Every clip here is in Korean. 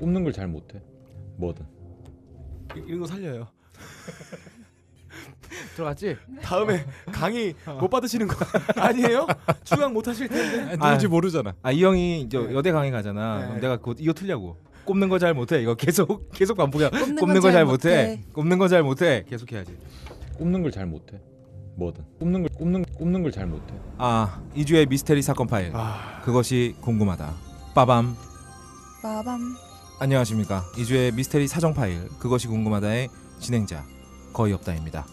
꼽는 걸 잘 못해. 뭐든. 이, 런거 살려요. 들어갔지? 다음에 어. 강의 어. 못 받으시는 거 아니에요? 추강 못 하실 텐데. 아, 누군지 아. 모르잖아. 아이 형이 이제 네. 여대 강의 가잖아. 네. 그럼 내가 그거 이거 틀려고. 꼽는 거 잘 못해. 이거 계속 계속 반복이야. 꼽는, 거 잘 못해. 꼽는 거 잘 못해. 계속 해야지. 꼽는 걸 잘 못해. 뭐든. 꼽는 걸 꼽는 꼽는 걸 잘 못해. 아 이주의 미스테리 사건 파일. 아. 그것이 궁금하다. 빠밤. 빠밤. 안녕하십니까 이주의 미스테리 사정 파일 그것이 궁금하다의 진행자 거의 없다입니다.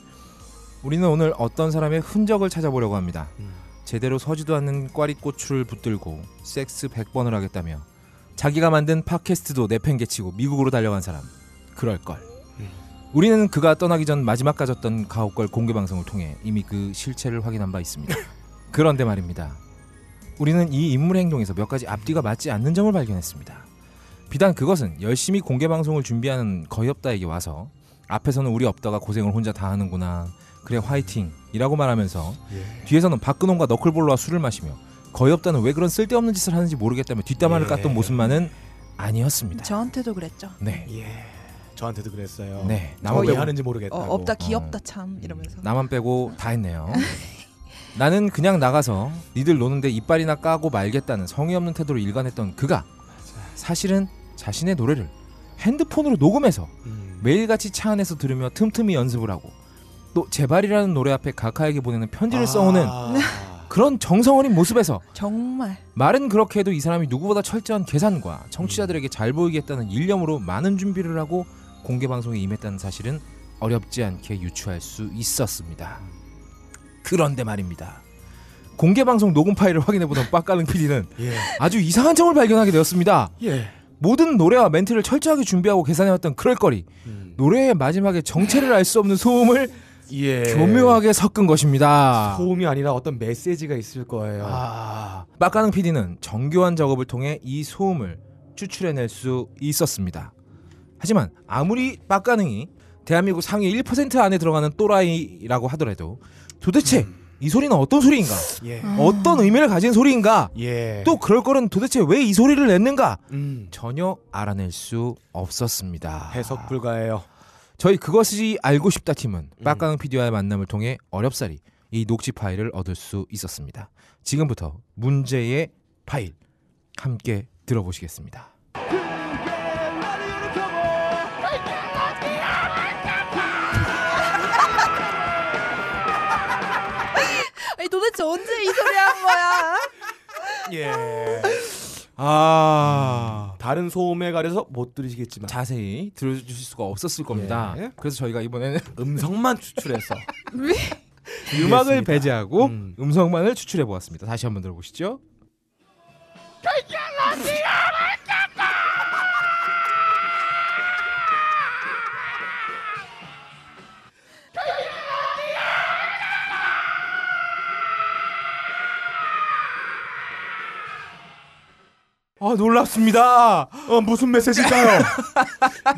우리는 오늘 어떤 사람의 흔적을 찾아보려고 합니다. 음. 제대로 서지도 않는 꽈리꽃을 붙들고 섹스 100번을 하겠다며 자기가 만든 팟캐스트도 내팽개치고 미국으로 달려간 사람 그럴걸 음. 우리는 그가 떠나기 전 마지막 가졌던 가옥걸 공개 방송을 통해 이미 그 실체를 확인한 바 있습니다 그런데 말입니다 우리는 이 인물의 행동에서 몇 가지 앞뒤가 맞지 않는 점을 발견했습니다 비단 그것은 열심히 공개 방송을 준비하는 거의 없다에게 와서 앞에서는 우리 없다가 고생을 혼자 다 하는구나 그래 화이팅이라고 말하면서 예. 뒤에서는 박근홍과 너클볼로와 술을 마시며 거의 없다는 왜 그런 쓸데없는 짓을 하는지 모르겠다며 뒷담화를 예. 깠던 모습만은 아니었습니다. 저한테도 그랬죠. 네. 예. 저한테도 그랬어요. 네. 나만 빼고 하는지 모르겠다고. 어, 없다 귀엽다 어. 참 이러면서. 음, 나만 빼고 아. 다 했네요. 나는 그냥 나가서 니들 노는데 이빨이나 까고 말겠다는 성의 없는 태도로 일관했던 그가 사실은 자신의 노래를 핸드폰으로 녹음해서 음. 매일같이 차 안에서 들으며 틈틈이 연습을 하고 또 제발이라는 노래 앞에 가카에게 보내는 편지를 아. 써오는 그런 정성 어린 모습에서 정말 말은 그렇게 해도 이 사람이 누구보다 철저한 계산과 청취자들에게 잘 보이겠다는 일념으로 많은 준비를 하고 공개 방송에 임했다는 사실은 어렵지 않게 유추할 수 있었습니다. 그런데 말입니다. 공개 방송 녹음 파일을 확인해 보던 빡가는 PD는 예. 아주 이상한 점을 발견하게 되었습니다. 예. 모든 노래와 멘트를 철저하게 준비하고 계산해왔던 그럴거리 음. 노래의 마지막에 정체를 알 수 없는 소음을 예. 교묘하게 섞은 것입니다. 소음이 아니라 어떤 메시지가 있을 거예요. 아. 빡가능 PD는 정교한 작업을 통해 이 소음을 추출해낼 수 있었습니다. 하지만 아무리 빡가능이 대한민국 상위 1% 안에 들어가는 또라이라고 하더라도 도대체 음. 이 소리는 어떤 소리인가? 예. 어떤 의미를 가진 소리인가? 예. 또 그럴 거는 도대체 왜 이 소리를 냈는가? 음. 전혀 알아낼 수 없었습니다. 해석 불가예요. 저희 그것이 알고 싶다 팀은 음. 빡가능 PD와의 만남을 통해 어렵사리 이 녹취 파일을 얻을 수 있었습니다. 지금부터 문제의 파일 함께 들어보시겠습니다. 도대체 언제 이 소리 한 거야? 예. 아 다른 소음에 가려서 못 들으시겠지만 자세히 들어주실 수가 없었을 겁니다. 예. 그래서 저희가 이번에는 음성만 추출해서 음악을 배제하고 음. 성만을 추출해 보았습니다. 다시 한번 들어보시죠. 아 놀랍습니다. 어, 무슨 메시지인가요?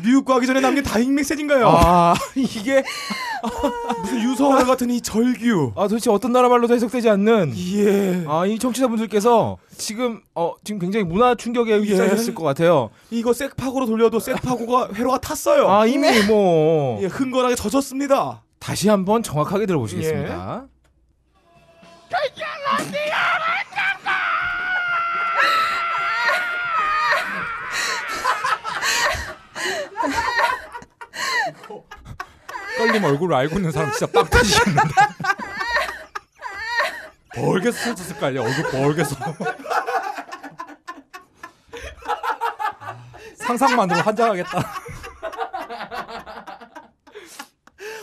미국 가기 전에 남긴 다잉 메시지인가요? 아 이게 무슨 유서화 같은 이 절규. 아 도대체 어떤 나라 말로도 해석되지 않는. 예. 아이 청취자분들께서 지금 어 지금 굉장히 문화 충격에 휩싸였을 예. 것 같아요. 이거 섹파고로 돌려도 섹파고가 회로가 탔어요. 아 이미 예. 뭐 예, 흥건하게 젖었습니다. 다시 한번 정확하게 들어보시겠습니다. 예. 떨림 얼굴을 알고 있는 사람 진짜 빡 터지겠는데. 벌게 쓰셨을 거 아니야. 얼굴 벌게 써. 상상만으로 환장하겠다.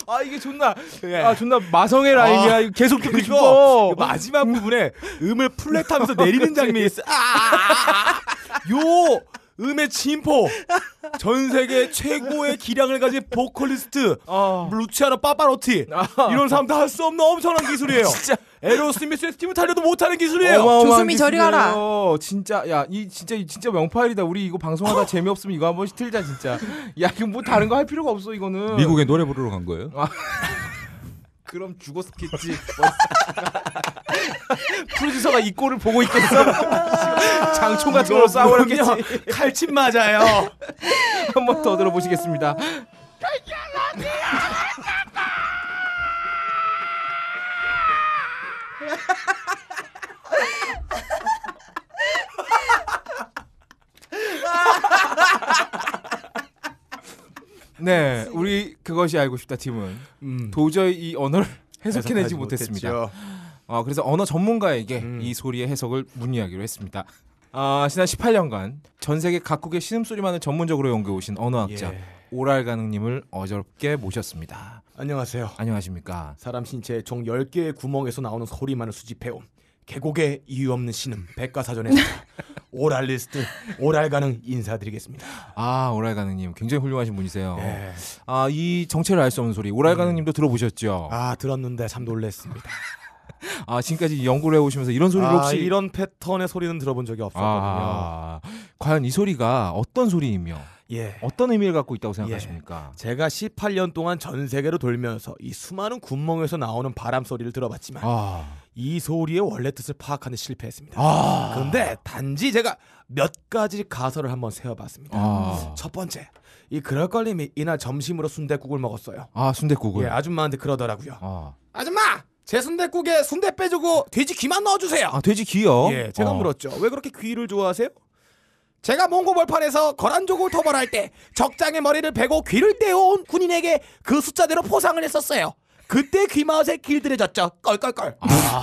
아 이게 존나 예. 아 존나 마성의 라인이야 아, 계속 듣고 싶어 마지막 음. 부분에 음을 플랫하면서 내리는 장면이 있어 아요 아, 아, 아, 음의 진포 전 세계 최고의 기량을 가진 보컬리스트 어. 아. 루치아노 빠빠로티 어. 아. 이런 사람 도할 수 없는 엄청난 기술이에요. 진짜 에로스미스의 스팀을 타려도 못하는 기술이에요. 조수미 저리 가라. 진짜 야이 진짜 진짜 명파일이다. 우리 이거 방송하다 재미없으면 이거 한번 틀자 진짜. 야 이거 뭐 다른 거 할 필요가 없어 이거는. 미국에 노래 부르러 간 거예요? 아. 그럼 죽었겠지. 프로듀서가 이 꼴을 보고 있겠어. 장총 같은 로 싸우겠지. 칼침 맞아요. 한번더 들어보시겠습니다. 네, 우리 그것이 알고 싶다 팀은 음. 도저히 이 언어를 해석해내지 못했습니다. 어, 그래서 언어 전문가에게 음. 이 소리의 해석을 문의하기로 했습니다. 아, 지난 18년간 전 세계 각국의 신음소리만을 전문적으로 연구해 오신 언어학자 예. 오랄 가능님을 어저께 모셨습니다. 안녕하세요. 안녕하십니까? 사람 신체에 총 10개의 구멍에서 나오는 소리만을 수집해 온 계곡에 이유 없는 신음 백과사전에서 오랄리스트 오랄 가능 인사드리겠습니다. 아 오랄 가능님 굉장히 훌륭하신 분이세요. 네. 아이 정체를 알 수 없는 소리 오랄 가능님도 음. 들어보셨죠? 아 들었는데 참놀랬습니다아 지금까지 연구를 해오시면서 이런 소리를 아, 혹시 이런 패턴의 소리는 들어본 적이 없었거든요. 아, 과연 이 소리가 어떤 소리이며? 예. 어떤 의미를 갖고 있다고 생각하십니까? 예. 제가 18년 동안 전 세계로 돌면서 이 수많은 군멍에서 나오는 바람 소리를 들어봤지만 아. 이 소리의 원래 뜻을 파악하는 실패했습니다. 아. 그런데 단지 제가 몇 가지 가설을 한번 세워봤습니다. 아. 첫 번째, 이 그럴 걸림이 이날 점심으로 순대국을 먹었어요. 아 순대국을? 예, 아줌마한테 그러더라고요. 아. 아줌마! 제 순대국에 순대 빼주고 돼지 귀만 넣어주세요. 아 돼지 귀요? 예, 제가 어. 물었죠. 왜 그렇게 귀를 좋아하세요? 제가 몽고벌판에서 거란족을 토벌할 때 적장의 머리를 베고 귀를 떼어온 군인에게 그 숫자대로 포상을 했었어요. 그때 귀마웃에 길들여졌죠. 껄껄껄. 아.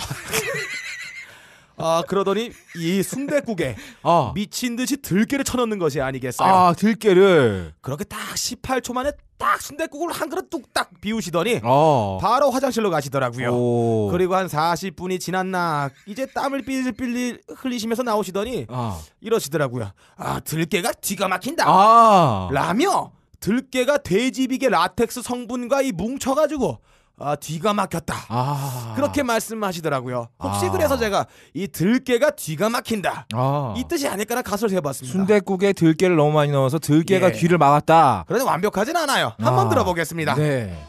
아 그러더니 이 순대국에 아. 미친 듯이 들깨를 쳐넣는 것이 아니겠어요? 아 들깨를 그렇게 딱 18초 만에 딱 순대국을 한 그릇 뚝딱 비우시더니 어. 바로 화장실로 가시더라고요. 오. 그리고 한 40분이 지났나 이제 땀을 삘삘 흘리시면서 나오시더니 아. 이러시더라고요. 아 들깨가 뒤가 막힌다. 아. 라며 들깨가 돼지비계 라텍스 성분과 이 뭉쳐가지고 아, 뒤가 막혔다. 아. 그렇게 말씀하시더라고요. 혹시 아. 그래서 제가 이 들깨가 뒤가 막힌다. 아. 이 뜻이 아닐까나 가설을 해봤습니다. 순대국에 들깨를 너무 많이 넣어서 들깨가 예. 귀를 막았다. 그래도 완벽하진 않아요. 한번 아. 들어보겠습니다. 네.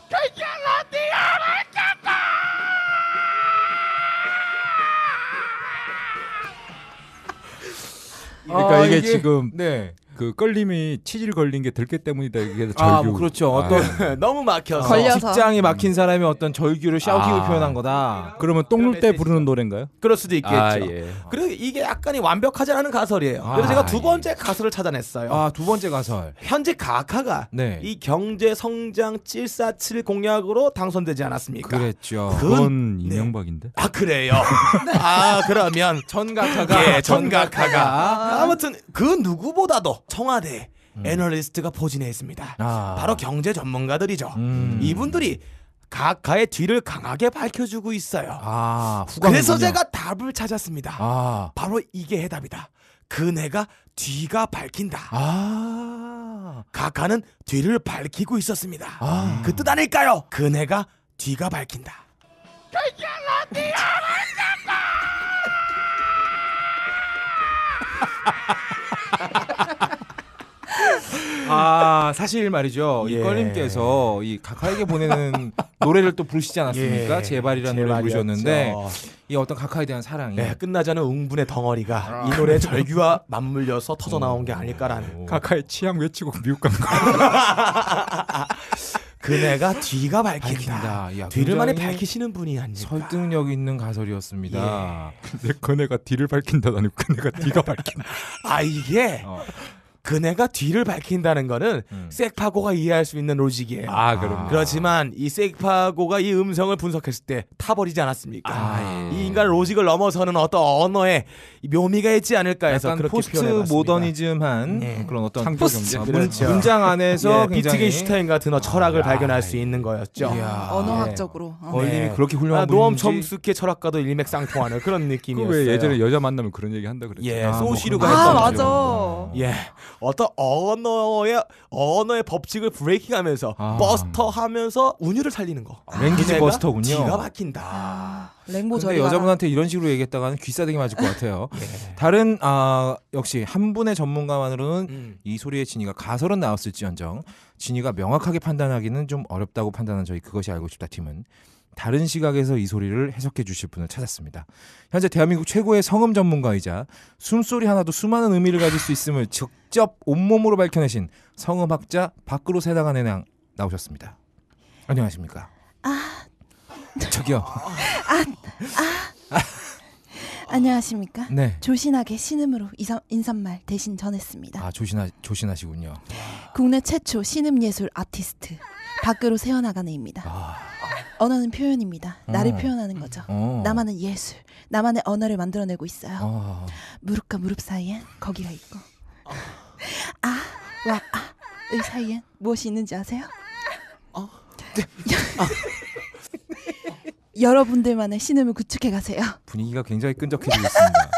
아, 그러니까 이게, 이게, 지금 네. 그 걸림이 치질 걸린 게 들깨 때문이다 이게 절규. 아, 뭐 그렇죠. 아, 어떤 아, 너무 막혀서 걸려서. 직장이 음. 막힌 사람이 어떤 절규를 샤우팅으 아, 표현한 거다. 그러면 똥 눌 때 부르는 노래인가요? 그럴 수도 있겠죠. 아, 예. 그리고 이게 약간이 완벽하지 않은 가설이에요. 아, 그래서 제가 두 예. 번째 예. 가설을 찾아냈어요. 아, 두 번째 가설. 현재 가카가 네. 이 경제 성장 747 공약으로 당선되지 않았습니까? 그랬죠. 그건 네. 이명박인데. 아, 그래요. 아, 그러면 전가카가 예, 전가카가 아무튼 그 누구보다도 청와대 음. 애널리스트가 포진해있습니다 아. 바로 경제 전문가들이죠. 음. 이분들이 각하의 뒤를 강하게 밝혀주고 있어요. 아, 그래서 제가 답을 찾았습니다. 아. 바로 이게 해답이다. 그네가 뒤가 밝힌다. 아. 각하는 뒤를 밝히고 있었습니다. 아. 그뜻 아닐까요? 그네가 뒤가 밝힌다. 그아 사실 말이죠. 예. 이껄님께서이 각하에게 보내는 노래를 또 부르시지 않았습니까? 예. 제발이라는 노래 부르셨는데 이 어떤 각하에 대한 사랑이 네, 끝나자는 응분의 덩어리가 아. 이 노래 절규와 맞물려서 터져 나온 게 아닐까라는 오. 각하의 취향 외치고 미국 간 거. 그네가 뒤가 밝힌다. 밝힌다. 야, 뒤를 많이 밝히시는 분이 아니까 설득력 있는 가설이었습니다. 예. 근데 그네가 뒤를 밝힌다다니 그네가 뒤가 밝힌다. 아 이게 어. 그네가 뒤를 밝힌다는 거는 음. 섹파고가 이해할 수 있는 로직이에요. 아, 그럼. 아. 그렇지만 이 섹파고가 이 음성을 분석했을 때 타버리지 않았습니까? 아, 예. 이 인간 로직을 넘어서는 어떤 언어에 묘미가 있지 않을까 해서 그렇게 포스트 모더니즘한 예. 그런 어떤 포스트 그렇죠. 문장 안에서 예, 비트겐슈타인 같은 어, 철학을 아, 발견할 수 있는 거였죠. 이야. 언어학적으로. 예. 어. 네. 님이 그렇게 훌륭한 분인지. 아, 노엄 첨스키 철학과도 일맥상통하는 그런 느낌이었어요. 왜 예전에 여자 만나면 그런 얘기 한다 그랬죠. 예, 소시루가 아, 뭐 했던 아, 맞아. 예. 어떤 언어의 언어의 법칙을 브레이킹하면서 아. 버스터하면서 운율을 살리는 거. 아, 랭귀지 버스터군요. 기가 막힌다. 아. 랭보 근 여자분한테 이런 식으로 얘기했다가는 귀싸대기 맞을 것 같아요. 네. 다른 아 역시 한 분의 전문가만으로는 음. 이 소리의 진위가 가설은 나왔을지언정 진위가 명확하게 판단하기는 좀 어렵다고 판단한 저희 그것이 알고 싶다 팀은 다른 시각에서 이 소리를 해석해 주실 분을 찾았습니다. 현재 대한민국 최고의 성음 전문가이자 숨소리 하나도 수많은 의미를 가질 수 있음을 직접 온몸으로 밝혀내신 성음학자 밖으로 세다가네 양 나오셨습니다. 안녕하십니까? 아 저기요. 아, 아. 아. 안녕하십니까? 네. 조신하게 신음으로 이사, 인사말 대신 전했습니다. 아 조신하 조신하시군요. 국내 최초 신음 예술 아티스트 밖으로 새어나가는 입니다. 아. 언어는 표현입니다. 어. 나를 음. 표현하는 거죠. 음. 어. 나만의 예술, 나만의 언어를 만들어내고 있어요. 어. 무릎과 무릎 사이엔 거기가 있고, 아와 아의 사이엔 무엇이 있는지 아세요? 아, 네. 아. 여러분들만의 신음을 구축해 가세요. 분위기가 굉장히 끈적해지고 있습니다.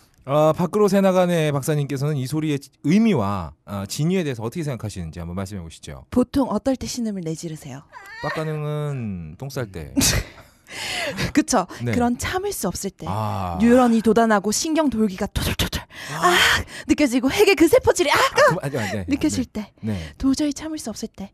어, 밖으로 새나간의 박사님께서는 이 소리의 의미와 아, 진위에 대해서 어떻게 생각하시는지 한번 말씀해 보시죠. 보통 어떨 때 신음을 내지르세요? 빡가능은 똥쌀 때. 그쵸. 네. 그런 참을 수 없을 때 아... 뉴런이 도단하고 신경 돌기가 토돌토돌 아, 아 느껴지고 핵의 그 세포질이 아, 아, 그, 아, 아 네, 느껴질 네, 때 네. 도저히 참을 수 없을 때아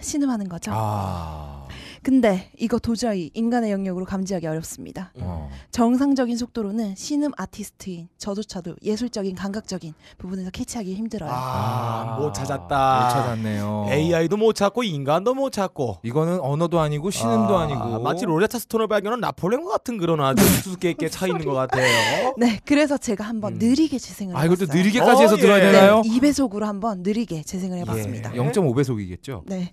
신음하는 거죠. 아... 근데 이거 도저히 인간의 영역으로 감지하기 어렵습니다. 음. 어. 정상적인 속도로는 신음 아티스트인 저조차도 예술적인 감각적인 부분에서 캐치하기 힘들어요. 아, 아 못 찾았다. 못 찾았네요. AI도 못 찾고 인간도 못 찾고. 이거는 언어도 아니고 신음도 아, 니고 마치 로레타 스톤을 발견한 나폴레옹 같은 그런 아주 수수께끼에 차 있는 것 같아요. 네, 그래서 제가 한번 음. 느리게 재생을 아, 이것도 느리게까지 해서 어, 들어야 예. 되나요? 네, 2배속으로 한번 느리게 재생을 해봤습니다. 예. 0.5배속이겠죠? 네. 네.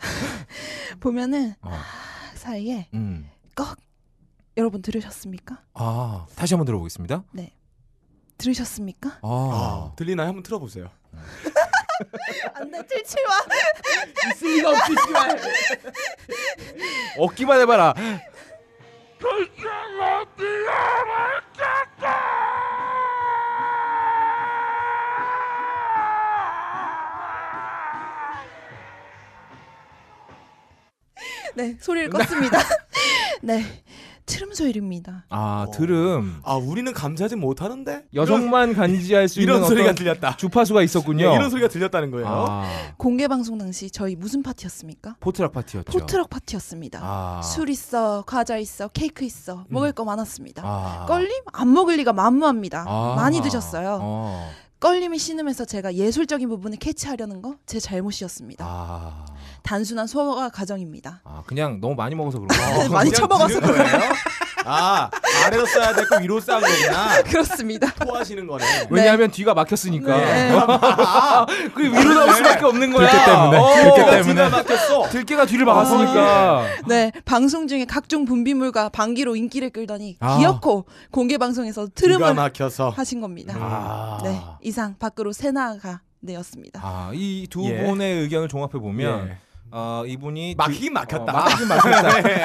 보면은 어. 사이에 음. 꺽 여러분 들으셨습니까? 아 다시 한번 들어보겠습니다. 네 들으셨습니까? 아, 아 들리나요? 한번 틀어보세요. 안돼 틀지 마. 있을 리가 없지 씨 얻기만 해봐라. 네, 소리를 껐습니다. 네. 트름 소리입니다. 아, 어. 트름. 아, 우리는 감지하지 못하는데? 여성만 간지할 수 이런 있는 소리가 들렸다. 주파수가 있었군요. 네, 이런 소리가 들렸다는 거예요. 아. 공개 방송 당시 저희 무슨 파티였습니까? 포트럭 파티였죠. 포트락 파티였습니다. 아. 술 있어, 과자 있어, 케이크 있어. 음. 먹을 음. 거많았습니다 아. 껄림? 안 먹을 리가 만무합니다. 아. 많이 드셨어요. 어. 껄림이 신음해서 제가 예술적인 부분을 캐치하려는 거 제 잘못이었습니다. 아. 단순한 소화 과정입니다. 아 그냥 너무 많이 먹어서 그런 거. 많이 처먹어서 그런 요아 아래로 써야 되고 위로 싸는 거구나. 그렇습니다. 토하시는 거네. 네. 왜냐하면 뒤가 막혔으니까. 네. 그 위로 나올 네. 수밖에 없는 거야. 들깨 때문에. 어, 들깨 때문에. 막혔어. 들깨가 뒤를 막았으니까. 아, 네 방송 중에 각종 분비물과 방귀로 인기를 끌더니 아. 기어코 공개 방송에서 트름을 하신 겁니다. 음. 아. 네 이상 밖으로 새나가 내었습니다. 아이 두 예. 분의 의견을 종합해 보면. 예. 어, 이분이 막히 뒤, 막혔다. 어, 막히 막혔다.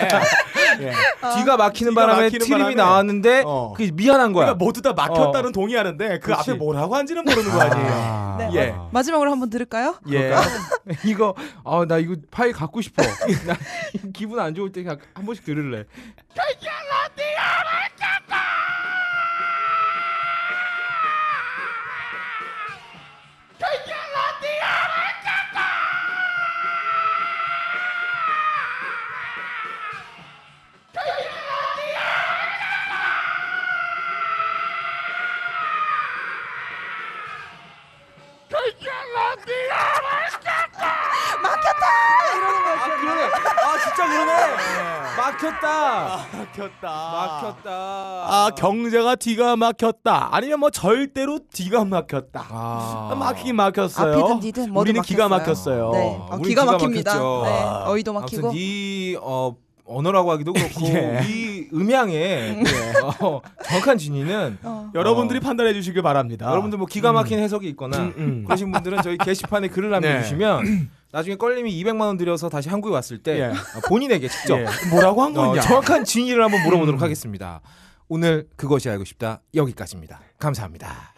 예. 예. 어. 뒤가 막히는 뒤가 바람에 막히 트림이 나왔는데 어. 그 미안한 거야. 그러니까 모두 다 막혔다는 어. 동의하는데 그 그치. 앞에 뭐라고 한지는 모르는 거 아니에요. 아. 네. 예. 마지막으로 한번 들을까요? 예. 이거 아나 이거 파일 갖고 싶어. 나 기분 안 좋을 때한 번씩 들을래. 막혔다. 막혔다. 막혔다. 아 경제가 뒤가 막혔다. 아니면 뭐 절대로 뒤가 막혔다. 아. 막히긴 막혔어요. 앞이든 뒤든 뭐든 우리는 기가 막혔어요. 막혔어요. 네. 어, 기가 기가 막힙니다. 네. 아. 어이도 막히고. 아무튼 이 어, 언어라고 하기도 그렇고 예. 이 음향의 예, 어, 정확한 진위는 어. 여러분들이 어. 판단해 주시길 바랍니다. 여러분들 뭐 기가 음. 막힌 해석이 있거나 음, 음. 그러신 분들은 저희 게시판에 글을 남겨주시면 네. 나중에 껄림이 200만 원 들여서 다시 한국에 왔을 때 예. 어, 본인에게 직접 예. 뭐라고 한 거냐 어, 정확한 진위를 한번 물어보도록 음. 하겠습니다. 오늘 그것이 알고 싶다 여기까지입니다. 감사합니다.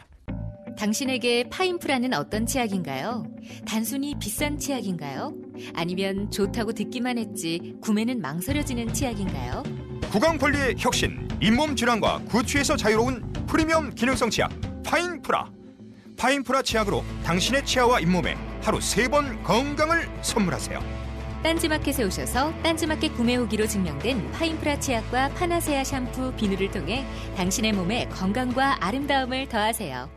당신에게 파인프라는 어떤 치약인가요? 단순히 비싼 치약인가요? 아니면 좋다고 듣기만 했지 구매는 망설여지는 치약인가요? 구강 관리의 혁신, 잇몸 질환과 구취에서 자유로운 프리미엄 기능성 치약 파인프라. 파인프라 치약으로 당신의 치아와 잇몸에 하루 세 번 건강을 선물하세요. 딴지마켓에 오셔서 딴지마켓 구매 후기로 증명된 파인프라 치약과 파나세아 샴푸, 비누를 통해 당신의 몸에 건강과 아름다움을 더하세요.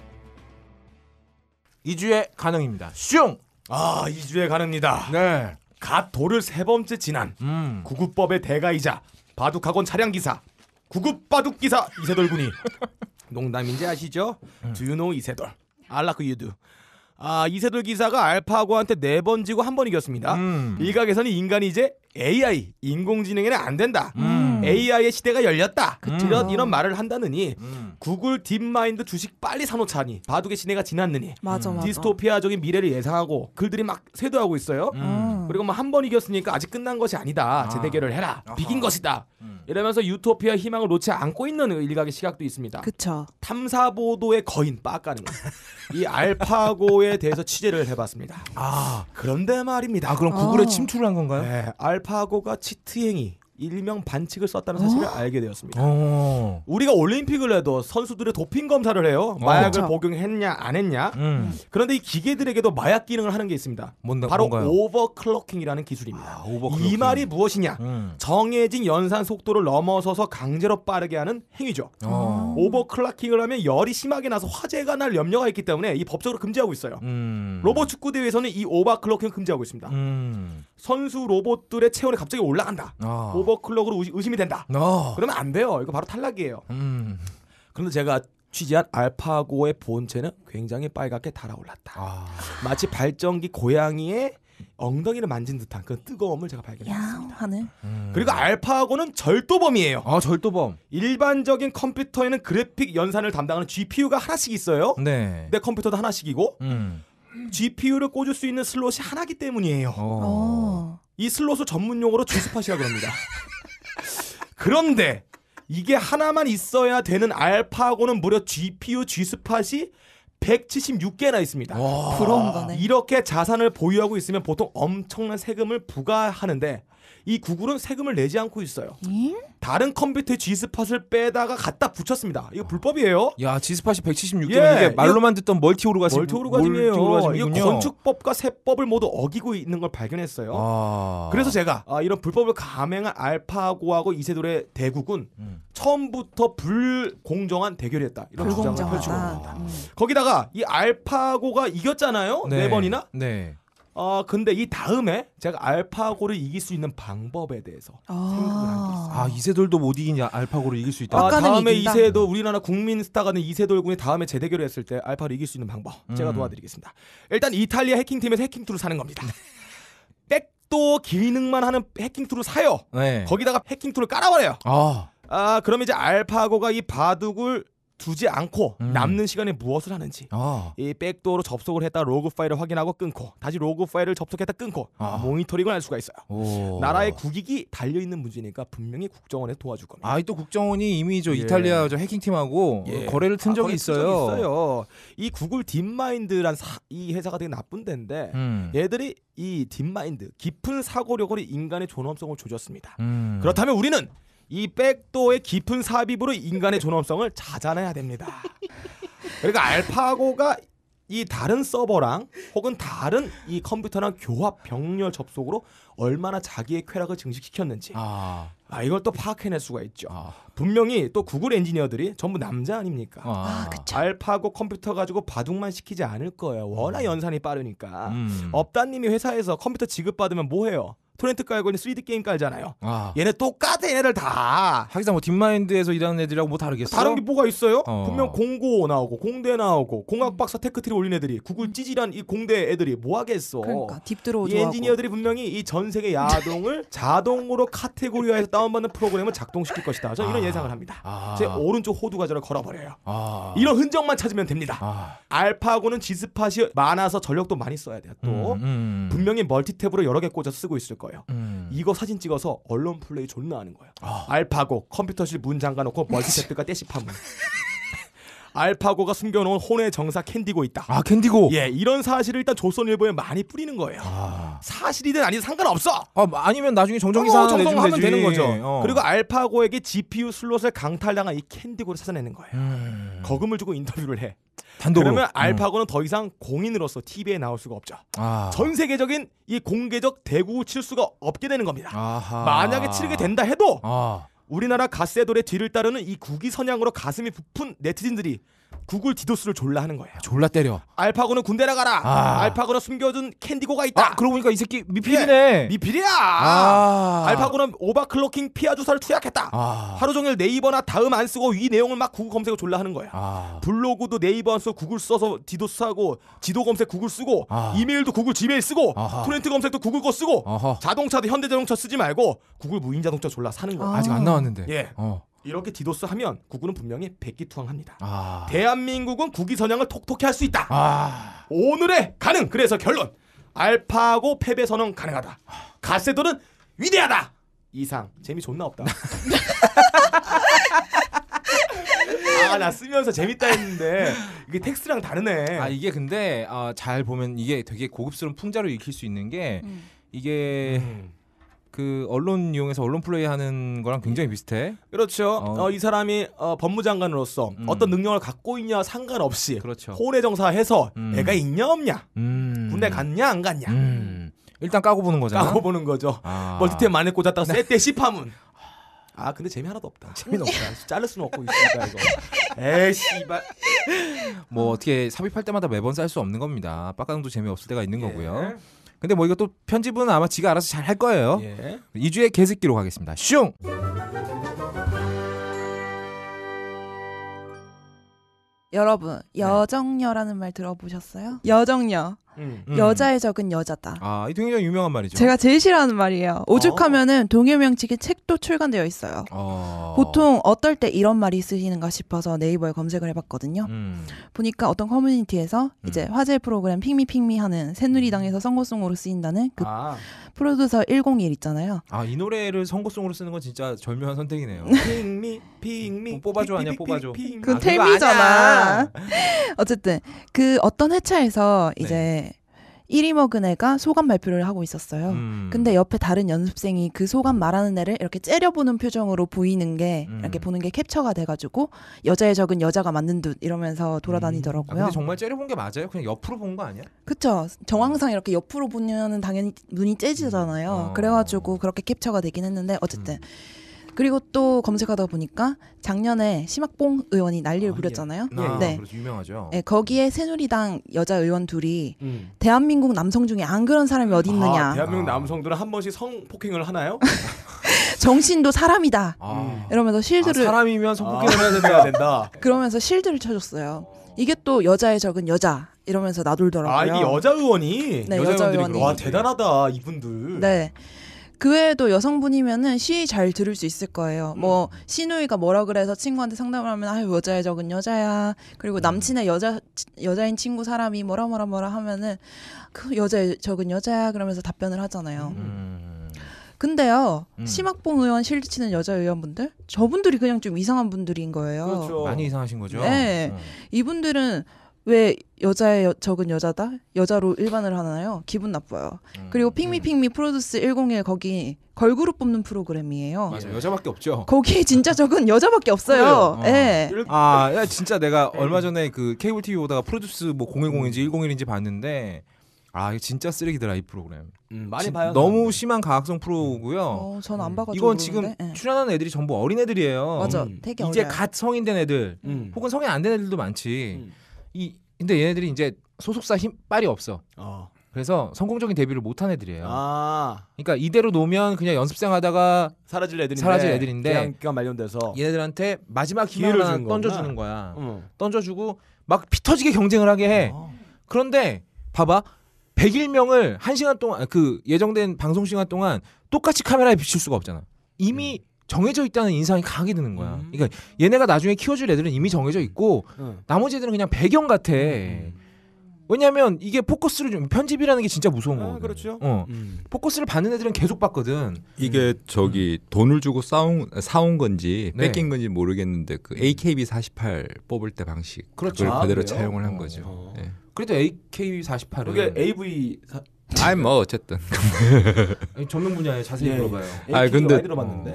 이주에 가능입니다. 슝! 아, 이주에 가능입니다. 네. 갓 도를 세 번째 지난 음. 구급법의 대가이자 바둑학원 차량기사 구급바둑기사 이세돌 군이 농담인지 아시죠? 음. 두유노 이세돌 알라크 유두. 아, 이세돌 기사가 알파고한테 네번 지고 한 번 이겼습니다. 음. 일각에서는 인간이 이제 AI, 인공지능에는 안 된다. 음. 음. AI의 시대가 열렸다. 그 이런, 이런 말을 한다느니 음. 구글 딥마인드 주식 빨리 사놓자니 바둑의 시대가 지났느니 맞아, 맞 음. 디스토피아적인 미래를 예상하고 글들이 막 쇄도하고 있어요. 그리고 뭐 한 번 이겼으니까 아직 끝난 것이 아니다. 재대결을 해라. 아하. 비긴 것이다. 이러면서 유토피아 희망을 놓지 않고 있는 일각의 시각도 있습니다. 그렇죠. 탐사보도의 거인 빠까는 이 알파고에 대해서 취재를 해봤습니다. 아 그런데 말입니다. 아, 그럼 구글에 어. 침투를 한 건가요? 네, 알파고가 치트행위 일명 반칙을 썼다는 사실을 어? 알게 되었습니다. 어. 우리가 올림픽을 해도 선수들의 도핑 검사를 해요. 어. 마약을 어. 복용했냐 안 했냐. 음. 음. 그런데 이 기계들에게도 마약 기능을 하는 게 있습니다. 뭔가, 바로 뭔가요? 오버클럭킹이라는 기술입니다. 아, 오버클럭킹. 이 말이 무엇이냐? 음. 정해진 연산 속도를 넘어서서 강제로 빠르게 하는 행위죠. 어. 오버클라킹을 하면 열이 심하게 나서 화재가 날 염려가 있기 때문에 이 법적으로 금지하고 있어요. 음. 로봇 축구 대회에서는 이 오버클럭킹 금지하고 있습니다. 음. 선수 로봇들의 체온이 갑자기 올라간다. 어. 오버클럭으로 의심이 된다. 어. 그러면 안 돼요. 이거 바로 탈락이에요. 음. 그런데 제가 취재한 알파고의 본체는 굉장히 빨갛게 달아올랐다. 아. 마치 발전기 고양이의 엉덩이를 만진 듯한 그 뜨거움을 제가 발견했습니다. 야, 하늘. 음. 그리고 알파고는 절도범이에요. 아, 절도범. 일반적인 컴퓨터에는 그래픽 연산을 담당하는 GPU가 하나씩 있어요. 네. 내 컴퓨터도 하나씩이고. 음. GPU를 꽂을 수 있는 슬롯이 하나기 때문이에요. 오. 어. 어. 이 슬롯을 전문 용어로 주스팟이라고 합니다. 그런데 이게 하나만 있어야 되는 알파고는 무려 GPU G스팟이 176개나 있습니다. 부러운 거네. 이렇게 자산을 보유하고 있으면 보통 엄청난 세금을 부과하는데 이 구글은 세금을 내지 않고 있어요. 예? 다른 컴퓨터에 G스팟을 빼다가 갖다 붙였습니다. 이거 불법이에요. 야, G스팟이 176개면 예, 이게 말로만 듣던 멀티 오르가즘 멀티 오르가즘이에요. 이게 건축법과 세법을 모두 어기고 있는 걸 발견했어요. 아... 그래서 제가 아, 이런 불법을 감행한 알파고하고 이세돌의 대국은 음. 처음부터 불공정한 대결이었다. 이런 불공정하다. 주장을 펼치고 있습니다. 음. 거기다가 이 알파고가 이겼잖아요. 네, 네 번이나. 네. 어 근데 이 다음에 제가 알파고를 이길 수 있는 방법에 대해서 아. 생각을 한게있아 이세돌도 못 이기냐 알파고를 이길 수 있다. 아, 다음에 이긴다. 이세돌 우리나라 국민 스타가 된 이세돌 군이 다음에 재대결을 했을 때 알파를 이길 수 있는 방법 제가 음. 도와드리겠습니다. 일단 이탈리아 해킹팀에서 해킹투을 사는 겁니다. 백도 기능만 하는 해킹투을 사요. 네. 거기다가 해킹투을 깔아버려요. 아아 아, 그럼 이제 알파고가 이 바둑을 두지 않고 음. 남는 시간에 무엇을 하는지 어. 이 백도어로 접속을 했다 로그 파일을 확인하고 끊고 다시 로그 파일을 접속했다 끊고 아. 모니터링을 할 수가 있어요. 오. 나라의 국익이 달려 있는 문제니까 분명히 국정원에 도와줄 겁니다. 아또 국정원이 이미 저 예. 이탈리아 저 해킹팀하고 예. 거래를 튼 아, 적이 거 있어요. 있어요. 이 구글 딥마인드란 사, 이 회사가 되게 나쁜 데인데 음. 얘들이 이 딥마인드 깊은 사고력으로 인간의 존엄성을 조졌습니다. 음. 그렇다면 우리는 이 백도의 깊은 삽입으로 인간의 존엄성을 찾아내야 됩니다. 그러니까 알파고가 이 다른 서버랑 혹은 다른 이 컴퓨터랑 교합 병렬 접속으로 얼마나 자기의 쾌락을 증식시켰는지 아, 아 이걸 또 파악해낼 수가 있죠. 아. 분명히 또 구글 엔지니어들이 전부 남자 아닙니까? 아, 그 알파고 컴퓨터 가지고 바둑만 시키지 않을 거예요. 워낙 음. 연산이 빠르니까. 음. 업다님이 회사에서 컴퓨터 지급 받으면 뭐 해요? 토렌트 깔고 있는 3D 게임 깔잖아요. 아. 얘네 똑같아 얘네들 다. 하기상 뭐 딥마인드에서 일하는 애들이라고 뭐 다르겠어? 다른 게 뭐가 있어요? 어. 분명 공고 나오고 공대 나오고 공학박사 테크트리 올린 애들이 구글 찌질한 이 공대 애들이 뭐 하겠어? 그러니까 딥드로우 이 엔지니어들이 분명히 이 전 세계 야동을 자동으로 카테고리화해서 다운받는 프로그램을 작동시킬 것이다. 저는 아. 이런 예상을 합니다. 아. 제 오른쪽 호두 과자를 걸어버려요. 아. 이런 흔적만 찾으면 됩니다. 아. 알파고는 지스팟이 많아서 전력도 많이 써야 돼요. 또 음, 음. 음. 분명히 멀티탭으로 여러 개꽂아 쓰고 있을 거예요. 거예요. 음. 이거 사진 찍어서 언론 플레이 존나 하는 거예요. 어. 알파고 컴퓨터실 문 잠가놓고 멀티탭가 떼시 파문. 알파고가 숨겨놓은 혼의 정사 캔디고 있다. 아 캔디고. 예, 이런 사실을 일단 조선일보에 많이 뿌리는 거예요. 아... 사실이든 아니든 상관없어. 아, 뭐 니면 나중에 정정기사 어, 정정하면 되는 거죠. 어. 그리고 알파고에게 GPU 슬롯을 강탈당한 이 캔디고를 찾아내는 거예요. 음... 거금을 주고 인터뷰를 해. 단독으로. 그러면 음. 알파고는 음. 더 이상 공인으로서 TV에 나올 수가 없죠. 아. 전 세계적인 이 공개적 대구 칠 수가 없게 되는 겁니다. 아하. 만약에 치르게 된다 해도 아. 우리나라 가세돌의 뒤를 따르는 이 국위 선양으로 가슴이 부푼 네티즌들이 구글 디도스를 졸라 하는 거예요. 졸라 때려. 알파고는 군대 나가라. 아. 알파고는 숨겨둔 캔디고가 있다. 아, 그러고 보니까 이 새끼 미필이네. 예, 미필이야. 아. 알파고는 오바클로킹 피하 주사를 투약했다. 아. 하루 종일 네이버나 다음 안 쓰고 이 내용을 막 구글 검색을 졸라 하는 거예요. 아. 블로그도 네이버 안 쓰고 구글 써서 디도스 하고 지도 검색 구글 쓰고 아. 이메일도 구글 지메일 쓰고 아렌트 검색도 구글 거 쓰고 아하. 자동차도 현대자동차 쓰지 말고 구글 무인 자동차 졸라 사는 거야. 아직 안 나왔는데. 예. 어. 이렇게 디도스 하면 국군은 분명히 백기투항합니다. 아. 대한민국은 국위 선양을 톡톡히 할 수 있다. 아. 오늘의 가능. 그래서 결론. 알파고 패배 선언 가능하다. 아. 가세도는 위대하다. 이상 재미 존나 없다. 아나 쓰면서 재밌다 했는데 이게 텍스트랑 다르네. 아 이게 근데 어, 잘 보면 이게 되게 고급스러운 풍자로 읽힐 수 있는 게 음. 이게 음. 그 언론 이용해서 언론 플레이하는 거랑 굉장히 음. 비슷해. 그렇죠. 어. 어, 이 사람이 어, 법무장관으로서 음. 어떤 능력을 갖고 있냐 상관없이 그렇죠. 호내 정사해서 음. 내가 있냐 없냐, 음. 군대 갔냐 안 갔냐. 음. 일단 까고 보는 거잖아. 까고 보는 거죠. 아. 멀티탭 많이 꽂았다가 쎄때 네. 시하문아 근데 재미 하나도 없다. 재미는 없다. 자를 수는 없고 있으니까 이거. 에이 씨발. 뭐 어떻게 삽입할 때마다 매번 쌀 수 없는 겁니다. 빡가능도 재미 없을 때가 있는 예. 거고요. 근데 뭐이거또 편집은 아마 지가 알아서 잘 할 거예요. 예. 2주의 개새끼로 가겠습니다. 슝! 여러분 여정녀라는 말 들어보셨어요? 여정녀 음, 여자의 적은 여자다. 아, 이 굉장히 유명한 말이죠. 제가 제일 싫어하는 말이에요. 오죽하면은 어. 동요명칙의 책도 출간되어 있어요. 어. 보통 어떨 때 이런 말이 쓰시는가 싶어서 네이버에 검색을 해봤거든요. 음. 보니까 어떤 커뮤니티에서 이제 음. 화제 프로그램 핑미핑미 하는 새누리당에서 음. 선거송으로 쓰인다는 그 아. 프로듀서 101 있잖아요. 아이 노래를 선곡송으로 쓰는 건 진짜 절묘한 선택이네요. 핑미 핑미 뭐 뽑아줘 아니야 뽑아줘. 그 텔미잖아. 어쨌든 그 어떤 회차에서 네. 이제 1위 먹은 애가 소감 발표를 하고 있었어요. 음. 근데 옆에 다른 연습생이 그 소감 말하는 애를 이렇게 째려보는 표정으로 보이는 게 음. 이렇게 보는 게 캡처가 돼가지고 여자의 적은 여자가 맞는 듯 이러면서 음. 돌아다니더라고요. 음. 아, 근데 정말 째려본 게 맞아요? 그냥 옆으로 본 거 아니야? 그쵸. 정황상 이렇게 옆으로 보면 당연히 눈이 째지잖아요. 어. 그래가지고 그렇게 캡처가 되긴 했는데 어쨌든. 음. 그리고 또 검색하다 보니까 작년에 심학봉 의원이 난리를 아, 예. 부렸잖아요. 예. 아, 네. 그렇죠. 유명하죠. 네, 거기에 새누리당 여자 의원 둘이 음. 대한민국 남성 중에 안 그런 사람이 어디 아, 있느냐. 아, 대한민국 남성들은 한 번씩 성폭행을 하나요? 정신도 사람이다. 아. 이러면서 실드를 아, 사람이면 성폭행을 해야 된다. 그러면서 실드를 쳐줬어요. 이게 또 여자의 적은 여자 이러면서 나돌더라고요. 아 이게 여자 의원이 네, 여자, 여자 의원이 와 대단하다 이분들. 네. 그 외에도 여성분이면은 시 잘 들을 수 있을 거예요. 음. 뭐 시누이가 뭐라 그래서 친구한테 상담을 하면 아유 여자의 적은 여자야. 그리고 음. 남친의 여자 여자인 친구 사람이 뭐라 뭐라 뭐라 하면은 그 여자의 적은 여자야 그러면서 답변을 하잖아요. 음. 근데요 음. 심학봉 의원 실드치는 여자 의원분들 저분들이 그냥 좀 이상한 분들인 거예요. 그렇죠. 많이 이상하신 거죠. 네, 어. 이분들은 왜 여자의 여, 적은 여자다? 여자로 일반을 하나요? 기분 나빠요. 음, 그리고 네. 핑미 핑미 프로듀스 101 거기 걸그룹 뽑는 프로그램이에요. 맞아 네. 여자밖에 없죠. 거기 진짜 적은 여자밖에 없어요. 예. 네. 아, 야, 진짜 내가 네. 얼마 전에 그 케이블 TV 오다가 프로듀스 뭐 010인지 101인지 봤는데 아, 이거 진짜 쓰레기더라 이 프로그램. 음, 많이 봐요. 너무 심한 가학성 프로고요. 어, 전안 음. 봐가지고. 이건 지금 네. 출연하는 애들이 전부 어린 애들이에요. 맞아, 음. 되게 이제 어려워요. 갓 성인 된 애들, 음. 혹은 성인 안 된 애들도 많지. 이 근데 얘네들이 이제 소속사 힘 빨이 없어. 어. 그래서 성공적인 데뷔를 못 한 애들이에요. 아. 그러니까 이대로 놓으면 그냥 연습생 하다가 사라질 애들인데 사라질 애들인데 기간 만료돼서 얘네들한테 마지막 기회를 주는 던져주는 거야. 음. 던져주고 막 피터지게 경쟁을 하게 해. 어. 그런데 봐봐. 101명을 1시간 동안 그 예정된 방송 시간 동안 똑같이 카메라에 비칠 수가 없잖아. 이미 음. 정해져 있다는 인상이 강하게 드는 거야. 음. 그러니까 얘네가 나중에 키워줄 애들은 이미 정해져 있고 음. 나머지 애들은 그냥 배경 같아. 음, 음. 왜냐면 이게 포커스를 좀 편집이라는 게 진짜 무서운 아, 거거든. 그렇죠. 어. 음. 포커스를 받는 애들은 계속 받거든. 이게 음. 저기 돈을 주고 싸운 사온 건지 네. 뺏긴 건지 모르겠는데 그 AKB 48 뽑을 때 방식 그렇죠. 그걸 아, 그대로 아, 차용을 한 어. 거죠. 어. 네. 그래도 AKB 48은 그게 AV 사... 아니 뭐 어쨌든 아니, 전문 분야에 자세히 물어봐요. 예, 예. 아 근데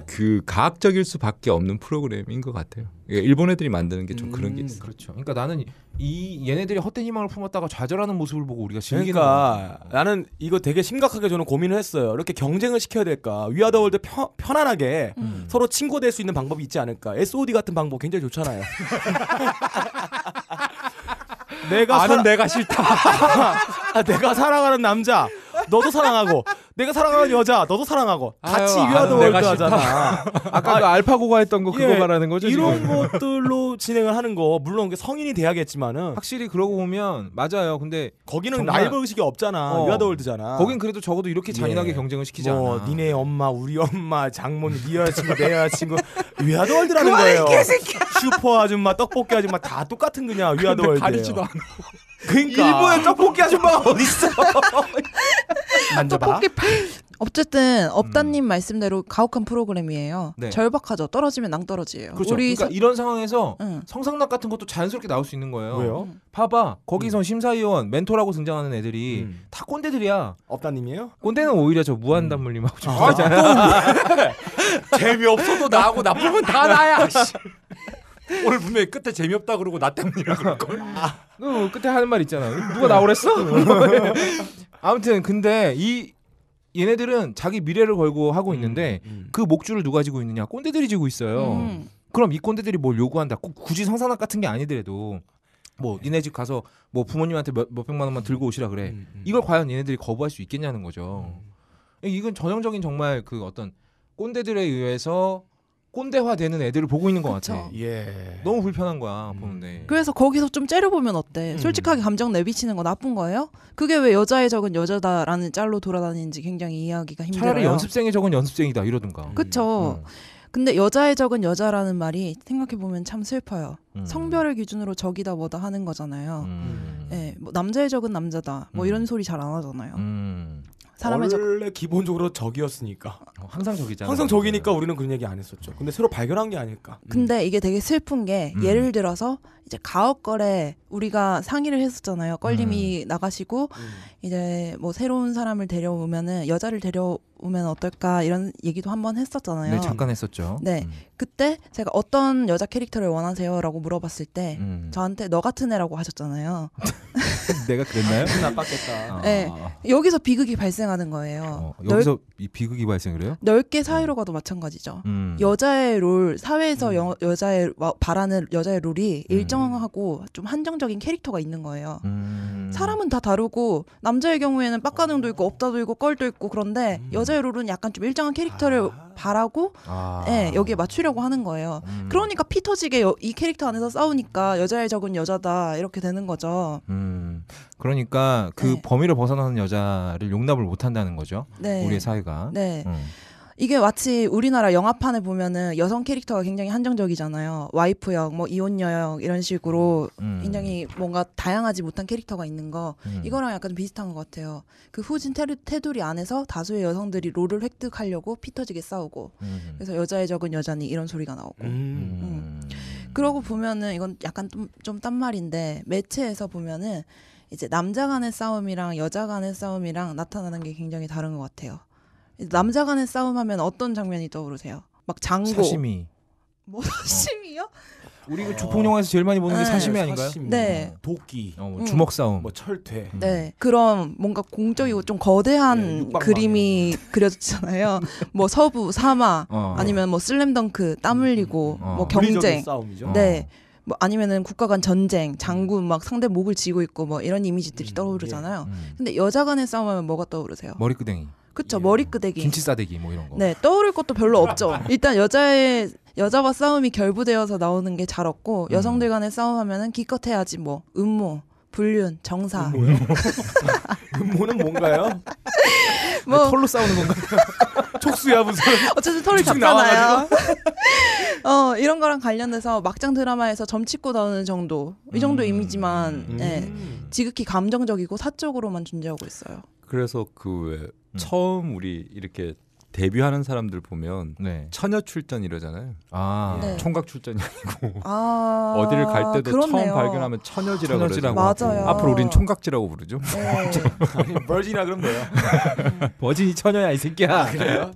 그 과학적일 수밖에 없는 프로그램인 것 같아요. 일본 애들이 만드는 게좀 음, 그런 게 음, 있어. 그렇죠. 그러니까 나는 이 얘네들이 헛된 희망을 품었다가 좌절하는 모습을 보고 우리가 즐기는 그러니까 거 나는 이거 되게 심각하게 저는 고민을 했어요. 이렇게 경쟁을 시켜야 될까? 위아더월드 편안하게 음. 서로 친구 될 수 있는 방법이 있지 않을까? SOD 같은 방법 굉장히 좋잖아요. 내가 아는 사... 내가 싫다. 아, 내가 사랑하는 남자. 너도 사랑하고 내가 사랑하는 그 여자 너도 사랑하고 같이 위아더 월드 하잖아. 아까 아, 그 알파고가 했던 거 그거 예, 말하는 거죠? 이런 지금? 것들로 진행을 하는 거 물론 성인이 돼야겠지만은 확실히 그러고 보면 맞아요. 근데 거기는 정말... 라이벌 의식이 없잖아. 어. 위아더 월드잖아. 거긴 그래도 적어도 이렇게 예. 잔인하게 예. 경쟁을 시키지 뭐, 않아. 니네 엄마, 우리 엄마, 장모님, 네 여자친구, 내 여자친구 위아더 월드라는 거예요. 슈퍼 아줌마, 떡볶이 아줌마 다 똑같은 그냥 위아더 월드. 가리지도 않아. 그러니까. 일본에 떡볶이 아줌마가 어딨어? 떡볶이 어쨌든 업다님 음. 말씀대로 가혹한 프로그램이에요. 네. 절박하죠. 떨어지면 낭떨어지예요. 그렇죠. 우리 그러니까 서... 이런 상황에서 응. 성상납 같은 것도 자연스럽게 나올 수 있는 거예요. 왜요? 봐봐 거기서 응. 심사위원 멘토라고 등장하는 애들이 다 꼰대들이야. 업다님이에요? 꼰대는 오히려 저 무한단물님하고 좀 아, 비슷잖아 재미없어도 나하고 나쁘면 다 나야. 오늘 분명히 끝에 재미없다 그러고 나 때문이라 그 걸. 아. 아. 끝에 하는 말 있잖아. 누가 나오랬어? 아무튼 근데 이 얘네들은 자기 미래를 걸고 하고 음, 있는데 음, 음. 그 목줄을 누가 지고 있느냐? 꼰대들이 지고 있어요. 음. 그럼 이 꼰대들이 뭘 요구한다? 꼭 굳이 성산학 같은 게 아니더라도 뭐 네. 니네 집 가서 뭐 부모님한테 몇, 몇 백만 원만 들고 오시라 그래. 음, 음. 이걸 과연 얘네들이 거부할 수 있겠냐는 거죠. 이건 전형적인 정말 그 어떤 꼰대들에 의해서 꼰대화 되는 애들을 보고 있는 것 같아. 예. 너무 불편한 거야 음. 보는데. 그래서 거기서 좀 째려보면 어때? 음. 솔직하게 감정 내비치는 거 나쁜 거예요? 그게 왜 여자의 적은 여자다라는 짤로 돌아다니는지 굉장히 이해하기가 힘들어요. 차라리 연습생의 적은 연습생이다 이러든가. 그렇죠. 음. 근데 여자의 적은 여자라는 말이 생각해 보면 참 슬퍼요. 음. 성별을 기준으로 적이다 뭐다 하는 거잖아요. 음. 예, 뭐 남자의 적은 남자다. 뭐 이런 소리 잘 안 하잖아요. 사람의 적... 원래 기본적으로 적이었으니까. 어, 항상 적이잖아. 항상 적이니까 네. 우리는 그런 얘기 안 했었죠. 근데 새로 발견한 게 아닐까. 음. 근데 음. 이게 되게 슬픈 게 음. 예를 들어서 이제 가업거래 우리가 상의를 했었잖아요. 껄림이 음. 나가시고 음. 이제 뭐 새로운 사람을 데려오면은 여자를 데려 오면 어떨까 이런 얘기도 한번 했었잖아요. 네, 잠깐 했었죠. 네, 음. 그때 제가 어떤 여자 캐릭터를 원하세요라고 물어봤을 때 음. 저한테 너 같은 애라고 하셨잖아요. 내가 그랬나요? 아, 나빴겠다. 아. 네, 여기서 비극이 발생하는 거예요. 어, 여기서 넓, 이 비극이 발생을 해요? 넓게 음. 사회로 가도 마찬가지죠. 음. 여자의 롤 사회에서 음. 여, 여자의 바라는 여자의 롤이 음. 일정하고 좀 한정적인 캐릭터가 있는 거예요. 사람은 다 다르고 남자의 경우에는 빡가능도 있고 없다도 있고 껄도 있고 그런데 여 여자의 롤은 약간 좀 일정한 캐릭터를 아. 바라고 아. 네, 여기에 맞추려고 하는 거예요. 음. 그러니까 피 터지게 이 캐릭터 안에서 싸우니까 여자의 적은 여자다 이렇게 되는 거죠. 음. 그러니까 그 네. 범위를 벗어나는 여자를 용납을 못 한다는 거죠. 네. 우리의 사회가. 네. 음. 이게 마치 우리나라 영화판에 보면은 여성 캐릭터가 굉장히 한정적이잖아요. 와이프역뭐 이혼녀형 이런 식으로 음. 굉장히 뭔가 다양하지 못한 캐릭터가 있는 거 음. 이거랑 약간 비슷한 것 같아요. 그 후진 테르, 테두리 안에서 다수의 여성들이 롤을 획득하려고 피터지게 싸우고 음. 그래서 여자의 적은 여자니 이런 소리가 나오고. 음. 음. 음. 그러고 보면은 이건 약간 좀 딴 말인데 매체에서 보면은 이제 남자 간의 싸움이랑 여자 간의 싸움이랑 나타나는 게 굉장히 다른 것 같아요. 남자 간의 싸움하면 어떤 장면이 떠오르세요? 막 장고. 사시미. 뭐 사시미요? 어. 우리 그 어... 조폭 영화에서 제일 많이 보는 네. 게사심이 아닌가요? 사시미. 네. 도끼, 어, 뭐 주먹 싸움, 응. 뭐 철퇴. 음. 네. 그런 뭔가 공적이고 좀 거대한 네, 그림이 그려졌잖아요. 뭐 서부 사마 어, 아니면 뭐 슬램덩크 땀 흘리고 음, 음, 음. 뭐 어. 뭐 경쟁. 싸움이죠. 네. 어. 뭐 아니면은 국가 간 전쟁, 장군 막 상대 목을 쥐고 있고 뭐 이런 이미지들이 음, 예. 떠오르잖아요. 예. 음. 근데 여자 간의 싸움하면 뭐가 떠오르세요? 머리끄댕이. 그쵸 예. 머리 끄데기 김치 싸대기 뭐 이런 거. 네 떠오를 것도 별로 없죠. 일단 여자의 여자와 싸움이 결부되어서 나오는 게 잘 없고 음. 여성들 간의 싸움하면은 기껏 해야지 뭐 음모 불륜, 정사. 뭐요? 음모는 뭔가요? 뭐 털로 싸우는 건가요? 촉수야 무슨? 어쨌든 털이 잡잖아요. 어 이런 거랑 관련돼서 막장 드라마에서 점 찍고 나오는 정도 이 정도 음. 이미지만 예. 음. 예, 지극히 감정적이고 사적으로만 존재하고 있어요. 그래서 그왜 음. 처음 우리 이렇게 데뷔하는 사람들 보면 네. 처녀 출전 이러잖아요. 아. 네. 총각 출전이 아니고 아~ 어디를 갈 때도 그렇네요. 처음 발견하면 처녀지라고, 그러죠. 맞아요. 앞으로 우린 총각지라고 부르죠. 네. 버진이라 그러면 돼요. 버진이 처녀야 이 새끼야. 아, 네. 그래요?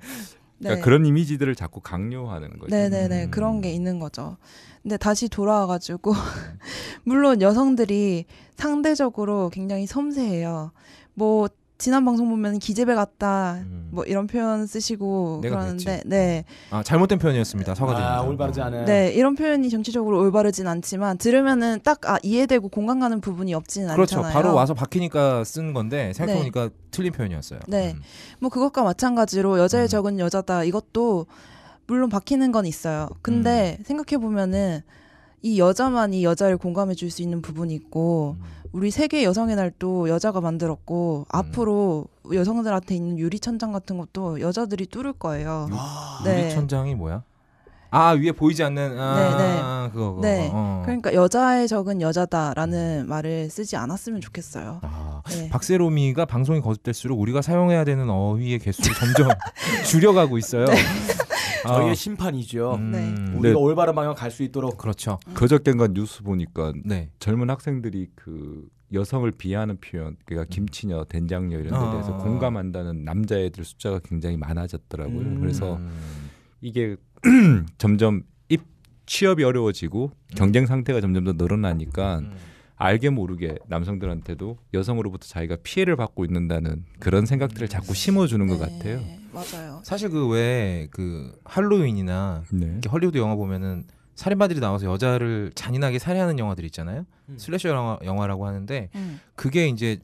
그러니까 네. 그런 이미지들을 자꾸 강요하는 거죠. 네네네 음. 그런 게 있는 거죠. 근데 다시 돌아와가지고 물론 여성들이 상대적으로 굉장히 섬세해요. 뭐 지난 방송 보면 기재배 같다 음. 뭐 이런 표현 쓰시고 그러는데 네. 아 잘못된 표현이었습니다. 사과드립니다. 아, 올바르지 어. 않은. 네 이런 표현이 정치적으로 올바르진 않지만 들으면은 딱 아, 이해되고 공감 가는 부분이 없지는 그렇죠. 않잖아요. 그렇죠. 바로 와서 바뀌니까쓴 건데 생각해보니까 네. 틀린 표현이었어요. 네. 음. 뭐 그것과 마찬가지로 여자의 음. 적은 여자다 이것도 물론 바뀌는건 있어요. 근데 음. 생각해 보면은 이 여자만이 여자를 공감해 줄 수 있는 부분이 있고. 음. 우리 세계 여성의 날도 여자가 만들었고 음. 앞으로 여성들한테 있는 유리 천장 같은 것도 여자들이 뚫을 거예요. 아, 네. 유리 천장이 뭐야? 아 위에 보이지 않는 아, 네네 네. 아, 그거, 그거. 네 어. 그러니까 여자의 적은 여자다라는 말을 쓰지 않았으면 좋겠어요. 아, 네. 박세롬이가 방송이 거듭될수록 우리가 사용해야 되는 어휘의 개수를 점점 줄여가고 있어요. 네. 저희의 아. 심판이죠. 음. 네. 우리가 올바른 방향 갈 수 있도록 그렇죠. 음. 그저께가 뉴스 보니까 네. 젊은 학생들이 그 여성을 비하하는 표현, 그러니까 음. 김치녀, 된장녀 이런 데 아. 대해서 아. 공감한다는 남자애들 숫자가 굉장히 많아졌더라고요. 음. 그래서 이게 점점 입 취업이 어려워지고 경쟁 상태가 점점 더 늘어나니까 음. 알게 모르게 남성들한테도 여성으로부터 자기가 피해를 받고 있는다는 그런 생각들을 자꾸 심어주는 네. 것 같아요. 맞아요. 사실 그왜그 그 할로윈이나 네. 헐리우드 영화 보면은 살인마들이 나와서 여자를 잔인하게 살해하는 영화들 있잖아요. 음. 슬래셔 영화, 라고 하는데 음. 그게 이제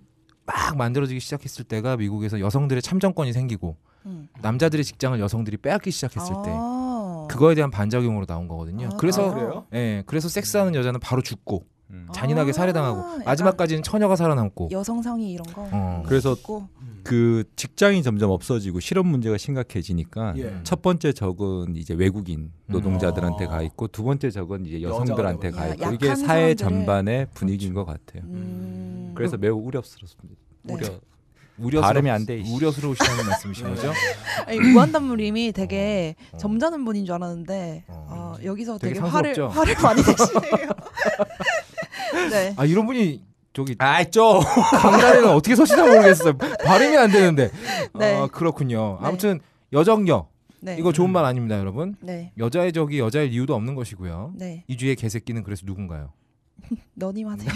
막 만들어지기 시작했을 때가 미국에서 여성들의 참정권이 생기고 음. 남자들의 직장을 여성들이 빼앗기 시작했을 아. 때 그거에 대한 반작용으로 나온 거거든요. 아, 그래서 아, 예, 아, 네, 그래서 섹스하는 여자는 바로 죽고 음. 잔인하게 아, 살해당하고 마지막까지는 처녀가 살아남고 여성상이 이런 거. 어. 그래서 있고. 그 직장이 점점 없어지고 실업 문제가 심각해지니까 예. 첫 번째 적은 이제 외국인 음. 노동자들한테 아. 가 있고 두 번째 적은 이제 여성들한테 가 있고 이게 사회 전반의 그렇죠. 분위기인 것 같아요. 음. 음. 그래서 매우 우려스럽습니다. 네. 우려. 우려 발음이 안 돼. 우려스러우시다는 말씀이신 거죠? 네. 아니, 무한단물님이 되게 어. 어. 점잖은 분인 줄 알았는데 어. 어, 여기서 되게, 되게 화를 화를 많이 내시네요. 네. 아 이런 분이 저기 아죠 강단에는 어떻게 서시나 모르겠어요. 발음이 안 되는데. 네. 아 그렇군요. 네. 아무튼 여정녀 네. 이거 좋은 음. 말 아닙니다, 여러분. 네. 여자의 적이 여자일 이유도 없는 것이고요. 네. 이 주의 개새끼는 그래서 누군가요? 너님하세요.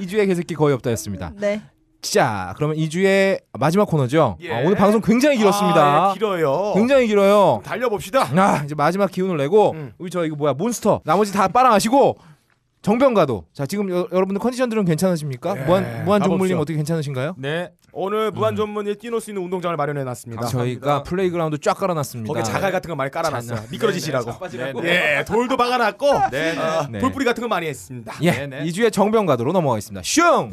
이 주의 개새끼 거의 없다였습니다. 네. 자, 그러면 2주의 마지막 코너죠. 예. 아, 오늘 방송 굉장히 길었습니다. 아, 예, 길어요. 굉장히 길어요. 달려봅시다. 아, 이제 마지막 기운을 내고 음. 우리 저 이거 뭐야 몬스터 나머지 다 빨아마시고 정병가도 자 지금 여, 러분들 컨디션들은 괜찮으십니까? 예. 무한 무한 종물님 어떻게 괜찮으신가요? 네 오늘 무한 종물이 음. 뛰놀 수 있는 운동장을 마련해 놨습니다. 아, 저희가 플레이그라운드 쫙 깔아놨습니다. 거기 자갈 같은 거 많이 깔아놨어요. 미끄러지시라고. 네, 네, 네, 예 돌도 박아놨고 어, 네, 돌뿌리 같은 거 많이 했습니다. 예 네, 네. 2주의 정병가도로 넘어가겠습니다. 슝.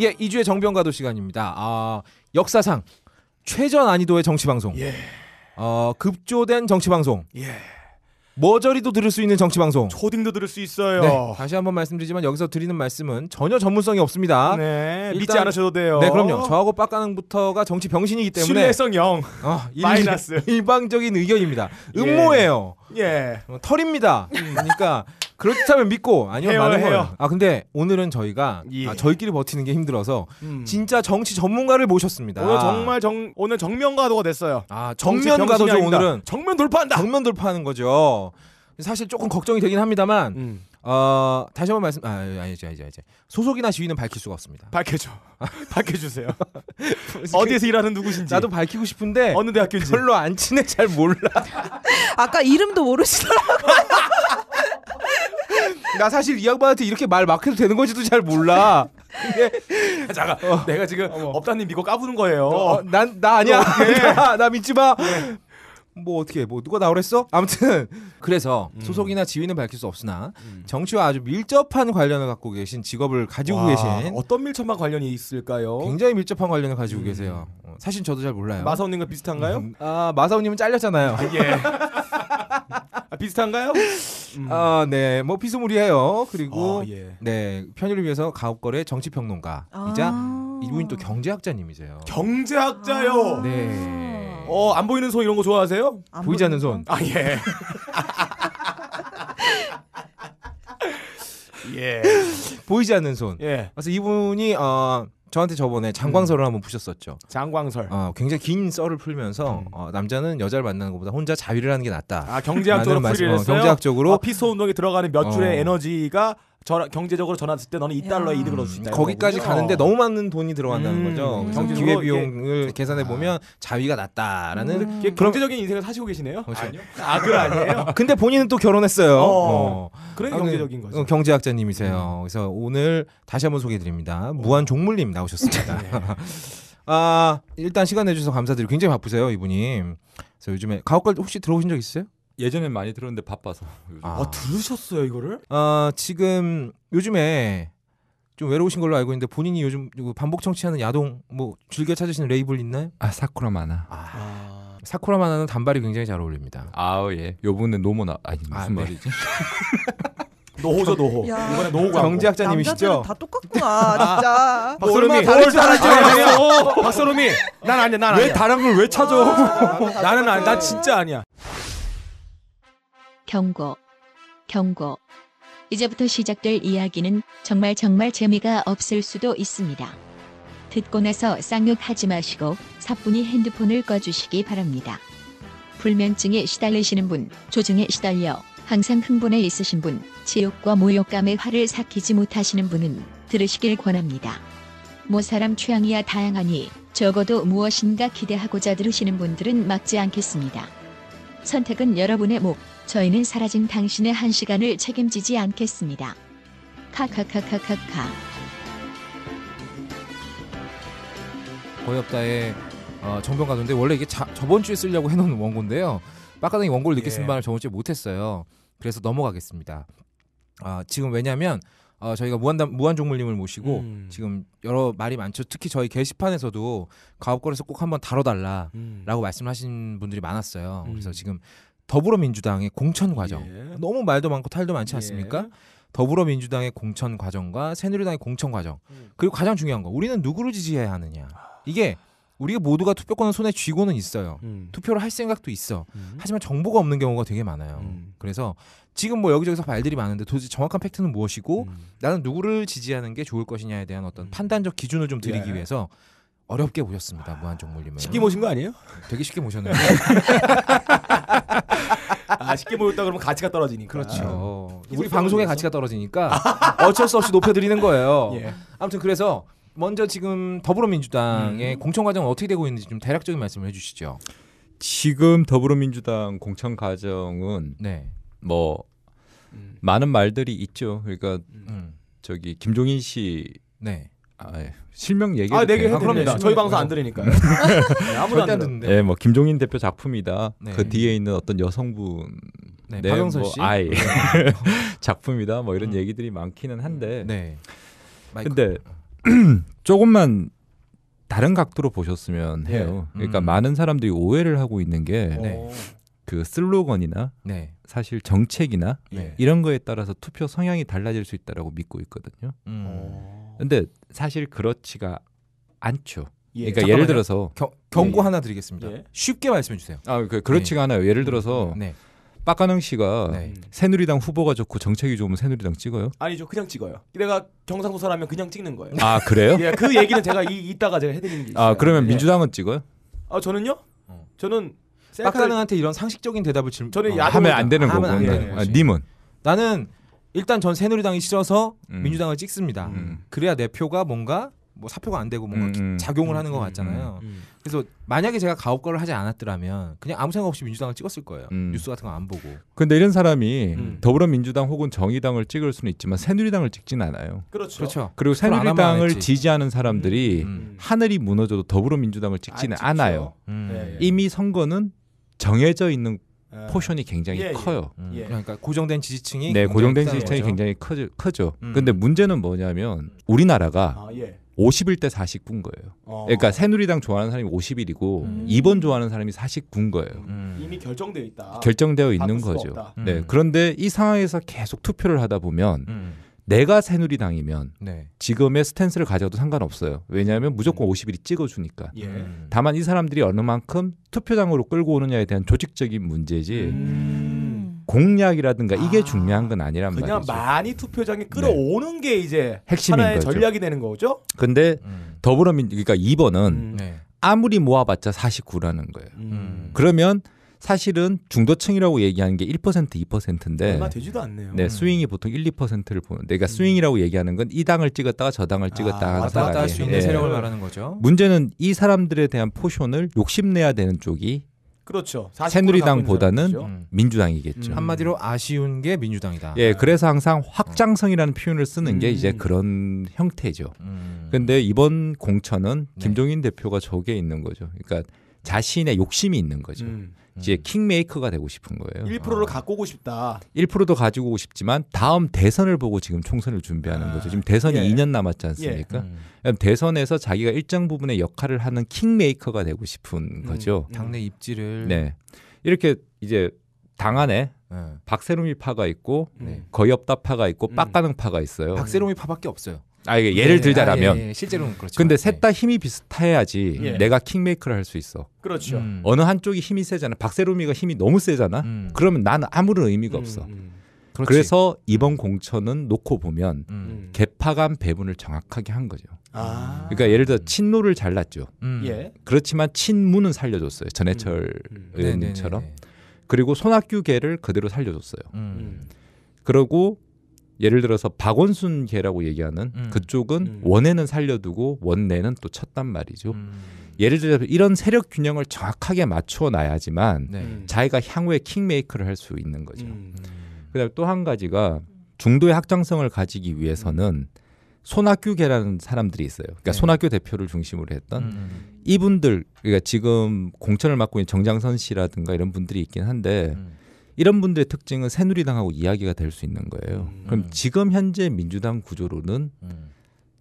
예, 2주의 정병가도 시간입니다. 아, 역사상 최저 난이도의 정치 방송. 예. 어, 급조된 정치 방송. 예. 머저리도 들을 수 있는 정치 방송. 초딩도 들을 수 있어요. 네, 다시 한번 말씀드리지만 여기서 드리는 말씀은 전혀 전문성이 없습니다. 네, 일단, 믿지 않으셔도 돼요. 네, 그럼요. 저하고 빡가는부터가 정치 병신이기 때문에 신뢰성 0. 어, 마이너스. 일방적인 의견입니다. 예. 음모예요. 예. 예. 어, 털입니다. 그러니까 그렇다면 믿고 아니요 해요, 해요. 아 근데 오늘은 저희가 예. 아, 저희끼리 버티는 게 힘들어서 음. 진짜 정치 전문가를 모셨습니다. 오늘 정말 정 오늘 정면 가도가 됐어요. 아 정면 가도죠 오늘은 정면 돌파한다. 정면 돌파하는 거죠. 사실 조금 걱정이 되긴 합니다만 음. 어, 다시 한번 말씀 아니지 아니지 아니지 소속이나 지위는 밝힐 수가 없습니다. 밝혀줘. 밝혀주세요. 어디에서 일하는 누구신지 나도 밝히고 싶은데 어느 대학교인지 별로 안 친해 잘 몰라. 아까 이름도 모르시더라고요. 나 사실 이 양반한테 이렇게 말 막 해도 되는 건지도 잘 몰라. 근데 예. 잠깐 어. 내가 지금 어머. 업다님 믿고 까부는 거예요. 어, 어 난나 아니야. 어, 예. 나, 나 믿지 마. 네. 뭐 어떻게 뭐 누가 나오랬어? 아무튼 그래서 음. 소속이나 지위는 밝힐 수 없으나 음. 정치와 아주 밀접한 관련을 갖고 계신 직업을 가지고 와, 계신 어떤 밀접한 관련이 있을까요? 굉장히 밀접한 관련을 가지고 음. 계세요. 어, 사실 저도 잘 몰라요. 마사오님과 비슷한가요? 음. 아 마사오님은 잘렸잖아요. 아, 예. 비슷한가요? 음. 아, 네. 뭐 비스무리해요. 그리고 아, 예. 네. 편의를 위해서 가옥거래 정치 평론가이자 아. 이분이 또 경제학자님이세요. 경제학자요. 아. 아. 네. 어, 안 보이는 손 이런 거 좋아하세요? 보이지 않는 손. 아, 예. 예. 보이지 않는 손. 예. 그래서 이분이 어 저한테 저번에 장광설을 음. 한번 부셨었죠. 장광설. 어, 굉장히 긴 썰을 풀면서 음. 어, 남자는 여자를 만나는 것보다 혼자 자위를 하는 게 낫다. 아 경제학적으로 어, 풀이를 했어요. 경제학적으로 어, 아, 피소 운동에 들어가는 몇 줄의 어. 에너지가 전, 경제적으로 전화했을 때 너는 이 달러의 야. 이득을 얻을 수 있다. 음, 거기까지 거군요. 가는데 너무 많은 돈이 들어간다는 음. 거죠. 음. 기회 비용을 예. 계산해 아. 보면 아. 자위가 낮다라는 음. 그런 경제적인 인생을 사시고 계시네요. 그렇죠. 아니요. 아, 그 아니에요. 근데 본인은 또 결혼했어요. 어. 어. 어. 그런 경제적인 거죠. 어, 경제학자님이세요. 음. 그래서 오늘 다시 한번 소개해 드립니다. 어. 무한 종물님 나오셨습니다. 네. 아, 일단 시간 내 주셔서 감사드리고 굉장히 바쁘세요, 이분이. 그래서 요즘에 가옥갈 혹시 들어오신 적있으요 예전엔 많이 들었는데 바빠서. 아. 아 들으셨어요 이거를? 아 지금 요즘에 좀 외로우신 걸로 알고 있는데 본인이 요즘 반복 청취하는 야동 뭐 즐겨 찾으시는 레이블 있나요? 아 사쿠라 만화. 아. 아. 사쿠라 만화는 단발이 굉장히 잘 어울립니다. 아 예. 요번에 노모나 아니 무슨 아, 네. 말이지? 노호죠 노호. 야. 이번에 노호 경제학자님이시죠? 다 똑같구나 진짜. 박서롬이 다른 사람인지 어. 박서롬이 난 아니야 난 아니야. 왜 다른 걸 왜 찾아? 나는 아니 난 진짜 아니야. 경고, 경고. 이제부터 시작될 이야기는 정말 정말 재미가 없을 수도 있습니다. 듣고 나서 쌍욕하지 마시고 사뿐히 핸드폰을 꺼주시기 바랍니다. 불면증에 시달리시는 분, 조증에 시달려 항상 흥분에 있으신 분, 지욕과 모욕감의 화를 삭히지 못하시는 분은 들으시길 권합니다. 뭐 사람 취향이야 다양하니 적어도 무엇인가 기대하고자 들으시는 분들은 막지 않겠습니다. 선택은 여러분의 목. 저희는 사라진 당신의 한 시간을 책임지지 않겠습니다. 카카카카카카. 거의 없다의 어, 정병 가수인데 원래 이게 자, 저번 주에 쓰려고 해놓은 원고인데요. 빡가능이 원고를 늦게 쓴 예. 바람 저번 주에 못했어요. 그래서 넘어가겠습니다. 아, 지금 왜냐하면 어, 저희가 무한담 무한종물님을 모시고 음. 지금 여러 말이 많죠. 특히 저희 게시판에서도 가업거래소 꼭 한번 다뤄달라라고 음. 말씀하신 분들이 많았어요. 음. 그래서 지금 더불어민주당의 공천 과정 예. 너무 말도 많고 탈도 많지 않습니까? 예. 더불어민주당의 공천 과정과 새누리당의 공천 과정 음. 그리고 가장 중요한 거 우리는 누구를 지지해야 하느냐 아. 이게 우리가 모두가 투표권을 손에 쥐고는 있어요. 음. 투표를 할 생각도 있어. 음. 하지만 정보가 없는 경우가 되게 많아요. 음. 그래서 지금 뭐 여기저기서 말들이 많은데 도대체 정확한 팩트는 무엇이고 음. 나는 누구를 지지하는 게 좋을 것이냐에 대한 어떤 음. 판단적 기준을 좀 드리기 예. 위해서 어렵게 모셨습니다. 무한정물림을 쉽게 모신 거 아니에요? 되게 쉽게 모셨는데. 아 쉽게 모였다 그러면 가치가 떨어지니까. 그렇죠. 음. 우리 방송의 가치가 떨어지니까 어쩔 수 없이 높여드리는 거예요. 예. 아무튼 그래서 먼저 지금 더불어민주당의 음. 공천 과정은 어떻게 되고 있는지 좀 대략적인 말씀을 해주시죠. 지금 더불어민주당 공천 과정은 네. 뭐 음. 많은 말들이 있죠. 그러니까 음. 음. 저기 김종인 씨 네. 아, 예. 실명 얘기 아, 내게 네, 해드립니다. 네, 네, 저희 방송 안들으니까 네, 아무도 안 듣는데. 예, 뭐 김종인 대표 작품이다. 네. 그 뒤에 있는 어떤 여성분 네, 네 박영선 뭐, 씨 아이 작품이다. 뭐 이런 음. 얘기들이 많기는 한데. 네. 마이크. 근데 조금만 다른 각도로 보셨으면 네. 해요. 네. 그러니까 음. 많은 사람들이 오해를 하고 있는 게 어. 네. 그 슬로건이나 네. 사실 정책이나 네. 이런 거에 따라서 투표 성향이 달라질 수 있다라고 믿고 있거든요. 그런데 음. 어. 사실 그렇지가 않죠. 예. 그러니까 잠깐만요. 예를 들어서 겨, 경고 예. 하나 드리겠습니다. 예. 쉽게 말씀해 주세요. 아, 그, 그렇지가 않아요. 예를 들어서 음, 네. 박가능 씨가 네. 새누리당 후보가 좋고 정책이 좋으면 새누리당 찍어요? 아니죠. 그냥 찍어요. 내가 경상도 사람면 그냥 찍는 거예요. 아, 그래요? 예, 그 얘기는 제가 이, 이따가 제가 해드리는 게 아, 있어요. 아, 그러면 예. 민주당은 찍어요? 아, 저는요? 어. 저는 빡가능한테 이런 상식적인 대답을 질문 저는 어, 하면 안 되는 거고. 안 네. 되는 아, 님은? 나는 일단 전 새누리당이 싫어서 음. 민주당을 찍습니다. 음. 그래야 내 표가 뭔가 뭐 사표가 안 되고 뭔가 음, 음. 작용을 음, 하는 것 음, 음, 같잖아요. 음, 그래서 만약에 제가 가혹거를 하지 않았더라면 그냥 아무 생각 없이 민주당을 찍었을 거예요. 뉴스 같은 거 안 보고. 근데 이런 사람이 더불어민주당 혹은 정의당을 찍을 수는 있지만 새누리당을 찍지는 않아요. 그렇죠. 그렇죠. 그리고 새누리당을 지지하는 사람들이 하늘이 무너져도 더불어민주당을 찍지는 아, 않아요. 예, 예, 이미 선거는 정해져 있는 예. 포션이 굉장히 예, 예. 커요. 예. 그러니까 고정된 지지층이 네 고정된 지지층이 거죠. 굉장히 커, 커죠. 음. 근데 문제는 뭐냐면 우리나라가 아, 예. 50일 때 49인 거예요. 어. 그러니까 새누리당 좋아하는 사람이 50일이고 음. 2번 좋아하는 사람이 49인 거예요. 음. 이미 결정되어 있다. 결정되어 있는 거죠. 네, 음. 네. 그런데 이 상황에서 계속 투표를 하다 보면 음. 내가 새누리당이면 네. 지금의 스탠스를 가져도 상관없어요. 왜냐하면 무조건 음. 50일이 찍어주니까. 예. 음. 다만 이 사람들이 어느 만큼 투표장으로 끌고 오느냐에 대한 조직적인 문제지. 음. 공략이라든가 이게 아, 중요한 건 아니란 그냥 말이죠. 그냥 많이 투표장에 네. 끌어오는 네. 게 이제 핵심인 하나의 거죠. 전략이 되는 거죠. 근데 음. 더불어민 그러니까 2번은 음. 네. 아무리 모아봤자 49라는 거예요. 음. 그러면 사실은 중도층이라고 얘기하는 게1% 2%인데 얼마 되지도 않네요. 네, 음. 스윙이 보통 1, 2%를 보는데 그러니까 스윙이라고 얘기하는 건 이 당을 찍었다가 저 당을 찍었다가 아, 왔다 갔다 할 수 있는 네. 세력을 말하는 거죠. 문제는 이 사람들에 대한 포션을 욕심내야 되는 쪽이 그렇죠. 새누리당보다는 음. 민주당이겠죠. 음. 한마디로 아쉬운 게 민주당이다. 예, 그래서 항상 확장성이라는 표현을 쓰는 음. 게 이제 그런 형태죠. 그런데 음. 이번 공천은 네. 김종인 대표가 저기에 있는 거죠. 그러니까 자신의 욕심이 있는 거죠. 음. 이제 음. 킹메이커가 되고 싶은 거예요. 1%를 어. 아. 갖고 오고 싶다. 1%도 가지고 오고 싶지만 다음 대선을 보고 지금 총선을 준비하는 아. 거죠. 지금 대선이 예. 2년 남았지 않습니까? 예. 음. 대선에서 자기가 일정 부분의 역할을 하는 킹메이커가 되고 싶은 음. 거죠. 음. 당내 입지를 네. 이렇게 이제 당 안에 네. 박세롬이 파가 있고 네. 거의 없다 파가 있고 음. 빡가능 파가 있어요. 박세롬이 파밖에 없어요. 아 이게 예를 예, 예, 들자라면 아, 예, 예. 실제로는 그렇죠. 근데 셋다 예. 힘이 비슷해야지 예. 내가 킹메이커를 할 수 있어. 그렇죠. 음. 음. 어느 한쪽이 힘이 세잖아. 박세롬이가 힘이 너무 세잖아. 음. 그러면 나는 아무런 의미가 음, 없어. 음. 그래서 이번 공천은 놓고 보면 음. 개파 간 배분을 정확하게 한 거죠. 아. 그러니까 예를 들어 친노를 잘랐죠. 음. 그렇지만 친문은 살려줬어요. 전해철 음. 의원님처럼. 네네네 네, 네, 네. 그리고 손학규계를 그대로 살려줬어요. 그리고 예를 들어서 박원순 계라고 얘기하는 음. 그쪽은 음. 원에는 살려두고 원내는 또 쳤단 말이죠. 음. 예를 들어서 이런 세력 균형을 정확하게 맞추어 놔야지만 네. 음. 자기가 향후에 킹메이커를 할 수 있는 거죠. 음. 그다음에 또 한 가지가 중도의 확장성을 가지기 위해서는 음. 손학규계라는 사람들이 있어요. 그러니까 네. 손학규 대표를 중심으로 했던 음. 이분들 그러니까 지금 공천을 맡고 있는 정장선 씨라든가 이런 분들이 있긴 한데 음. 이런 분들의 특징은 새누리당하고 이야기가 될 수 있는 거예요. 음. 그럼 지금 현재 민주당 구조로는 음.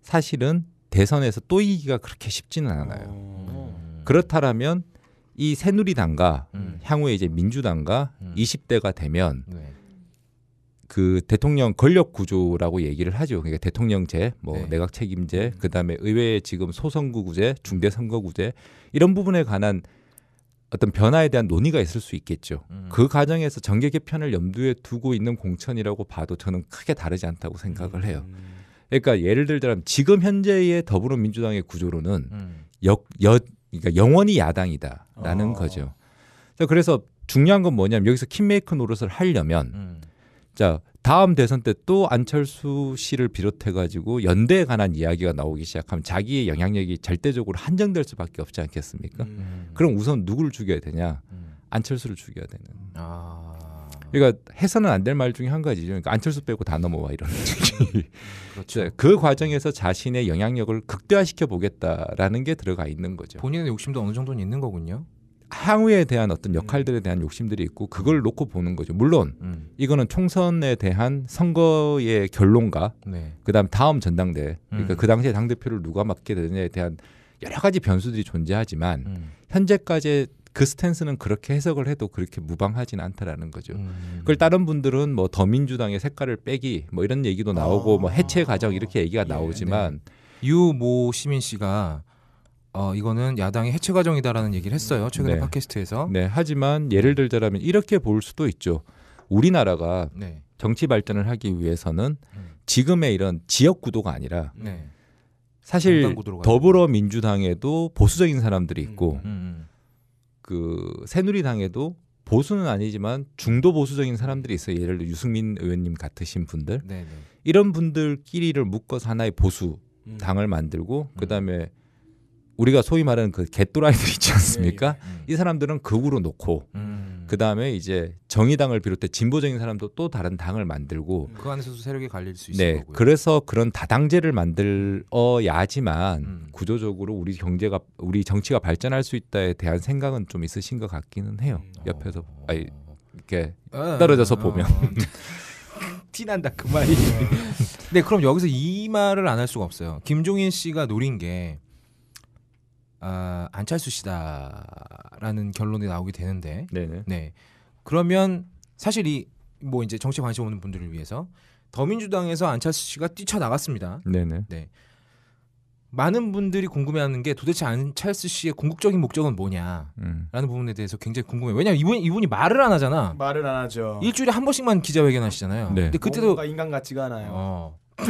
사실은 대선에서 또 이기가 그렇게 쉽지는 않아요. 음. 그렇다라면 이 새누리당과 음. 향후에 이제 민주당과 20대가 음. 되면 네. 그 대통령 권력 구조라고 얘기를 하죠. 그러니까 대통령제, 뭐 네. 내각 책임제, 음. 그다음에 의회 지금 소선거구제, 중대선거구제 이런 부분에 관한 어떤 변화에 대한 논의가 있을 수 있겠죠. 음. 그 과정에서 정계 개편을 염두에 두고 있는 공천이라고 봐도 저는 크게 다르지 않다고 생각을 해요. 음. 그러니까 예를 들자면 지금 현재의 더불어민주당의 구조로는 음. 역, 여, 그러니까 영원히 야당이다라는 어. 거죠. 자, 그래서 중요한 건 뭐냐면 여기서 킴메이크 노릇을 하려면 음. 자 다음 대선 때 또 안철수 씨를 비롯해 가지고 연대에 관한 이야기가 나오기 시작하면 자기의 영향력이 절대적으로 한정될 수밖에 없지 않겠습니까? 음. 그럼 우선 누구를 죽여야 되냐? 음. 안철수를 죽여야 되는. 아. 그러니까 해서는 안 될 말 중에 한 가지죠. 그러니까 안철수 빼고 다 넘어와 이런. 그렇죠. 그 과정에서 자신의 영향력을 극대화시켜 보겠다라는 게 들어가 있는 거죠. 본인의 욕심도 어느 정도는 있는 거군요. 향후에 대한 어떤 음. 역할들에 대한 욕심들이 있고 그걸 놓고 보는 거죠. 물론 음. 이거는 총선에 대한 선거의 결론과 네. 그다음 다음 전당대 그러니까 음. 그 당시에 당 대표를 누가 맡게 되느냐에 대한 여러 가지 변수들이 존재하지만 음. 현재까지 그 스탠스는 그렇게 해석을 해도 그렇게 무방하진 않다라는 거죠. 음. 그걸 다른 분들은 뭐 더민주당의 색깔을 빼기 뭐 이런 얘기도 나오고 아. 뭐 해체 과정 아. 이렇게 얘기가 예, 나오지만 네. 유모 시민 씨가 어, 이거는 야당의 해체 과정이다라는 얘기를 했어요. 최근에 네. 팟캐스트에서. 네. 하지만 예를 들자라면 이렇게 볼 수도 있죠. 우리나라가 네. 정치 발전을 하기 위해서는 음. 지금의 이런 지역 구도가 아니라 네. 사실 더불어민주당에도 보수적인 사람들이 음, 있고 음, 음, 그 새누리당에도 보수는 아니지만 중도 보수적인 사람들이 있어요. 예를 들어 유승민 의원님 같으신 분들 네네. 네. 이런 분들끼리를 묶어서 하나의 보수 당을 음. 만들고 음. 그다음에 우리가 소위 말하는 그 개또라이들 있지 않습니까? 예, 예. 이 사람들은 극으로 그 놓고 음. 그 다음에 이제 정의당을 비롯해 진보적인 사람도 또 다른 당을 만들고 음, 그 안에서도 세력이 갈릴 수 있을 네, 거고요. 그래서 그런 다당제를 만들어야지만 음. 구조적으로 우리 경제가 우리 정치가 발전할 수 있다에 대한 생각은 좀 있으신 것 같기는 해요. 음. 옆에서 어. 아니, 이렇게 어. 떨어져서 어. 보면. 티난다 그 말이. 네, 그럼 여기서 이 말을 안 할 수가 없어요. 김종인 씨가 노린 게 아, 안철수 씨다라는 결론이 나오게 되는데 네네. 네 그러면 사실 이 뭐 이제 정치 관심 오는 분들을 위해서 더민주당에서 안철수 씨가 뛰쳐나갔습니다. 네네. 네. 많은 분들이 궁금해하는 게 도대체 안철수 씨의 궁극적인 목적은 뭐냐라는 음. 부분에 대해서 굉장히 궁금해 왜냐하면 이분 이분이 말을 안 하잖아. 말을 안 하죠. 일주일에 한 번씩만 기자회견 하시잖아요. 네. 근데 그때도 인간 같지가 않아요. 어.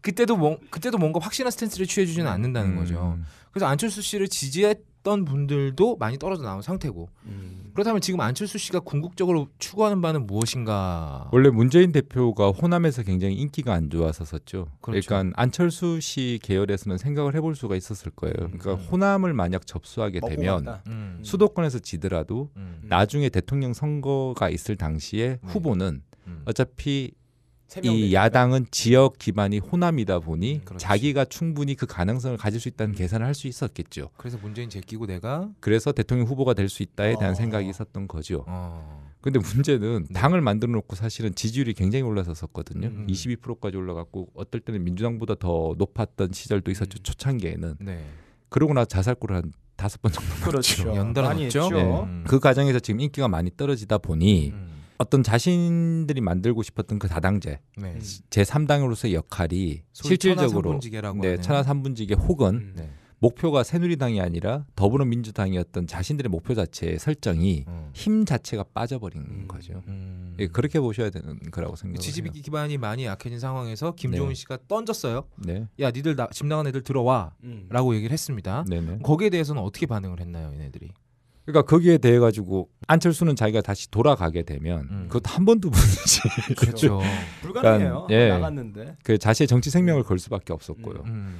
그때도 뭔 그때도 뭔가 확실한 스탠스를 취해주지는 네. 않는다는 음. 거죠. 그래서 안철수 씨를 지지했던 분들도 많이 떨어져 나온 상태고 음. 그렇다면 지금 안철수 씨가 궁극적으로 추구하는 바는 무엇인가? 원래 문재인 대표가 호남에서 굉장히 인기가 안좋아서었죠 그렇죠. 그러니까 안철수 씨 계열에서는 생각을 해볼 수가 있었을 거예요. 음. 그러니까 호남을 만약 접수하게 되면 음. 수도권에서 지더라도 음. 나중에 대통령 선거가 있을 당시에 네. 후보는 음. 어차피 이 야당은 지역 기반이 호남이다 보니 음, 그렇지. 자기가 충분히 그 가능성을 가질 수 있다는 계산을 할 수 있었겠죠. 그래서 문재인 제끼고 내가 그래서 대통령 후보가 될 수 있다에 대한 어. 생각이 있었던 거죠. 어. 근데 문제는 네. 당을 만들어 놓고 사실은 지지율이 굉장히 올라섰었거든요. 음. 22%까지 음. 올라갔고 어떨 때는 민주당보다 더 높았던 시절도 있었죠. 음. 초창기에는. 네. 그러고 나서 자살골을 한 다섯 번 정도 그렇죠. 연달아 많죠 네. 음. 그 과정에서 지금 인기가 많이 떨어지다 보니 음. 어떤 자신들이 만들고 싶었던 그 다당제 네. 음. 제 3당으로서의 역할이 실질적으로 네, 천하 삼분지계 혹은 음. 네. 목표가 새누리당이 아니라 더불어민주당이었던 자신들의 목표 자체의 설정이 음. 힘 자체가 빠져버린 음. 거죠. 음. 예, 그렇게 보셔야 되는 거라고 생각해요. 지지비 기반이 많이 약해진 상황에서 김종인 네. 씨가 던졌어요. 네. 야, 니들 나, 집 나간 애들 들어와라고 음. 얘기를 했습니다. 네네. 네. 거기에 대해서는 어떻게 반응을 했나요, 얘네들이? 그러니까 거기에 대해 가지고 안철수는 자기가 다시 돌아가게 되면 음. 그것도 한번도보이지 그렇죠. 그렇죠. 불가능해요. 그러니까, 예. 나갔는데. 그 자신의 정치 생명을 음. 걸 수밖에 없었고요. 음, 음.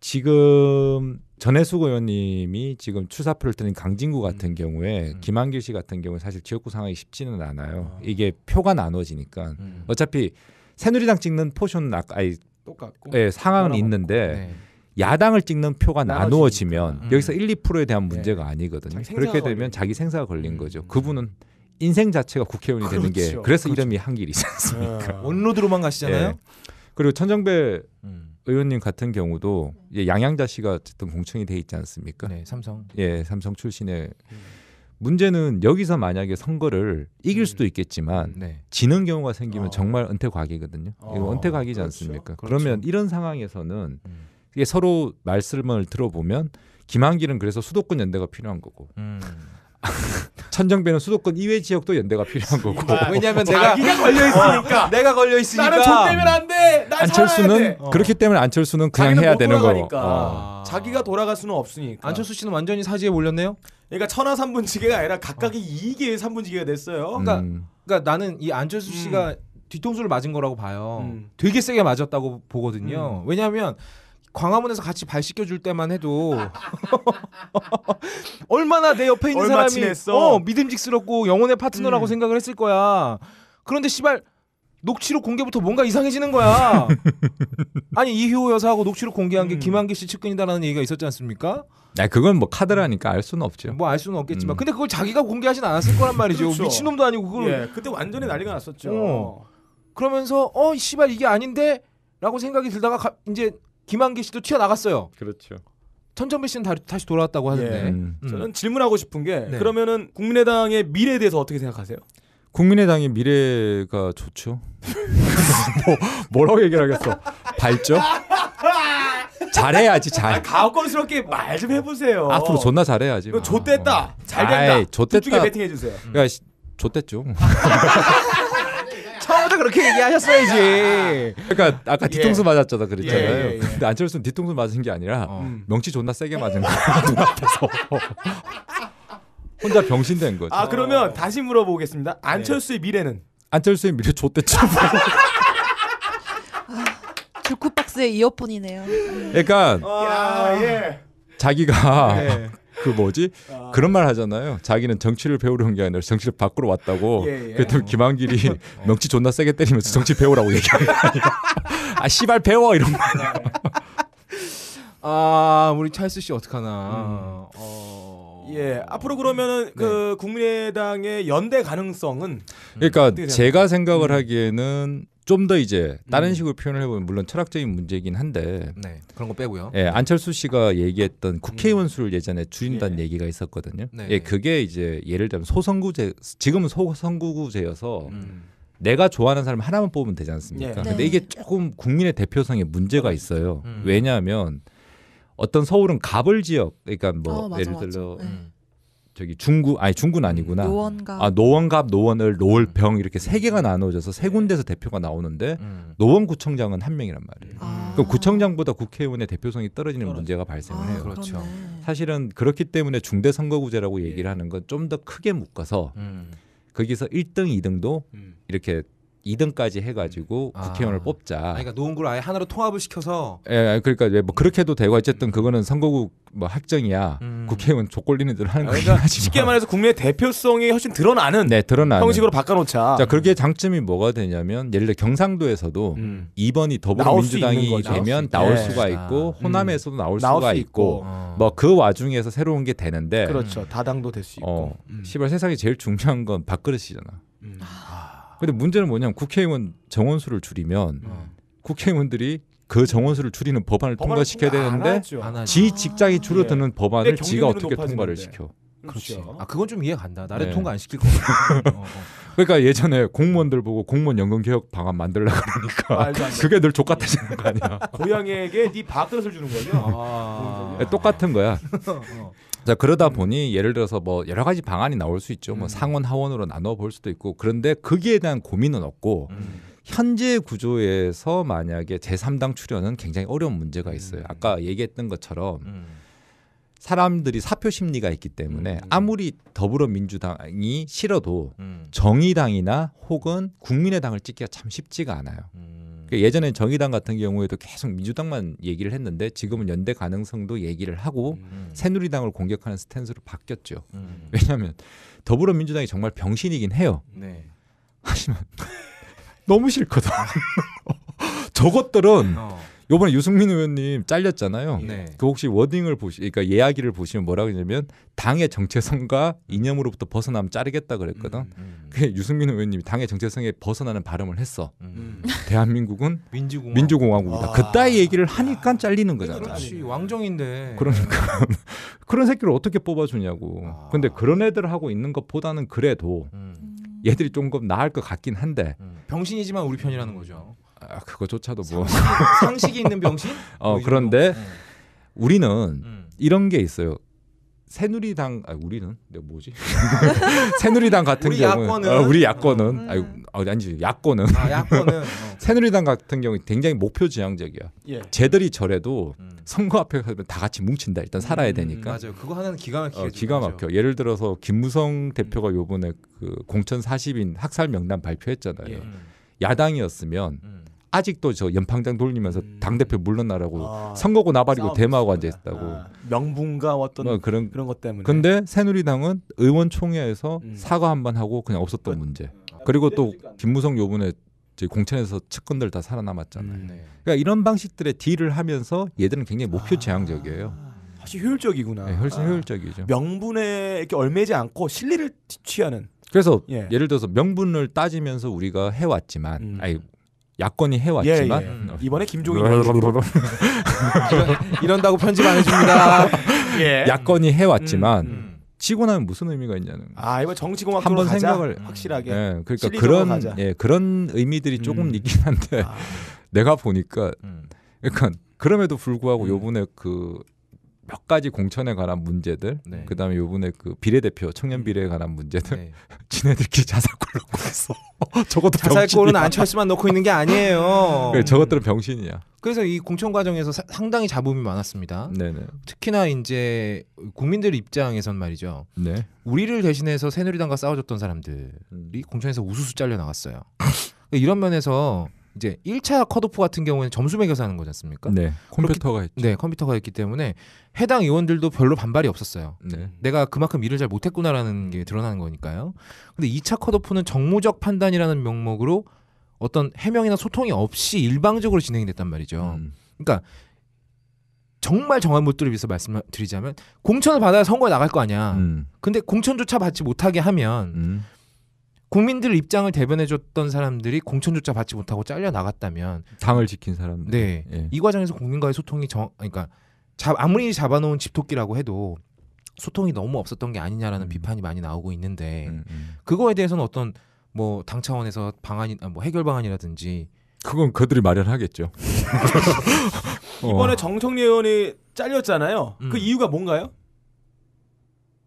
지금 전해숙 의원님이 지금 추사표를 뜨는 강진구 같은 음. 경우에 음. 김한길 씨 같은 경우는 사실 지역구 상황이 쉽지는 않아요. 아. 이게 표가 나눠지니까 음. 어차피 새누리당 찍는 포션은 아까 똑같고 예, 상황은 있는데 네. 야당을 찍는 표가 나누어지면 음. 여기서 1, 2%에 대한 네. 문제가 네. 아니거든요. 그렇게 되면 걸린. 자기 생사가 걸린 음. 거죠. 그분은 인생 자체가 국회의원이 그렇죠. 되는 게 그렇죠. 그래서 그렇죠. 이름이 한길이지 아, 않습니까? 원로드로만 가시잖아요. 네. 그리고 천정배 음. 의원님 같은 경우도 양양자 씨가 어쨌든 공청이돼 있지 않습니까? 네, 삼성. 예, 삼성 출신의 음. 문제는 여기서 만약에 선거를 이길 음. 수도 있겠지만 네. 지는 경우가 생기면 어. 정말 은퇴 과기거든요. 어. 이거 은퇴 과기지 그렇죠. 않습니까? 그렇죠. 그러면 이런 상황에서는 음. 이게 서로 말씀을 들어보면 김한길은 그래서 수도권 연대가 필요한 거고. 음. 천정배는 수도권 이외 지역도 연대가 필요한 거고. 아, 왜냐하면 내가 걸려 있으니까. 어, 내가 걸려 있으니까. 나는 저 때문에 안 돼. 안철수는 돼. 어. 그렇기 때문에 안철수는 그냥 해야 되는 거니까. 어. 자기가 돌아갈 수는 없으니까. 안철수 씨는 완전히 사지에 몰렸네요. 그러니까 천하 삼분지계가 아니라 각각의 어. 이익의 삼분지계가 됐어요. 그러니까, 음. 그러니까 나는 이 안철수 씨가 음. 뒤통수를 맞은 거라고 봐요. 음. 되게 세게 맞았다고 보거든요. 음. 왜냐하면. 광화문에서 같이 발 씻겨줄 때만 해도 얼마나 내 옆에 있는 사람이 어 믿음직스럽고 영혼의 파트너라고 음. 생각을 했을 거야. 그런데 씨발 녹취록 공개부터 뭔가 이상해지는 거야. 아니 이효 여사하고 녹취록 공개한 게 음. 김한기 씨 측근이다라는 얘기가 있었지 않습니까? 아 그건 뭐 카드라니까 알 수는 없죠. 뭐 알 수는 없겠지만 음. 근데 그걸 자기가 공개하진 않았을 거란 말이죠. 그렇죠. 미친놈도 아니고 그걸 예, 그때 완전히 난리가 났었죠. 어. 그러면서 어 씨발 이게 아닌데라고 생각이 들다가 가, 이제 김한기 씨도 튀어나갔어요. 그렇죠. 천정배 씨는 다, 시 돌아왔다고 하는데 예. 음. 음. 저는 질문하고 싶은 게 네. 그러면은 국민의당의 미래에 대해서 어떻게 생각하세요? 국민의당의 미래가 좋죠. 뭐, 라고 얘기하겠어? 밝죠? 잘해야지 잘. 아, 가혹거스럽게 말 좀 해보세요. 앞으로 존나 잘해야지. 뭐. 좆다 잘된다. 좆됐다. 중에 배팅해 주세요. 그러니까 좆 처음 그렇게 얘기하셨어야지. 그러니까 아까 예. 뒤통수 맞았잖아 그랬잖아요. 예, 예, 근데 안철수는 뒤통수 맞은 게 아니라 어. 명치 음. 존나 세게 맞은 거야 눈서 혼자 병신된 거죠. 아 그러면 다시 물어보겠습니다. 네. 안철수의 미래는? 안철수의 미래 좆대죠. 아, 주쿠박스의 이어폰이네요. 그러니까 아, 예. 자기가 예. 그 뭐지 아... 그런 말 하잖아요. 자기는 정치를 배우러 한게 아니라 정치를 밖으로 왔다고. 예, 예. 그랬더니 어. 김한길이 어. 명치 존나 세게 때리면서 정치 배우라고 얘기합니다. 아 씨발 배워 이런 거. 말. 네. 아 우리 찰스 씨 어떡하나. 음. 어... 예 앞으로 그러면은 네. 그 국민의당의 연대 가능성은 그러니까 제가 생각을 음. 하기에는 좀더 이제 다른 음. 식으로 표현을 해보면 물론 철학적인 문제이긴 한데 네, 그런 거 빼고요. 예, 네. 안철수 씨가 얘기했던 음. 국회의원 수를 예전에 줄인다는 예. 얘기가 있었거든요. 네. 예, 그게 이제 예를 들면 소선구제 지금은 소선구구제여서 음. 내가 좋아하는 사람 하나만 뽑으면 되지 않습니까? 예. 네. 근데 이게 조금 국민의 대표성에 문제가 음. 있어요. 음. 왜냐하면 어떤 서울은 갑을 지역, 그러니까 뭐 어, 맞아, 예를 들어 맞아. 저기 중구 아니 중구는 음, 아니구나. 노원갑. 아 노원갑 노원을 노을병 이렇게 세 개가 나눠져서 세 군데서 대표가 나오는데 음. 노원구청장은 한 명이란 말이에요. 아. 그럼 구청장보다 국회의원의 대표성이 떨어지는 그렇죠. 문제가 발생을 아, 해요. 그렇죠. 사실은 그렇기 때문에 중대선거구제라고 얘기를 하는 건 좀 더 크게 묶어서 음. 거기서 1등, 2등도 음. 이렇게 2등까지 해가지고 음. 아. 국회의원을 뽑자. 아, 그러니까 노원구를 아예 하나로 통합을 시켜서. 예, 예 그러니까 뭐 그렇게도 되고 어쨌든 그거는 선거국뭐 학정이야. 음. 국회의원 족골리는 들로 하는 아, 거긴 그러니까 쉽게 말해서 국민의 대표성이 훨씬 드러나는. 네, 드러나는 형식으로 바꿔놓자. 자, 그렇게 장점이 뭐가 되냐면 예를 들어 경상도에서도 음. 2번이 더불어민주당이 나올 되면 나올, 수, 가 네. 있고 아. 호남에서도 나올, 나올 수가 수 있고, 있고. 어. 뭐그 와중에서 새로운 게 되는데. 그렇죠. 다당도 될수 어, 있고. 어, 시발 세상에 제일 중요한 건 밥그릇이잖아. 음. 아. 근데 문제는 뭐냐면 국회의원 정원수를 줄이면 음. 국회의원들이 그 정원수를 줄이는 법안을, 통과시켜야 되는데 지 직장이 줄어드는 예. 법안을 지가 어떻게 통과를 시켜. 그렇죠. 그렇지. 그아 그건 좀 이해 간다. 나를 네. 통과 안 시킬 거 어, 어, 그러니까 예전에 공무원들 보고 공무원 연금 개혁 방안 만들라 그러니까 그게 늘 족같아지는 거 아니야. 고양이에게 네 밥그릇을 주는 거죠. 아. 똑같은 거야. 어. 어. 자 그러다 음. 보니 예를 들어서 뭐 여러 가지 방안이 나올 수 있죠. 뭐 음. 상원 하원으로 나눠 볼 수도 있고 그런데 거기에 대한 고민은 없고 음. 현재 구조에서 만약에 제3당 출연은 굉장히 어려운 문제가 있어요. 아까 얘기했던 것처럼 사람들이 사표 심리가 있기 때문에 아무리 더불어민주당이 싫어도 정의당이나 혹은 국민의당을 찍기가 참 쉽지가 않아요. 그러니까 예전에 정의당 같은 경우에도 계속 민주당만 얘기를 했는데 지금은 연대 가능성도 얘기를 하고 음. 새누리당을 공격하는 스탠스로 바뀌었죠. 음. 왜냐하면 더불어민주당이 정말 병신이긴 해요. 네. 하지만 너무 싫거든. 저것들은 어. 요번에 유승민 의원님 잘렸잖아요. 예. 네. 그 혹시 워딩을 보시 그러니까 이야기를 보시면 뭐라고 했냐면 당의 정체성과 이념으로부터 벗어나면 자르겠다 그랬거든. 음, 음. 음. 그 유승민 의원님이 당의 정체성에 벗어나는 발언을 했어. 음. 대한민국은 민주공화국. 이다 아. 그따위 얘기를 하니까 아. 잘리는 거잖아. 그렇지. 왕정인데. 그러니까 그런 새끼를 어떻게 뽑아 주냐고. 아. 근데 그런 애들 하고 있는 것보다는 그래도 음. 얘들이 조금 나을 것 같긴 한데 음. 병신이지만 우리 편이라는 거죠. 아, 그거조차도 뭐 상식이 있는 병신? 어뭐 그런데 음. 우리는 음. 이런 게 있어요. 새누리당 아 우리는 내가 뭐지 새누리당 같은 우리 경우는 야권은? 어, 우리 야권은 음. 아 아니, 어, 아니지 야권은, 아, 야권은. 어. 새누리당 같은 경우 굉장히 목표 지향적이야 예. 쟤들이 저래도 음. 선거 앞에 가면 다 같이 뭉친다 일단 살아야 음, 음, 되니까 음, 맞아요 그거 하나는 기가 막히게 어, 기가 막혀 맞아요. 예를 들어서 김무성 음. 대표가 요번에 그 공천 40인 학살 명단 발표했잖아요 예. 야당이었으면 아직도 저 연방장 돌리면서 음. 당 대표 물러나라고 아, 선거구 나발이고 대마하고 앉아 있다고 아, 명분과 어떤 어, 그런 그런 것 때문에. 근데 새누리당은 의원총회에서 음. 사과 한 번 하고 그냥 없었던 그, 문제. 그리고 또 김무성 요번에 공천에서 측근들 다 살아남았잖아요. 음, 네. 그러니까 이런 방식들의 딜을 하면서 얘들은 굉장히 목표 제향적이에요 아, 사실 효율적이구나. 네, 훨씬 아. 효율적이죠. 명분에 이렇게 얼매지 않고 실리를 취하는. 그래서 예. 를 들어서 명분을 따지면서 우리가 해왔지만, 음. 아니 야권이 해왔지만 예, 예. 음. 이번에 김종인 뭐 이런다고 편집 안 해줍니다. 예. 야권이 해왔지만 음, 음. 치고 나면 무슨 의미가 있냐는 아 이거 정치공학 한번 생각을 확실하게 음. 예, 그러니까 그런 가자. 예, 그런 의미들이 조금 음. 있긴 한데 아. 내가 보니까 음. 그러니까 그럼에도 불구하고 요번에 그몇 가지 공천에 관한 문제들, 네. 그다음에 요번에 그 비례대표 청년 네. 비례에 관한 문제들, 네. 지네들끼리 자살골 넣고 있어. 저것도 자살골은 병신 안철수만 넣고 있는 게 아니에요. 그래, 저것들은 병신이야. 그래서 이 공천 과정에서 사, 상당히 잡음이 많았습니다. 네네. 특히나 이제 국민들 입장에선 말이죠. 네. 우리를 대신해서 새누리당과 싸워줬던 사람들이 음. 공천에서 우수수 잘려 나갔어요. 그러니까 이런 면에서 이제 1차 컷오프 같은 경우에는 점수 매겨서 하는 거지 않습니까? 네. 컴퓨터가 했죠. 네, 컴퓨터가 했기 때문에 해당 의원들도 별로 반발이 없었어요. 네. 네. 내가 그만큼 일을 잘 못했구나라는 게 드러나는 거니까요. 근데 2차 컷오프는 정무적 판단이라는 명목으로 어떤 해명이나 소통이 없이 일방적으로 진행이 됐단 말이죠. 음. 그러니까 정말 정한 못들을 위해서 말씀드리자면 공천을 받아야 선거에 나갈 거 아니야. 음. 근데 공천조차 받지 못하게 하면 음. 국민들 입장을 대변해줬던 사람들이 공천조차 받지 못하고 잘려 나갔다면 당을 지킨 사람들. 네. 예. 이 과정에서 국민과의 소통이 정, 그러니까 자, 아무리 잡아놓은 집토끼라고 해도 소통이 너무 없었던 게 아니냐라는 음. 비판이 많이 나오고 있는데 음, 음. 그거에 대해서는 어떤 뭐 당 차원에서 방안이 아, 뭐 해결 방안이라든지 그건 그들이 마련하겠죠. 어. 이번에 정청래 의원이 잘렸잖아요. 그 음. 이유가 뭔가요?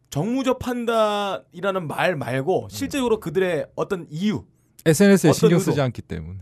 정무적 판단이라는 말 말고 음. 실제로 그들의 어떤 이유 SNS에 어떤 신경 쓰지 의도? 않기 때문에.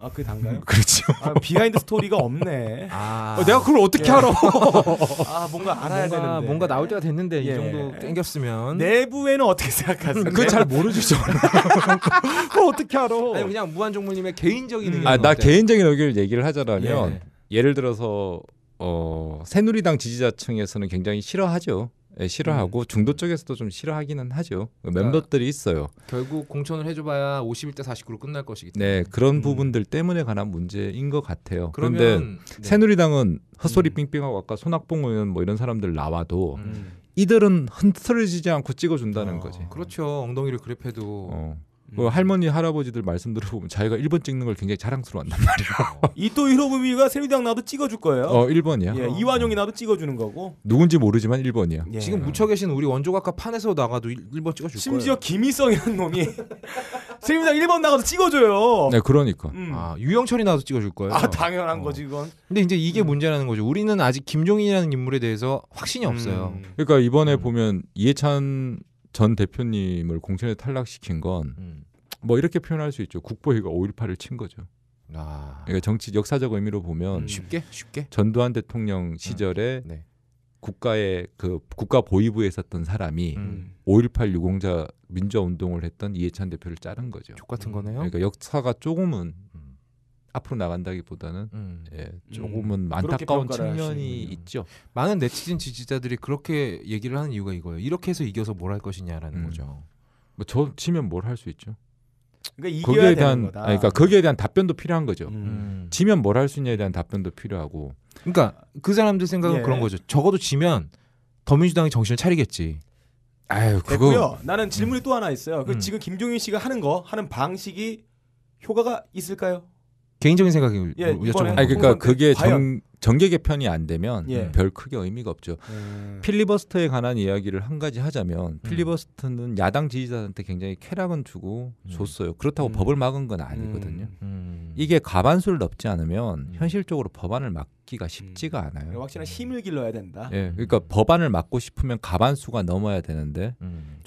아 그게 단가요? 그렇죠. 아, 비하인드 스토리가 없네. 아, 어, 내가 그걸 어떻게 예. 알아? 아 뭔가 알아야 뭔가, 되는데 뭔가 나올 때가 됐는데 예. 이 정도 땡겼으면 내부에는 어떻게 생각하세요? 그걸잘 모르죠. 그걸 어떻게 알아? 아니, 그냥 무한 정무님의 개인적인 음. 의견. 아나 개인적인 의견을 얘기를 하자라면 예. 예를 들어서 어, 새누리당 지지자층에서는 굉장히 싫어하죠. 예, 싫어하고 음. 중도 쪽에서도 좀 싫어하기는 하죠. 그러니까 멤버들이 있어요. 결국 공천을 해줘봐야 51대 49로 끝날 것이기 네, 때문에. 네, 그런 음. 부분들 때문에 관한 문제인 것 같아요. 그런데 네. 새누리당은 헛소리 빙빙하고 음. 아까 손학봉 의원 뭐 이런 사람들 나와도 음. 이들은 흔들어지지 않고 찍어준다는 어, 거지. 그렇죠. 엉덩이를 그립해도. 어. 그 음. 할머니 할아버지들 말씀 들어보면 자기가 1번 찍는 걸 굉장히 자랑스러워한단 말이에요. 이또 히로부미가 새리당 나도 찍어줄 거예요. 어 1번이야. 예, 이완용이 나도 찍어주는 거고. 누군지 모르지만 1번이야. 예. 지금 묻혀 계신 우리 원조각가 판에서 나가도 1, 번 찍어줄 심지어 거예요. 심지어 김일성이라는 놈이 새리당 1번 나가서 찍어줘요. 네 그러니까. 음. 아 유영철이 나와 찍어줄 거예요. 아 당연한 어. 거지 이건. 어. 근데 이제 이게 음. 문제라는 거죠. 우리는 아직 김종인이라는 인물에 대해서 확신이 음. 없어요. 그러니까 이번에 음. 보면 이해찬 전 대표님을 공천에 탈락시킨 건 음. 뭐 이렇게 표현할 수 있죠. 국보위가 5.18을 친 거죠. 아. 그러니까 정치 역사적 의미로 보면 음. 쉽게 쉽게 전두환 대통령 시절에 음. 네. 국가의 그 국가 보위부에 있었던 사람이 음. 5.18 유공자 민주화 운동을 했던 이해찬 대표를 자른 거죠. 족 같은 음. 거네요. 그러니까 역사가 조금은 앞으로 나간다기보다는 음. 예, 음. 조금은 음. 안타까운 측면이 있죠. 많은 네티즌 지지자들이 그렇게 얘기를 하는 이유가 이거예요. 이렇게 해서 이겨서 뭘 할 것이냐라는 음. 거죠. 뭐저 지면 뭘 할 수 있죠? 그러니까 거기에 대한 거다. 아니, 그러니까 거기에 대한 답변도 필요한 거죠. 음. 지면 뭘 할 수 있냐에 대한 답변도 필요하고. 그러니까 그 사람들 생각은 예. 그런 거죠. 적어도 지면 더민주당이 정신을 차리겠지. 아유, 그거 됐고요. 나는 음. 질문이 또 하나 있어요. 그 지금 김종인 씨가 하는 거 하는 방식이 효과가 있을까요? 개인적인 생각이 예, 여쭤보는 아니 그러니까 그게 정, 정계 개편이 안 되면 예. 음, 별 크게 의미가 없죠. 음. 필리버스터에 관한 이야기를 한 가지 하자면 음. 필리버스터는 야당 지지자한테 굉장히 쾌락은 주고 음. 줬어요. 그렇다고 음. 법을 막은 건 아니거든요. 음. 이게 가반수를 넘지 않으면 현실적으로 법안을 막기가 쉽지가 않아요. 확실한 힘을 길러야 된다. 예, 그러니까 법안을 막고 싶으면 가반수가 넘어야 되는데